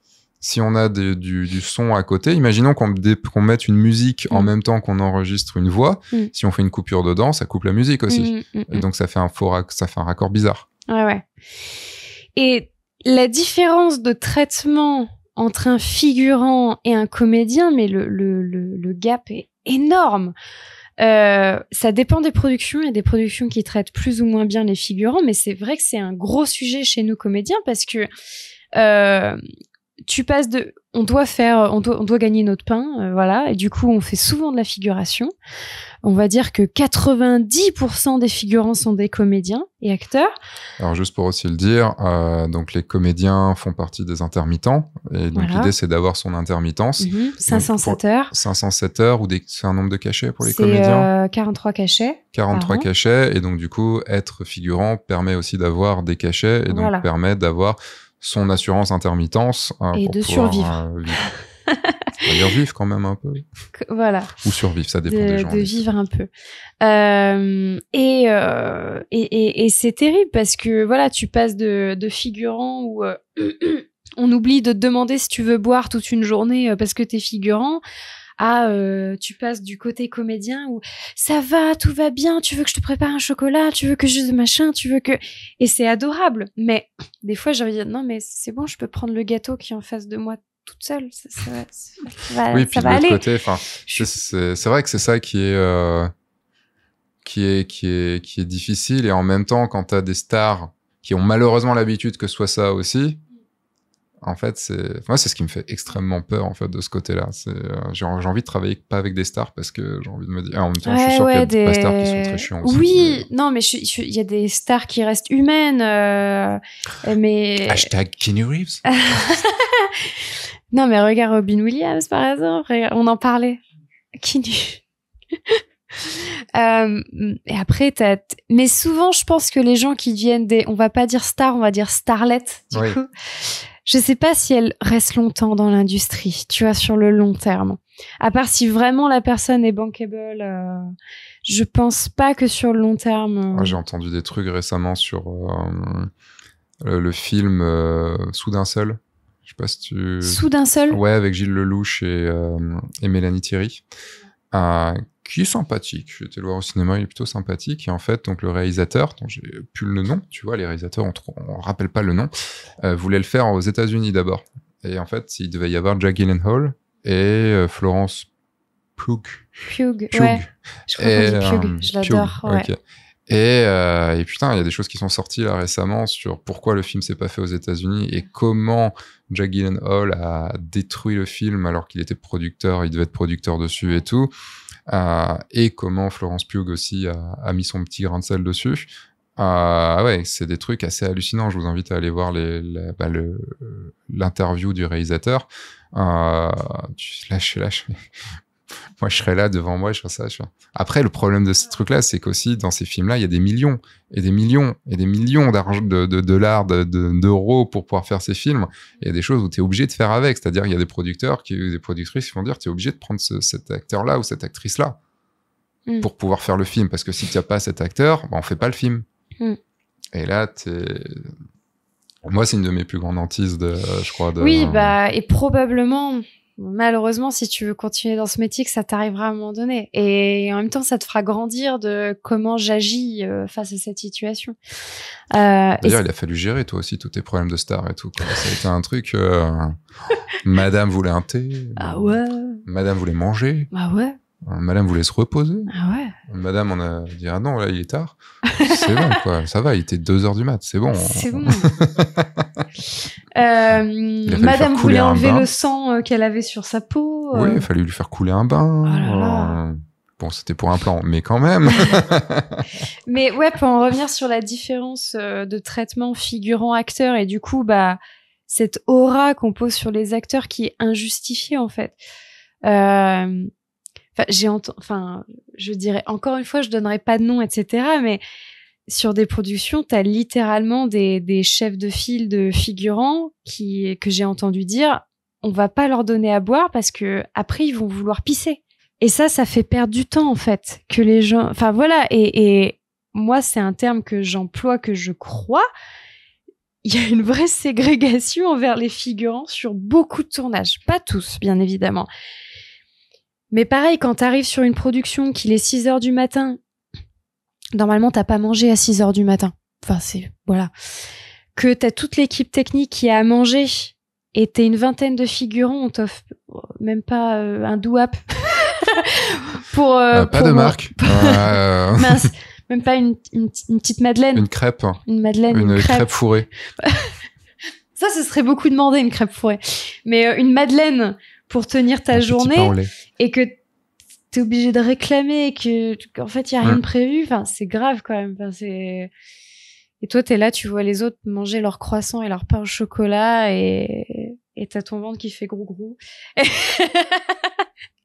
S1: si on a du, son à côté, imaginons qu'on mette une musique en mm. même temps qu'on enregistre une voix. Mm. Si on fait une coupure dedans, ça coupe la musique aussi. Mm, et donc ça fait un faux ça fait un raccord bizarre.
S2: Ouais, ouais. Et la différence de traitement entre un figurant et un comédien, mais le, gap est énorme. Euh, ça dépend des productions. Il y a des productions qui traitent plus ou moins bien les figurants, mais c'est vrai que c'est un gros sujet chez nous comédiens parce que euh, tu passes de on doit faire on doit, gagner notre pain euh, voilà et du coup on fait souvent de la figuration on va dire que 90% des figurants sont des comédiens et acteurs
S1: alors juste pour aussi le dire euh, donc les comédiens font partie des intermittents et donc l'idée c'est d'avoir son intermittence
S2: 507 mhm. heures
S1: 507 heures ou c'est un nombre de cachets pour les comédiens
S2: 43 euh, cachets 43
S1: cachets et donc du coup être figurant permet aussi d'avoir des cachets et donc permet d'avoir son assurance intermittence hein, et de survivre. Hein, vivre. vivre quand même un peu. Voilà. Ou survivre, ça dépend de, des gens. De vivre
S2: un peu. Euh, euh, et, et, c'est terrible parce que voilà, tu passes de, de figurant où euh, on oublie de te demander si tu veux boire toute une journée parce que tu es figurant ah, euh, tu passes du côté comédien où ça va, tout va bien, tu veux que je te prépare un chocolat, tu veux que je machin, tu veux que et c'est adorable. Mais des fois j'ai envie de dire non mais c'est bon, je peux prendre le gâteau qui est en face de moi toute seule, ça, ça, ça oui, puis de aller. Côté,
S1: c'est vrai que c'est ça qui est euh, qui est qui est qui est difficile et en même temps quand tu as des stars qui ont malheureusement l'habitude que ce soit ça aussi en fait, c'est moi, c'est ce qui me fait extrêmement peur en fait de ce côté-là. Euh, j'ai envie de travailler pas avec des stars parce que j'ai envie de me dire. Ah, en même temps, je suis sûr qu'il y a des... stars qui sont très chiants. oui,
S2: non, mais il y a des stars qui restent humaines. Euh, mais
S1: hashtag Kinu Reeves.
S2: non, mais regarde Robin Williams par exemple. On en parlait. Kinu euh, et après, t'as... mais souvent, je pense que les gens qui deviennent des, on va pas dire stars on va dire starlet, du coup, je ne sais pas si elle reste longtemps dans l'industrie, tu vois, sur le long terme. À part si vraiment la personne est bankable, je euh, je pense pas que sur le long terme. Euh, j'ai
S1: entendu des trucs récemment sur euh, le film Soudain seul. Je sais pas si tu. Soudain seul. Ouais, avec Gilles Lelouch et Mélanie Thierry qui est sympathique. été le voir au cinéma, il est plutôt sympathique. Et en fait, donc le réalisateur, dont j'ai plus le nom, tu vois, les réalisateurs, on ne rappelle pas le nom, euh, voulait le faire aux États-Unis d'abord. Et en fait, il devait y avoir Jack Gyllenhaal et euh, Florence
S2: Pugh. Pugh, ouais. Je crois et, dit euh, je l'adore.
S1: Euh, et, putain, il y a des choses qui sont sorties là récemment sur pourquoi le film s'est pas fait aux États-Unis et comment Jack Gyllenhaal a détruit le film alors qu'il était producteur, il devait être producteur dessus et tout. Euh, et comment Florence Pugh aussi a, mis son petit grain de sel dessus. Ah ouais, c'est des trucs assez hallucinants. Je vous invite à aller voir bah, euh, l'interview du réalisateur. Euh, tu lâches, moi, je serais là devant moi, je ferais ça. Après, le problème de ce truc-là, c'est qu'aussi, dans ces films-là, il y a des millions et des millions et des millions d'argent, de, dollars, d'euros pour pouvoir faire ces films. il y a des choses où tu es obligé de faire avec. C'est-à-dire, il y a des producteurs, qui, des productrices qui vont dire, tu es obligé de prendre cet acteur-là ou cette actrice-là mm. pour pouvoir faire le film. Parce que si tu n'as pas cet acteur, bah, on fait pas le film. Mm. Et là, tu Moi, c'est une de mes plus grandes hantises, de, je crois. De... Oui, bah,
S2: et probablement, malheureusement, si tu veux continuer dans ce métier, que ça t'arrivera à un moment donné. Et en même temps, ça te fera grandir de comment j'agis euh, face à cette situation. Euh, D'ailleurs, il a
S1: fallu gérer toi aussi tous tes problèmes de star et tout. c'était ça a été un truc. Euh, madame voulait un thé. Ah ouais. Madame voulait manger. Ah ouais. Euh, madame voulait se reposer. Ah madame, on a dit ah non, là il est tard. C'est bon quoi, ça va, il était 2h du mat, c'est bon.
S2: Euh, madame voulait enlever le sang euh, qu'elle avait sur sa peau. Oui, il fallait lui
S1: faire couler un bain. Oh bon, c'était pour un plan, mais quand même.
S2: mais ouais, pour en revenir sur la différence de traitement figurant-acteur et du coup, bah, cette aura qu'on pose sur les acteurs qui est injustifiée en fait. Euh, Enfin, j'ai enfin, je dirais encore une fois, je donnerai pas de nom, etc. Mais sur des productions, tu as littéralement des, chefs de file de figurants qui que j'ai entendu dire on va pas leur donner à boire parce que après ils vont vouloir pisser. Et ça, ça fait perdre du temps en fait que les gens. Enfin voilà. et moi, c'est un terme que j'emploie que je crois. Il y a une vraie ségrégation envers les figurants sur beaucoup de tournages, pas tous bien évidemment, mais pareil, quand tu arrives sur une production qu'il est 6 heures du matin, normalement t'as pas mangé à 6 heures du matin. Enfin, c'est, voilà. Que t'as toute l'équipe technique qui a à manger et t'es une vingtaine de figurants, on t'offre euh, même pas euh, un douap. pour, euh, ah, pas de marque. Même pas une, petite madeleine. Une crêpe. Une madeleine. Une, crêpe. fourrée. Ça, ce serait beaucoup demander, une crêpe fourrée. Mais une madeleine pour tenir ta journée et que t'es obligé de réclamer et que qu'en fait il y a rien de prévu enfin c'est grave quand même c'est et toi t'es là tu vois les autres manger leur croissant et leur pain au chocolat et et t'as ton ventre qui fait gros gros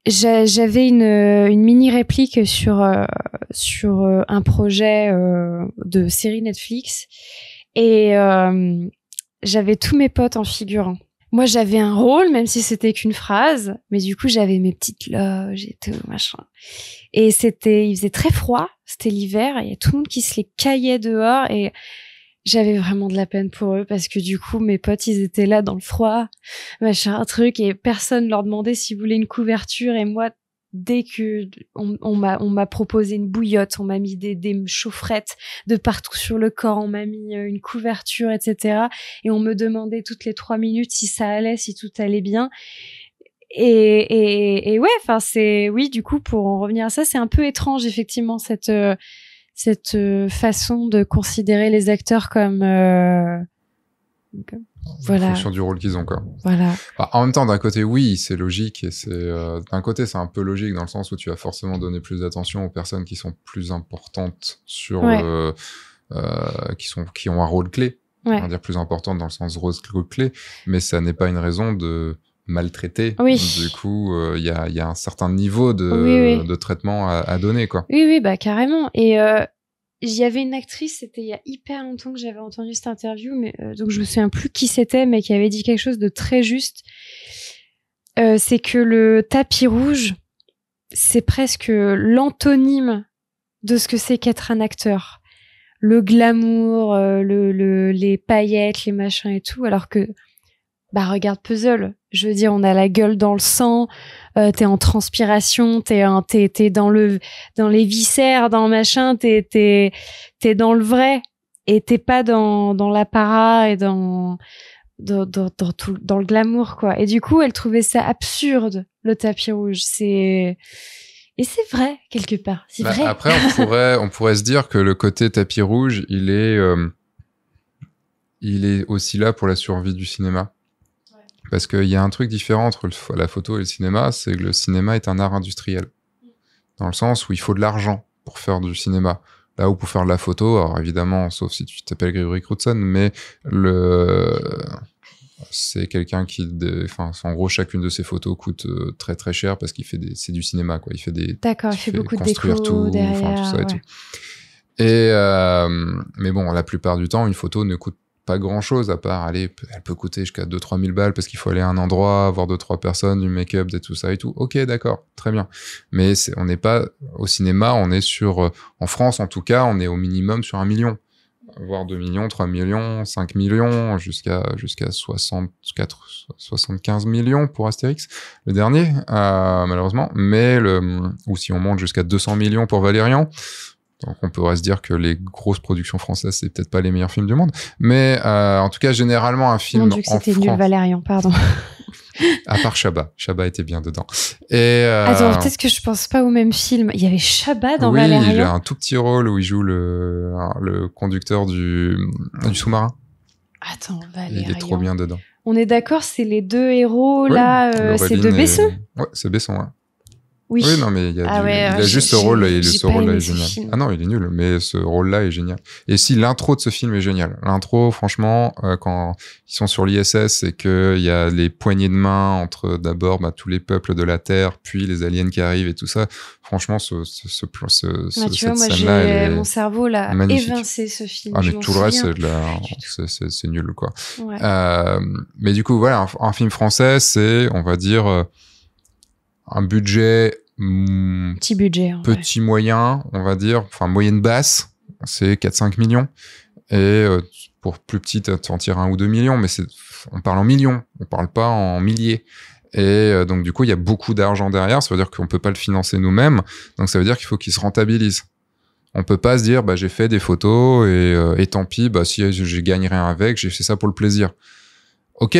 S2: J'avais une, une, mini réplique sur euh, sur euh, un projet euh, de série Netflix et j'avais tous mes potes en figurant moi j'avais un rôle, même si c'était qu'une phrase, mais du coup j'avais mes petites loges et tout machin. Et c'était, il faisait très froid, c'était l'hiver, il y a tout le monde qui se les caillait dehors et j'avais vraiment de la peine pour eux parce que du coup mes potes ils étaient là dans le froid, machin, un truc et personne leur demandait s'ils voulaient une couverture et moi dès que on, on m'a on m'a proposé une bouillotte, on m'a mis des, des chaufferettes de partout sur le corps, on m'a mis euh, une couverture, etc. Et on me demandait toutes les trois minutes si ça allait, si tout allait bien. Et, et, et ouais, enfin c'est oui du coup pour en revenir à ça, c'est un peu étrange effectivement cette euh, cette euh, façon de considérer les acteurs comme euh, voilà. En fonction
S1: du rôle qu'ils ont, quoi. Voilà. Bah, en même temps, d'un côté, oui, c'est logique. Et c'est euh, d'un côté, c'est un peu logique dans le sens où tu vas forcément donner plus d'attention aux personnes qui sont plus importantes sur euh, euh, qui sont qui ont un rôle clé. Ouais. On va dire plus importante dans le sens rose clé, mais ça n'est pas une raison de maltraiter Oui. Du coup, il a y, y, a, un certain niveau de, de traitement à, à, donner, quoi.
S2: Oui, oui, bah carrément. Et euh, il y avait une actrice, c'était il y a hyper longtemps que j'avais entendu cette interview, mais euh, donc je me souviens plus qui c'était, mais qui avait dit quelque chose de très juste. Euh, c'est que le tapis rouge, c'est presque l'antonyme de ce que c'est qu'être un acteur. Le glamour, euh, les paillettes, les machins et tout, alors que, bah regarde Puzzle, je veux dire, on a la gueule dans le sang, euh, t'es en transpiration, t'es es, dans, le, dans les viscères, dans le machin, t'es es, es, dans le vrai et t'es pas dans, dans l'apparat et dans, dans, dans, le glamour, quoi. Et du coup, elle trouvait ça absurde, le tapis rouge. C'est. Et c'est vrai, quelque part. Bah, après, on
S1: pourrait, on pourrait se dire que le côté tapis rouge, il est, euh, il est aussi là pour la survie du cinéma. Parce qu'il y a un truc différent entre la photo et le cinéma, c'est que le cinéma est un art industriel. Dans le sens où il faut de l'argent pour faire du cinéma. Là où pour faire de la photo, alors évidemment, sauf si tu t'appelles Gregory Crutzen, mais le c'est quelqu'un qui en gros chacune de ses photos coûte euh, très très cher parce qu'il fait des... c'est du cinéma quoi il fait des d'accord il fait, beaucoup de déco tout, derrière, tout tout et euh, mais bon la plupart du temps une photo ne coûte pas grand chose à part aller, elle peut coûter jusqu'à 2-3 balles parce qu'il faut aller à un endroit, voir deux trois personnes, du make-up, des tout ça et tout. Ok, d'accord, très bien. Mais on n'est pas au cinéma, on est sur, euh, en France en tout cas, on est au minimum sur un million voire 2 millions, 3 millions, 5 millions, jusqu'à jusqu'à 64, 75 millions pour Astérix, le dernier, euh, malheureusement. Mais le, ou si on monte jusqu'à 200 millions pour Valérian, donc on pourrait se dire que les grosses productions françaises, c'est peut-être pas les meilleurs films du monde. Mais euh, en tout cas, généralement, un film. Mon Dieu, c'était nul,
S2: Valérian, pardon.
S1: à part Chabat. Chabat était bien dedans. Et euh, Attends, peut-être
S2: que je pense pas au même film. Il y avait Chabat dans oui, Il a
S1: un tout petit rôle où il joue le, conducteur du, sous-marin.
S2: Attends, Valérian. Il est trop bien dedans. On est d'accord, c'est les deux héros, là, euh, c'est deux Besson.
S1: Ouais, c'est Besson, ouais. Oui. non, mais il, y a, ah juste ce rôle et ce rôle-là est génial. Ah non, il est nul, mais ce rôle-là est génial. Et si l'intro de ce film est génial, l'intro, franchement, euh, quand ils sont sur l'ISS et qu'il y a les poignées de main entre d'abord bah, tous les peuples de la Terre, puis les aliens qui arrivent et tout ça, franchement, ce, ce, ce, bah, ce tu cette vois, moi, j'ai mon cerveau là évincé ce film. Ah, mais tout le reste, c'est, c'est, nul, quoi. Euh, mais du coup, voilà, un film français, c'est, on va dire euh, un budget hmm, petit budget, petit moyen, on va dire, enfin moyenne basse, c'est 4-5 millions. Et euh, pour plus petit, tu en tires un ou deux millions, mais on parle en millions, on parle pas en milliers. Et euh, donc du coup, il y a beaucoup d'argent derrière, ça veut dire qu'on peut pas le financer nous-mêmes, donc ça veut dire qu'il faut qu'il se rentabilise. On peut pas se dire, bah, j'ai fait des photos et, euh, tant pis, bah, si j'ai gagné rien avec, j'ai fait ça pour le plaisir. Ok,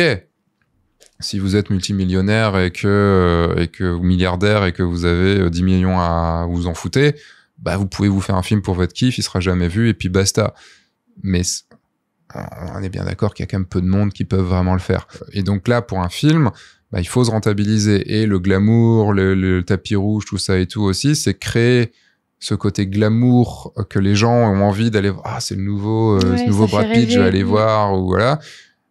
S1: si vous êtes multimillionnaire et que, euh, et que ou milliardaire et que vous avez 10 euh, millions à vous en foutez, bah vous pouvez vous faire un film pour votre kiff, il sera jamais vu et puis basta. Mais on est bien d'accord qu'il y a quand même peu de monde qui peuvent vraiment le faire. Et donc là, pour un film, bah, il faut se rentabiliser. Et le glamour, le, tapis rouge, tout ça et tout aussi, c'est créer ce côté glamour que les gens ont envie d'aller voir. Ah, c'est le nouveau, euh, nouveau Brad Pitt, je vais aller mm. voir, ou voilà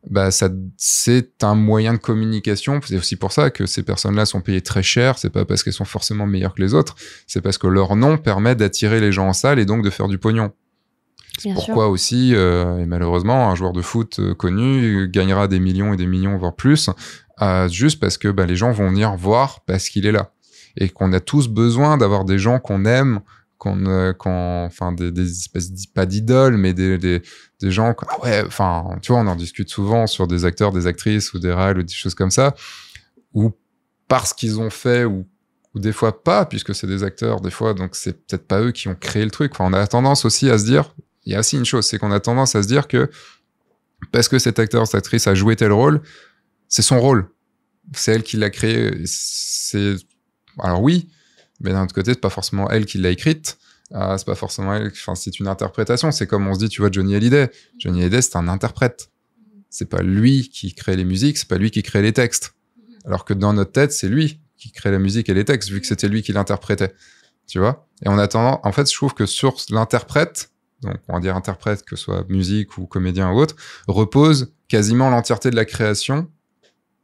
S1: bah ça c'est un moyen de communication. C'est aussi pour ça que ces personnes-là sont payées très cher. C'est pas parce qu'elles sont forcément meilleures que les autres, c'est parce que leur nom permet d'attirer les gens en salle et donc de faire du pognon. C'est pourquoi aussi, euh, et malheureusement, un joueur de foot euh, connu gagnera des millions et des millions, voire plus, euh, juste parce que bah, les gens vont venir voir parce qu'il est là. Et qu'on a tous besoin d'avoir des gens qu'on aime, qu'on, enfin, des, espèces, pas d'idoles, mais des, des gens, ah ouais, enfin, tu vois, on en discute souvent sur des acteurs, des actrices ou des râles ou des choses comme ça, ou parce qu'ils ont fait ou, ou, des fois pas, puisque c'est des acteurs, des fois, donc c'est peut-être pas eux qui ont créé le truc. Enfin, on a tendance aussi à se dire, il y a aussi une chose, c'est qu'on a tendance à se dire que parce que cet acteur, cette actrice a joué tel rôle, c'est son rôle. C'est elle qui l'a créé. C'est alors oui, mais d'un autre côté, c'est pas forcément elle qui l'a écrite. Ah, c'est pas forcément Enfin, c'est une interprétation. C'est comme on se dit, tu vois, Johnny Hallyday. Johnny Hallyday, c'est un interprète. C'est pas lui qui crée les musiques, c'est pas lui qui crée les textes. Alors que dans notre tête, c'est lui qui crée la musique et les textes, vu que c'était lui qui l'interprétait. Tu vois Et en attendant, en fait, je trouve que sur l'interprète, donc on va dire interprète, que ce soit musique ou comédien ou autre, repose quasiment l'entièreté de la création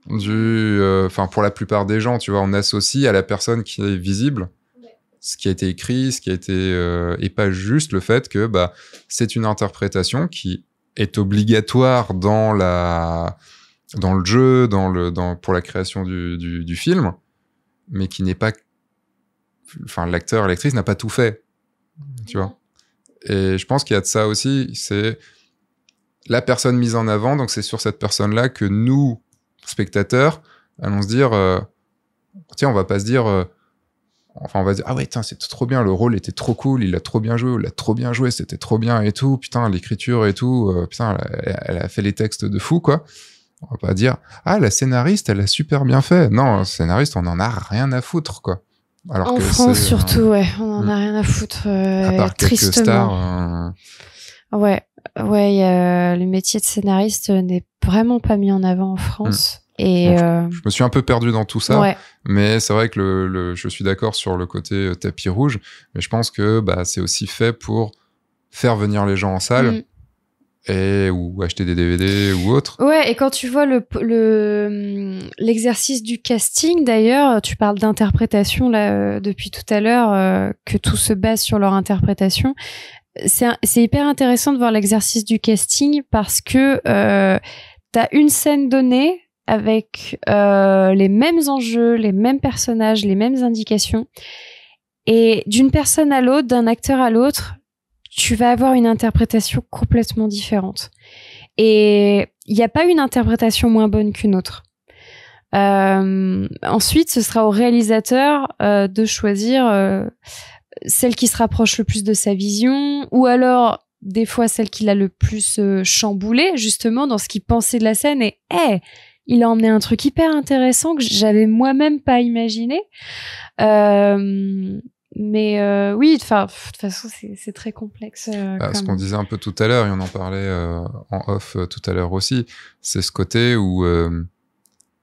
S1: du. Euh, enfin, pour la plupart des gens, tu vois, on associe à la personne qui est visible ce qui a été écrit, ce qui a été euh, et pas juste le fait que bah c'est une interprétation qui est obligatoire dans la dans le jeu, dans le dans pour la création du, du, film, mais qui n'est pas enfin l'acteur l'actrice n'a pas tout fait, tu vois. Et je pense qu'il y a de ça aussi, c'est la personne mise en avant, donc c'est sur cette personne-là que nous, spectateurs, allons se dire, euh, tiens, on va pas se dire, euh, enfin on va dire ah ouais c'est trop bien le rôle était trop cool il a trop bien joué il a trop bien joué c'était trop bien et tout putain l'écriture et tout euh, putain elle, a fait les textes de fou quoi on va pas dire ah la scénariste elle a super bien fait non scénariste on en a rien à foutre quoi alors en France surtout euh, ouais on en a mm.
S2: rien à foutre euh, à part tristement stars, ouais ouais le métier de scénariste n'est vraiment pas mis en avant en France et euh, je,
S1: me suis un peu perdu dans tout ça, mais c'est vrai que le, je suis d'accord sur le côté euh, tapis rouge, mais je pense que bah, c'est aussi fait pour faire venir les gens en salle. Mm. Et, ou acheter des DVD ou autre.
S2: Ouais, et quand tu vois mm, l'exercice du casting, d'ailleurs, tu parles d'interprétation là euh, depuis tout à l'heure, que tout se base sur leur interprétation. C'est, hyper intéressant de voir l'exercice du casting parce que euh, tu as une scène donnée, avec euh, les mêmes enjeux, les mêmes personnages, les mêmes indications. Et d'une personne à l'autre, d'un acteur à l'autre, tu vas avoir une interprétation complètement différente. Et il n'y a pas une interprétation moins bonne qu'une autre. Euh, ensuite, ce sera au réalisateur euh, de choisir celle qui se rapproche le plus de sa vision, ou alors des fois celle qui l'a le plus chamboulé justement dans ce qu'il pensait de la scène. Et hé, il a emmené un truc hyper intéressant que j'avais moi-même pas imaginé. Euh, mais euh, oui, enfin, de toute façon, c'est très complexe. Euh, bah, ce qu'on
S1: disait un peu tout à l'heure, et on en parlait en off tout à l'heure aussi, c'est ce côté où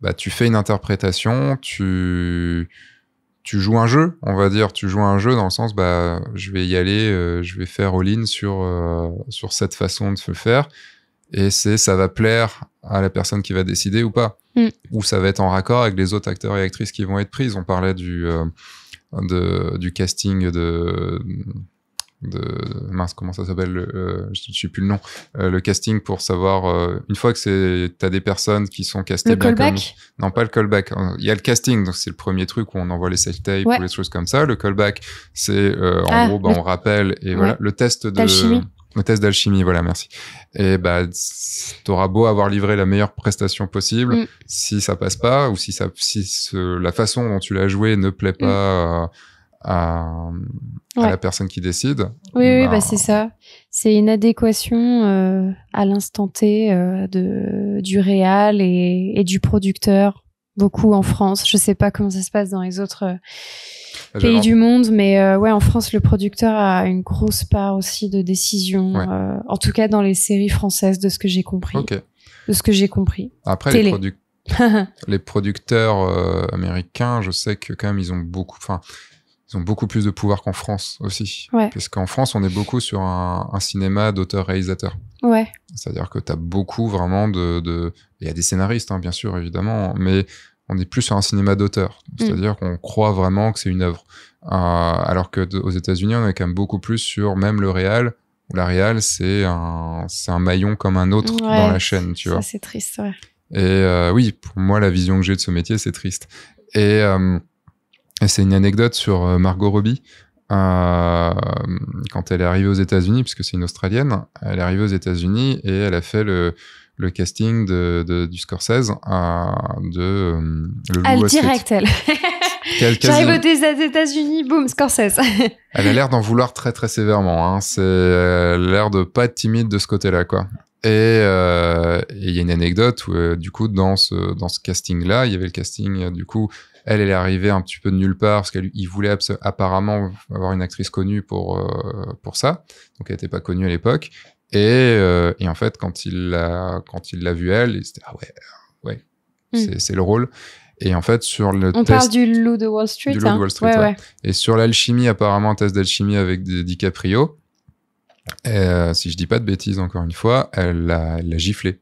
S1: bah, tu fais une interprétation, tu tu joues un jeu, on va dire, tu joues un jeu dans le sens, bah, je vais y aller, je vais faire all-in sur, sur cette façon de se faire et c'est ça va plaire à la personne qui va décider ou pas. Mm. Ou ça va être en raccord avec les autres acteurs et actrices qui vont être prises. On parlait du, euh, du casting de, Mince, comment ça s'appelle euh, Je ne sais plus le nom. Euh, le casting pour savoir. une fois que tu as des personnes qui sont castées. Le callback Non, pas le callback. Il y a le casting, donc c'est le premier truc où on envoie les self-tapes ou les choses comme ça. Le callback, c'est en ah, gros, bah, on rappelle et voilà. Le test de. Ma d'alchimie, voilà, merci. Et bah, t'auras beau avoir livré la meilleure prestation possible, mm. si ça passe pas ou si ça, si la façon dont tu l'as joué ne plaît pas mm. euh, à, la personne qui décide. Oui, oui, bah, bah c'est
S2: ça. C'est une adéquation euh, à l'instant T euh, de du réel et, du producteur. Beaucoup en France. Je sais pas comment ça se passe dans les autres. Pays du monde, mais euh, ouais, en France, le producteur a une grosse part aussi de décision, euh, en tout cas dans les séries françaises, de ce que j'ai compris. De ce que j'ai compris. Après,
S1: les, producteurs euh, américains, je sais que quand même, ils ont beaucoup, ils ont beaucoup plus de pouvoir qu'en France aussi. Parce qu'en France, on est beaucoup sur un, cinéma d'auteur-réalisateur. Ouais. C'est-à-dire que tu as beaucoup vraiment de. Il y a des scénaristes, hein, bien sûr, évidemment, mais on est plus sur un cinéma d'auteur, mm. c'est-à-dire qu'on croit vraiment que c'est une œuvre. Euh, alors que aux États-Unis, on est quand même beaucoup plus sur même le réal. la réal, c'est un, maillon comme un autre dans la chaîne, tu vois.
S2: C'est triste, ouais.
S1: Et euh, oui, pour moi, la vision que j'ai de ce métier, c'est triste. et euh, c'est une anecdote sur Margot Robbie. quand elle est arrivée aux États-Unis, puisque c'est une Australienne, elle est arrivée aux États-Unis et elle a fait le, le casting de, du Scorsese à de euh, le Elle direct, elle. J'arrive
S2: aux États-Unis, boum, Scorsese.
S1: elle a l'air d'en vouloir très très sévèrement. Hein. C'est l'air de pas être timide de ce côté-là, quoi. Et euh, il y a une anecdote où, euh, du coup, dans ce, dans ce casting-là, il y avait le casting, euh, du coup, elle, elle est arrivée un petit peu de nulle part parce qu'il voulait apparemment avoir une actrice connue pour, pour ça. Donc, elle n'était pas connue à l'époque. Euh, et, en fait, quand il l'a, quand il l'a vu elle, il s'était ah ouais, euh, ouais, hmm. c'est, le rôle. Et en fait, sur le on parle du
S2: loup de Wall Street, du de hein. Wall Street ouais,
S1: et sur l'alchimie, apparemment, un test d'alchimie avec DiCaprio. Euh, si je dis pas de bêtises, encore une fois, elle l'a, giflé.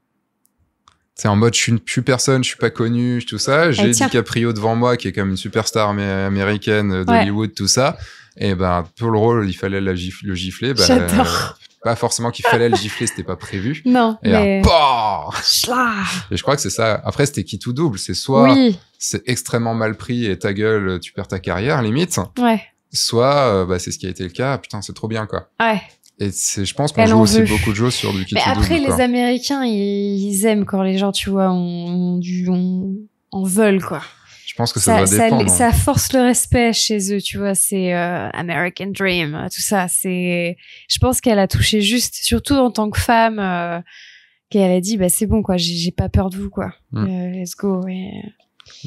S1: C'est en mode, je suis, plus personne, je suis pas connu, tout ça. J'ai DiCaprio devant moi, qui est comme une superstar américaine d'Hollywood, tout ça. Et ben, pour le rôle, il fallait la le gifler. Ben, J'adore pas forcément qu'il fallait le gifler, c'était pas prévu.
S2: Non. Et, mais... et
S1: je crois que c'est ça. Après, c'était qui tout double. C'est soit c'est extrêmement mal pris et ta gueule, tu perds ta carrière, limite. Ouais. Soit, euh, bah, c'est ce qui a été le cas. Putain, c'est trop bien, quoi. Ouais. Et je pense qu'on joue aussi beaucoup de jeux sur du qui Mais après, les
S2: Américains, ils, aiment quand les gens, tu vois, ont, du, on, on veulent, quoi que ça, ça hein. force le respect chez eux, tu vois. C'est euh, American Dream, euh, tout ça. C'est, je pense qu'elle a touché juste, surtout en tant que femme, euh, qu'elle a dit, bah c'est bon quoi, j'ai pas peur de vous quoi. Hmm. let's go. Mais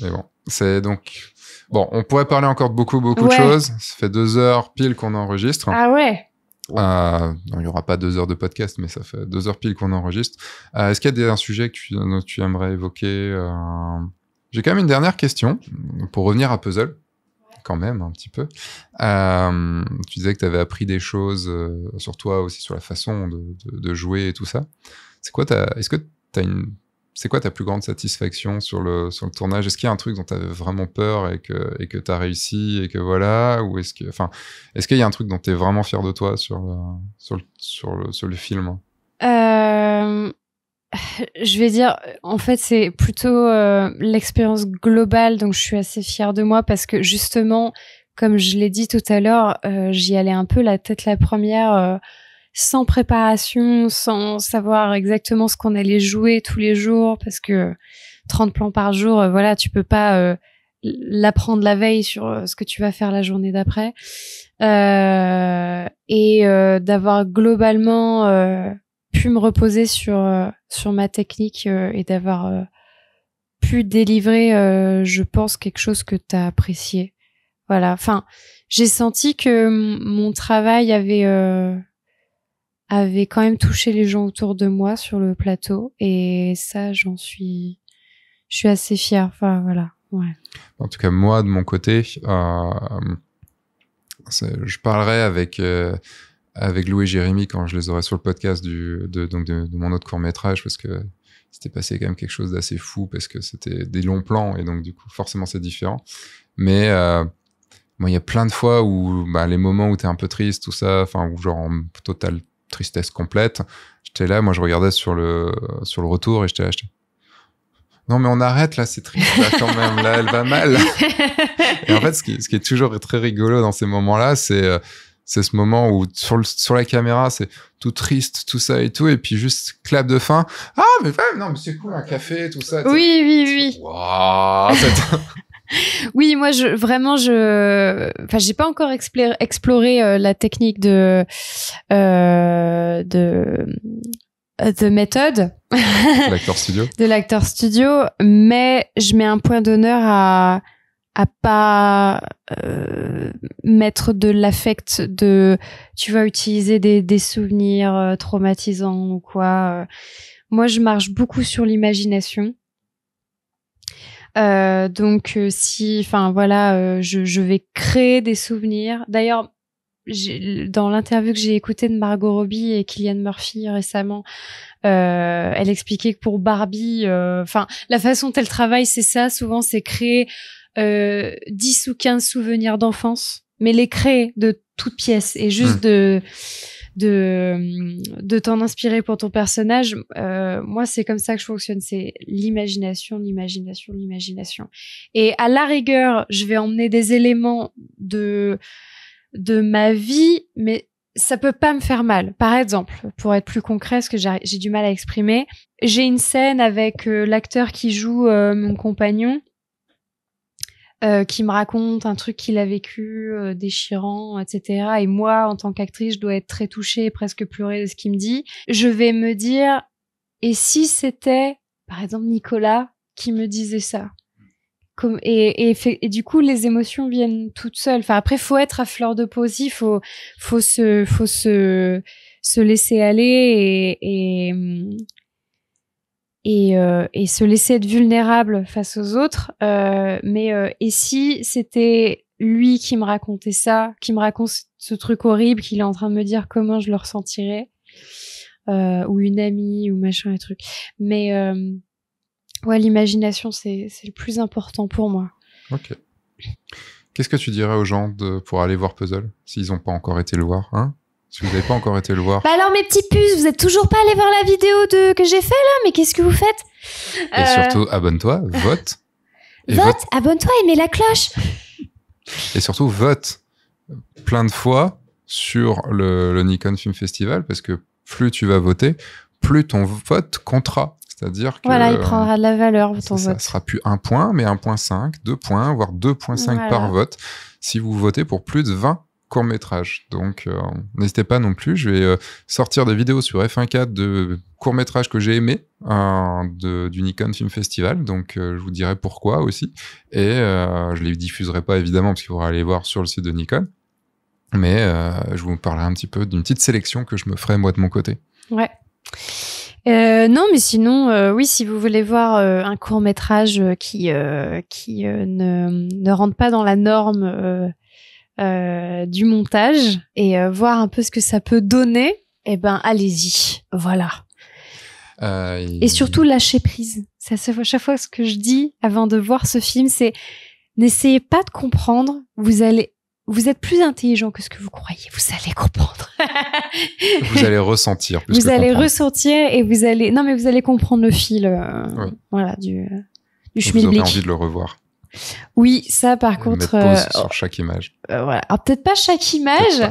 S1: bon, c'est donc bon. On pourrait parler encore de beaucoup beaucoup de choses. Ça fait deux heures pile qu'on enregistre. Ah ouais. il n'y aura pas deux heures de podcast, mais ça fait deux heures pile qu'on enregistre. Est-ce qu'il y a des, un sujet que tu, aimerais évoquer j'ai quand même une dernière question pour revenir à Puzzle, quand même un petit peu. Euh, tu disais que tu avais appris des choses euh, sur toi aussi, sur la façon de, jouer et tout ça. C'est quoi ta, est-ce que as une, c'est quoi ta plus grande satisfaction sur le, sur le tournage Est-ce qu'il y a un truc dont tu avais vraiment peur et que et que t'as réussi et que voilà Ou est-ce que, enfin, est-ce qu'il y a un truc dont tu es vraiment fier de toi sur le, euh, sur le, sur le, sur le film
S2: je vais dire, en fait, c'est plutôt euh, l'expérience globale, donc je suis assez fière de moi parce que justement, comme je l'ai dit tout à l'heure, euh, j'y allais un peu la tête la première, euh, sans préparation, sans savoir exactement ce qu'on allait jouer tous les jours, parce que 30 plans par jour, voilà, tu peux pas l'apprendre la veille sur ce que tu vas faire la journée d'après, et d'avoir globalement pu me reposer sur, euh, sur ma technique euh, et d'avoir euh, pu délivrer, je pense, quelque chose que tu as apprécié. Voilà. Enfin, j'ai senti que mon travail avait, avait quand même touché les gens autour de moi sur le plateau. Et ça, j'en suis, je suis assez fière. Enfin, voilà. Ouais.
S1: En tout cas, moi, de mon côté, je parlerai avec avec Lou et Jérémy quand je les aurai sur le podcast du, de, donc de, mon autre court métrage parce que c'était passé quand même quelque chose d'assez fou parce que c'était des longs plans et donc du coup forcément c'est différent. Mais euh, il y a plein de fois où bah, les moments où tu es un peu triste, tout ça, enfin ou genre en totale tristesse complète, j'étais là, moi je regardais sur le, sur le retour et j'étais là, non mais on arrête là, c'est triste là quand même, là elle va mal. et en fait, ce qui, ce qui, est toujours très rigolo dans ces moments-là, c'est euh, c'est ce moment où sur, la caméra, c'est tout triste, tout ça et tout, et puis juste clap de fin. Ah, mais non, mais c'est cool, un café, tout ça. Oui, oui, oui. Waouh,
S2: Oui, moi, je, vraiment, je, enfin, j'ai pas encore exploré, euh, la technique de, euh, de, de euh, méthode. L'acteur studio. de l'acteur studio, mais je mets un point d'honneur à à pas euh, mettre de l'affect de tu vas utiliser des, des souvenirs euh, traumatisants ou quoi euh. moi je marche beaucoup sur l'imagination donc si enfin voilà je, je vais créer des souvenirs d'ailleurs dans l'interview que j'ai écoutée de Margot Robbie et Kylian Murphy récemment, elle expliquait que pour Barbie, enfin la façon dont elle travaille, c'est ça. Souvent, c'est créer euh, 10 ou 15 souvenirs d'enfance, mais les créer de toute pièce et juste hmm. de de, de t'en inspirer pour ton personnage. Euh, moi, c'est comme ça que je fonctionne. C'est l'imagination, l'imagination, l'imagination. Et à la rigueur, je vais emmener des éléments de, de ma vie, mais ça peut pas me faire mal. Par exemple, pour être plus concret, ce que j'ai du mal à exprimer, j'ai une scène avec euh, l'acteur qui joue euh, mon compagnon euh, qui me raconte un truc qu'il a vécu euh, déchirant, etc. Et moi, en tant qu'actrice, je dois être très touchée et presque pleurer de ce qu'il me dit. Je vais me dire, et si c'était, par exemple, Nicolas qui me disait ça Comme, et, et, du coup, les émotions viennent toutes seules. Enfin, après, faut être à fleur de peau aussi, faut, faut se, faut se, se laisser aller et hum, euh, et, se laisser être vulnérable face aux autres. Euh, mais euh, et si c'était lui qui me racontait ça, qui me raconte ce truc horrible qu'il est en train de me dire comment je le ressentirais, ou une amie, ou machin et truc. Mais ouais, l'imagination, c'est le plus important pour moi.
S1: Ok. Qu'est-ce que tu dirais aux gens de, pour aller voir Puzzle, s'ils n'ont pas encore été le voir hein si vous n'avez pas encore été le voir. Bah
S2: alors mes petits puces, vous êtes toujours pas allé voir la vidéo de que j'ai fait là, mais qu'est-ce que vous faites Et euh, surtout
S1: abonne-toi, vote. vote,
S2: abonne-toi et mets la cloche.
S1: Et surtout vote plein de fois sur le, Nikon Film Festival parce que plus tu vas voter, plus ton vote comptera. C'est-à-dire que. Voilà, il prendra
S2: de la valeur, euh, ton vote. Ça
S1: sera plus un point, mais point 1,5, 2 points, voire 2,5 cinq par vote si vous votez pour plus de 20 court métrage. Donc euh, n'hésitez pas non plus, je vais euh, sortir des vidéos sur F1.4 de court métrage que j'ai aimé hein, de, du Nikon Film Festival. Donc euh, je vous dirai pourquoi aussi. Et je les diffuserai pas évidemment parce qu'il faudra aller voir sur le site de Nikon. Mais je vous parlerai un petit peu d'une petite sélection que je me ferai moi de mon côté.
S2: Ouais. non, mais sinon, oui, si vous voulez voir un court métrage qui qui ne, ne rentre pas dans la norme euh, du montage et euh, voir un peu ce que ça peut donner, eh ben allez-y, voilà. Euh, et... surtout lâchez prise. Ça, à chaque fois ce que je dis avant de voir ce film, c'est n'essayez pas de comprendre. Vous allez, vous êtes plus intelligent que ce que vous croyez. Vous allez comprendre.
S1: vous allez ressentir. vous allez
S2: ressentir et vous allez, non mais vous allez comprendre le fil, voilà du. du vous aurez envie de le revoir. Oui, ça par contre. Pause euh, sur
S1: chaque image.
S2: Euh, Alors peut-être pas chaque image.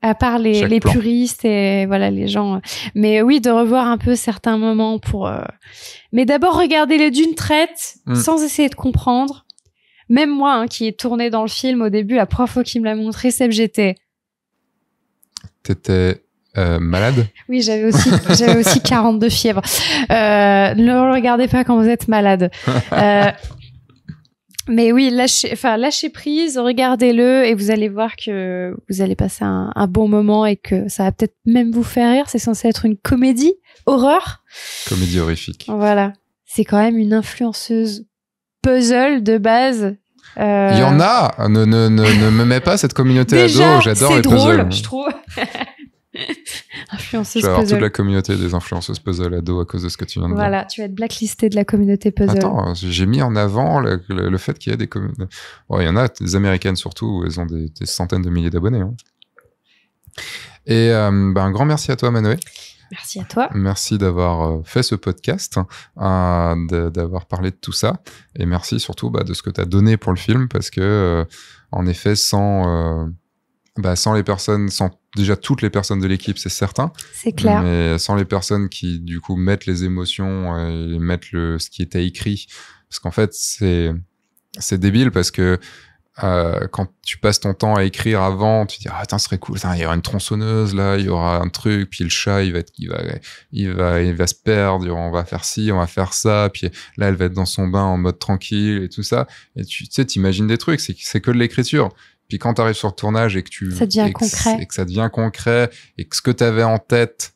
S2: À part les, les puristes et voilà les gens, euh, mais oui de revoir un peu certains moments pour. Mais d'abord regarder les d'une traite mm. sans essayer de comprendre. Même moi hein, qui ai tourné dans le film au début, la prof fois qui me l'a montré, Seb, j'étais.
S1: T'étais malade
S2: Oui, j'avais aussi, j'avais aussi 42 fièvres. Euh, ne regardez pas quand vous êtes malade. Euh, mais oui, lâchez, enfin, lâchez prise, regardez-le et vous allez voir que vous allez passer un, bon moment et que ça va peut-être même vous faire rire. C'est censé être une comédie, horreur.
S1: Comédie horrifique.
S2: Voilà. C'est quand même une influenceuse puzzle de base. Euh, Il y en
S1: a. Ne, me mets pas cette communauté à dos, J'adore les drôle, Je
S2: trouve. influenceuse tu vas avoir toute la
S1: communauté des influenceuses puzzle à dos à cause de ce que tu viens de voilà, dire.
S2: Voilà, tu vas être blacklisté de la communauté puzzle. Attends,
S1: j'ai mis en avant le, fait qu'il y a des communes. il y en a, des américaines surtout, elles ont des, centaines de milliers d'abonnés. Hein. Et euh, ben, un grand merci à toi, Manoé.
S2: Merci à toi.
S1: Merci d'avoir euh, fait ce podcast, hein, d'avoir parlé de tout ça. Et merci surtout bah, de ce que tu as donné pour le film, parce que, euh, en effet, sans, bah, sans les personnes, sans déjà toutes les personnes de l'équipe, c'est certain. C'est clair. Mais sans les personnes qui, du coup, mettent les émotions et mettent le, ce qui était écrit. Parce qu'en fait, c'est, c'est débile parce que euh, quand tu passes ton temps à écrire avant, tu te dis ah ce serait cool, il y aura une tronçonneuse là, il y aura un truc, puis le chat il va il va il va il va se perdre, on va faire ci, on va faire ça, puis là elle va être dans son bain en mode tranquille et tout ça. Et tu, tu sais, t'imagines des trucs, c'est c'est que de l'écriture. Puis quand tu arrives sur le tournage et que tu ça devient et concret. Que, et que ça devient concret et que ce que tu avais en tête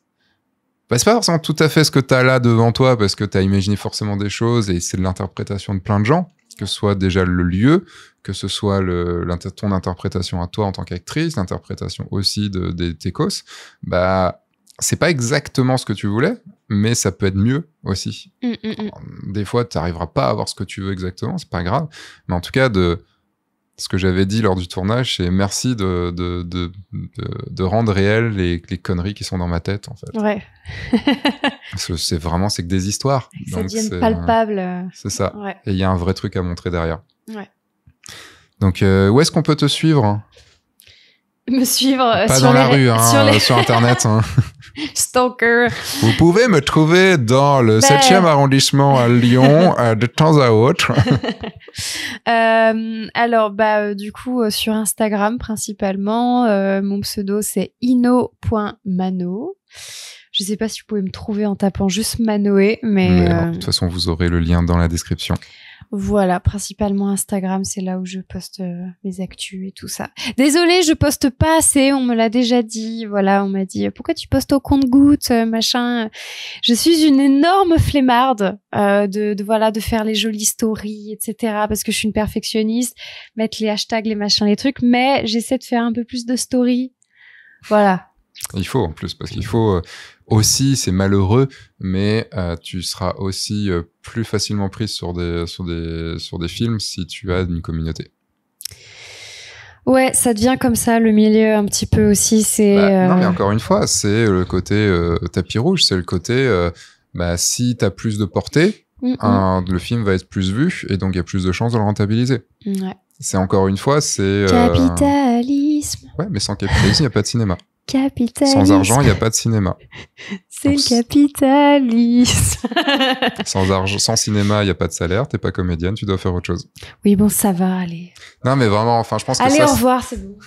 S1: bah, c'est pas forcément tout à fait ce que tu as là devant toi parce que tu as imaginé forcément des choses et c'est de l'interprétation de plein de gens, que ce soit déjà le lieu, que ce soit le, ton interprétation à toi en tant qu'actrice, l'interprétation aussi de, des técos. Bah, c'est pas exactement ce que tu voulais, mais ça peut être mieux aussi. Hum, hum, hum. Des fois, tu n'arriveras pas à avoir ce que tu veux exactement, c'est pas grave. Mais en tout cas, de ce que j'avais dit lors du tournage, c'est merci de, de, de, rendre réelles les, conneries qui sont dans ma tête, en fait. Ouais. c'est vraiment, c'est que des histoires. Ça devient euh, palpable. C'est ça. Et il y a un vrai truc à montrer derrière. Ouais. Donc, euh, où est-ce qu'on peut te suivre
S2: Me suivre euh, Pas sur dans la rue, hein, sur, sur Internet. Hein. Stalker.
S1: Vous pouvez me trouver dans le 7e ben. arrondissement à Lyon euh, de temps à autre.
S2: Euh, alors, bah, euh, du coup, sur Instagram principalement, mon pseudo c'est ino.mano. Je ne sais pas si vous pouvez me trouver en tapant juste Manoé, mais. de toute
S1: façon, vous aurez le lien dans la description.
S2: Voilà, principalement Instagram, c'est là où je poste euh, mes actus et tout ça. Désolée, je poste pas assez, on me l'a déjà dit. Voilà, on m'a dit euh, pourquoi tu postes au compte-goutte, euh, machin. Je suis une énorme flemmarde de, voilà de faire les jolies stories, etc. Parce que je suis une perfectionniste, mettre les hashtags, les machins, les trucs. Mais j'essaie de faire un peu plus de stories. Voilà.
S1: Il faut en plus parce qu'il faut aussi, c'est malheureux, mais tu seras aussi plus facilement prise sur des, sur des, sur des films si tu as une communauté.
S2: Ouais, ça devient comme ça le milieu un petit peu aussi. C'est bah, euh, non mais
S1: encore une fois, c'est le côté euh, tapis rouge, c'est le côté euh, bah si t'as plus de portée, Un, le film va être plus vu et donc il y a plus de chances de le rentabiliser. Ouais. C'est encore une fois, c'est
S2: capitalisme.
S1: Ouais, mais sans capitalisme, il n'y a pas de cinéma capital Sans argent, il n'y a pas de cinéma.
S2: C'est le
S1: sans, argent, sans cinéma, il n'y a pas de salaire, tu n'es pas comédienne, tu dois faire autre chose.
S2: Oui, bon, ça va aller.
S1: Non, mais vraiment, enfin, je pense Allez, ça... Allez, au revoir, c'est bon.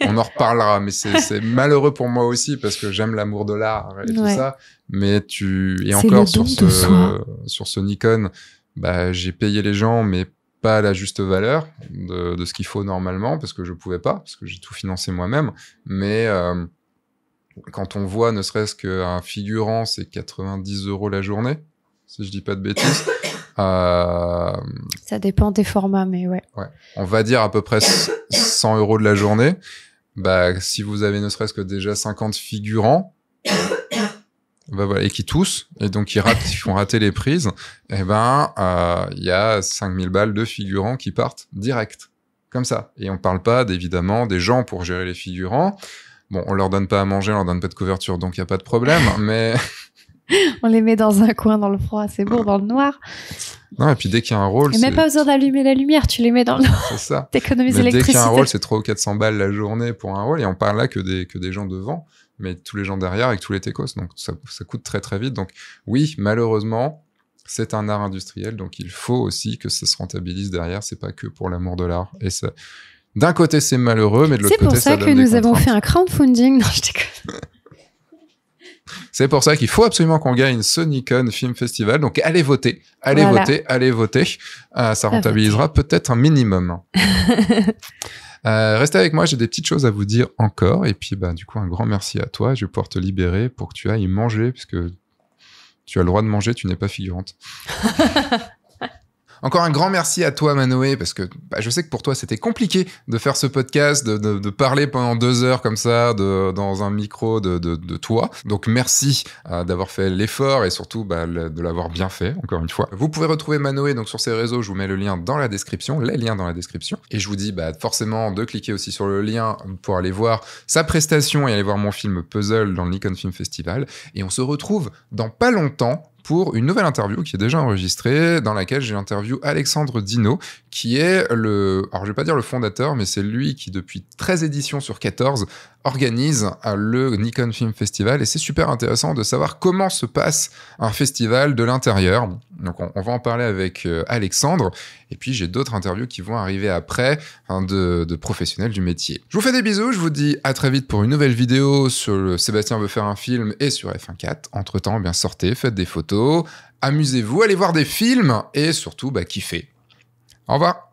S1: on en reparlera, mais c'est malheureux pour moi aussi parce que j'aime l'amour de l'art et tout ça. Mais tu. Et encore, sur ce, sur ce Nikon, bah, j'ai payé les gens, mais pas la juste valeur de, ce qu'il faut normalement, parce que je pouvais pas, parce que j'ai tout financé moi-même. Mais euh, quand on voit, ne serait-ce qu'un figurant, c'est 90 euros la journée, si je dis pas de bêtises. Euh,
S2: Ça dépend des formats, mais ouais.
S1: On va dire à peu près 100 euros de la journée. Bah, si vous avez ne serait-ce que déjà 50 figurants, bah, et qui toussent, et donc qui, font rater les prises, et eh ben, euh, il y a 5000 balles de figurants qui partent direct. Comme ça. Et on ne parle pas, évidemment, des gens pour gérer les figurants. Bon, on leur donne pas à manger, on leur donne pas de couverture, donc il n'y a pas de problème, mais.
S2: on les met dans un coin dans le froid, c'est beau, dans le noir.
S1: Non, et puis dès qu'il y a un rôle. a même pas
S2: besoin d'allumer la lumière, tu les mets dans le noir. C'est ça. T'économises l'électricité. Dès qu'il y a un rôle, c'est
S1: 300 ou 400 balles la journée pour un rôle, et on parle là que des, que des gens devant mais tous les gens derrière avec tous les techos. Donc ça, coûte très très vite. Donc oui, malheureusement, c'est un art industriel, donc il faut aussi que ça se rentabilise derrière. C'est pas que pour l'amour de l'art. Et ça, d'un côté, c'est malheureux, mais de l'autre côté, C'est pour ça que nous avons
S2: fait un crowdfunding. Non, je déconne.
S1: C'est pour ça qu'il faut absolument qu'on gagne ce Nikon Film Festival. Donc allez voter, allez voter, allez voter. Euh, ça rentabilisera peut-être un minimum. Euh, restez avec moi, j'ai des petites choses à vous dire encore. Et puis, bah, du coup, un grand merci à toi. Je vais pouvoir te libérer pour que tu ailles manger, puisque tu as le droit de manger, tu n'es pas figurante. Encore un grand merci à toi, Manoé, parce que bah, je sais que pour toi, c'était compliqué de faire ce podcast, de, parler pendant deux heures comme ça, de, dans un micro de, toi. Donc, merci euh, d'avoir fait l'effort et surtout bah, de l'avoir bien fait, encore une fois. Vous pouvez retrouver Manoé donc, sur ses réseaux. Je vous mets le lien dans la description, les liens dans la description. Et je vous dis bah, forcément de cliquer aussi sur le lien pour aller voir sa prestation et aller voir mon film Puzzle dans le Nikon Film Festival. Et on se retrouve dans pas longtemps pour une nouvelle interview qui est déjà enregistrée, dans laquelle j'ai interviewé Alexandre Dino, qui est le, alors je vais pas dire le fondateur, mais c'est lui qui depuis 13 éditions sur 14 organise euh, le Nikon Film Festival et c'est super intéressant de savoir comment se passe un festival de l'intérieur. Donc on, va en parler avec euh, Alexandre. Et puis j'ai d'autres interviews qui vont arriver après hein, de, professionnels du métier. Je vous fais des bisous, je vous dis à très vite pour une nouvelle vidéo sur Sébastien veut faire un film et sur F1.4. Entre-temps, eh bien sortez, faites des photos, amusez-vous, allez voir des films et surtout, bah, kiffez. Au revoir.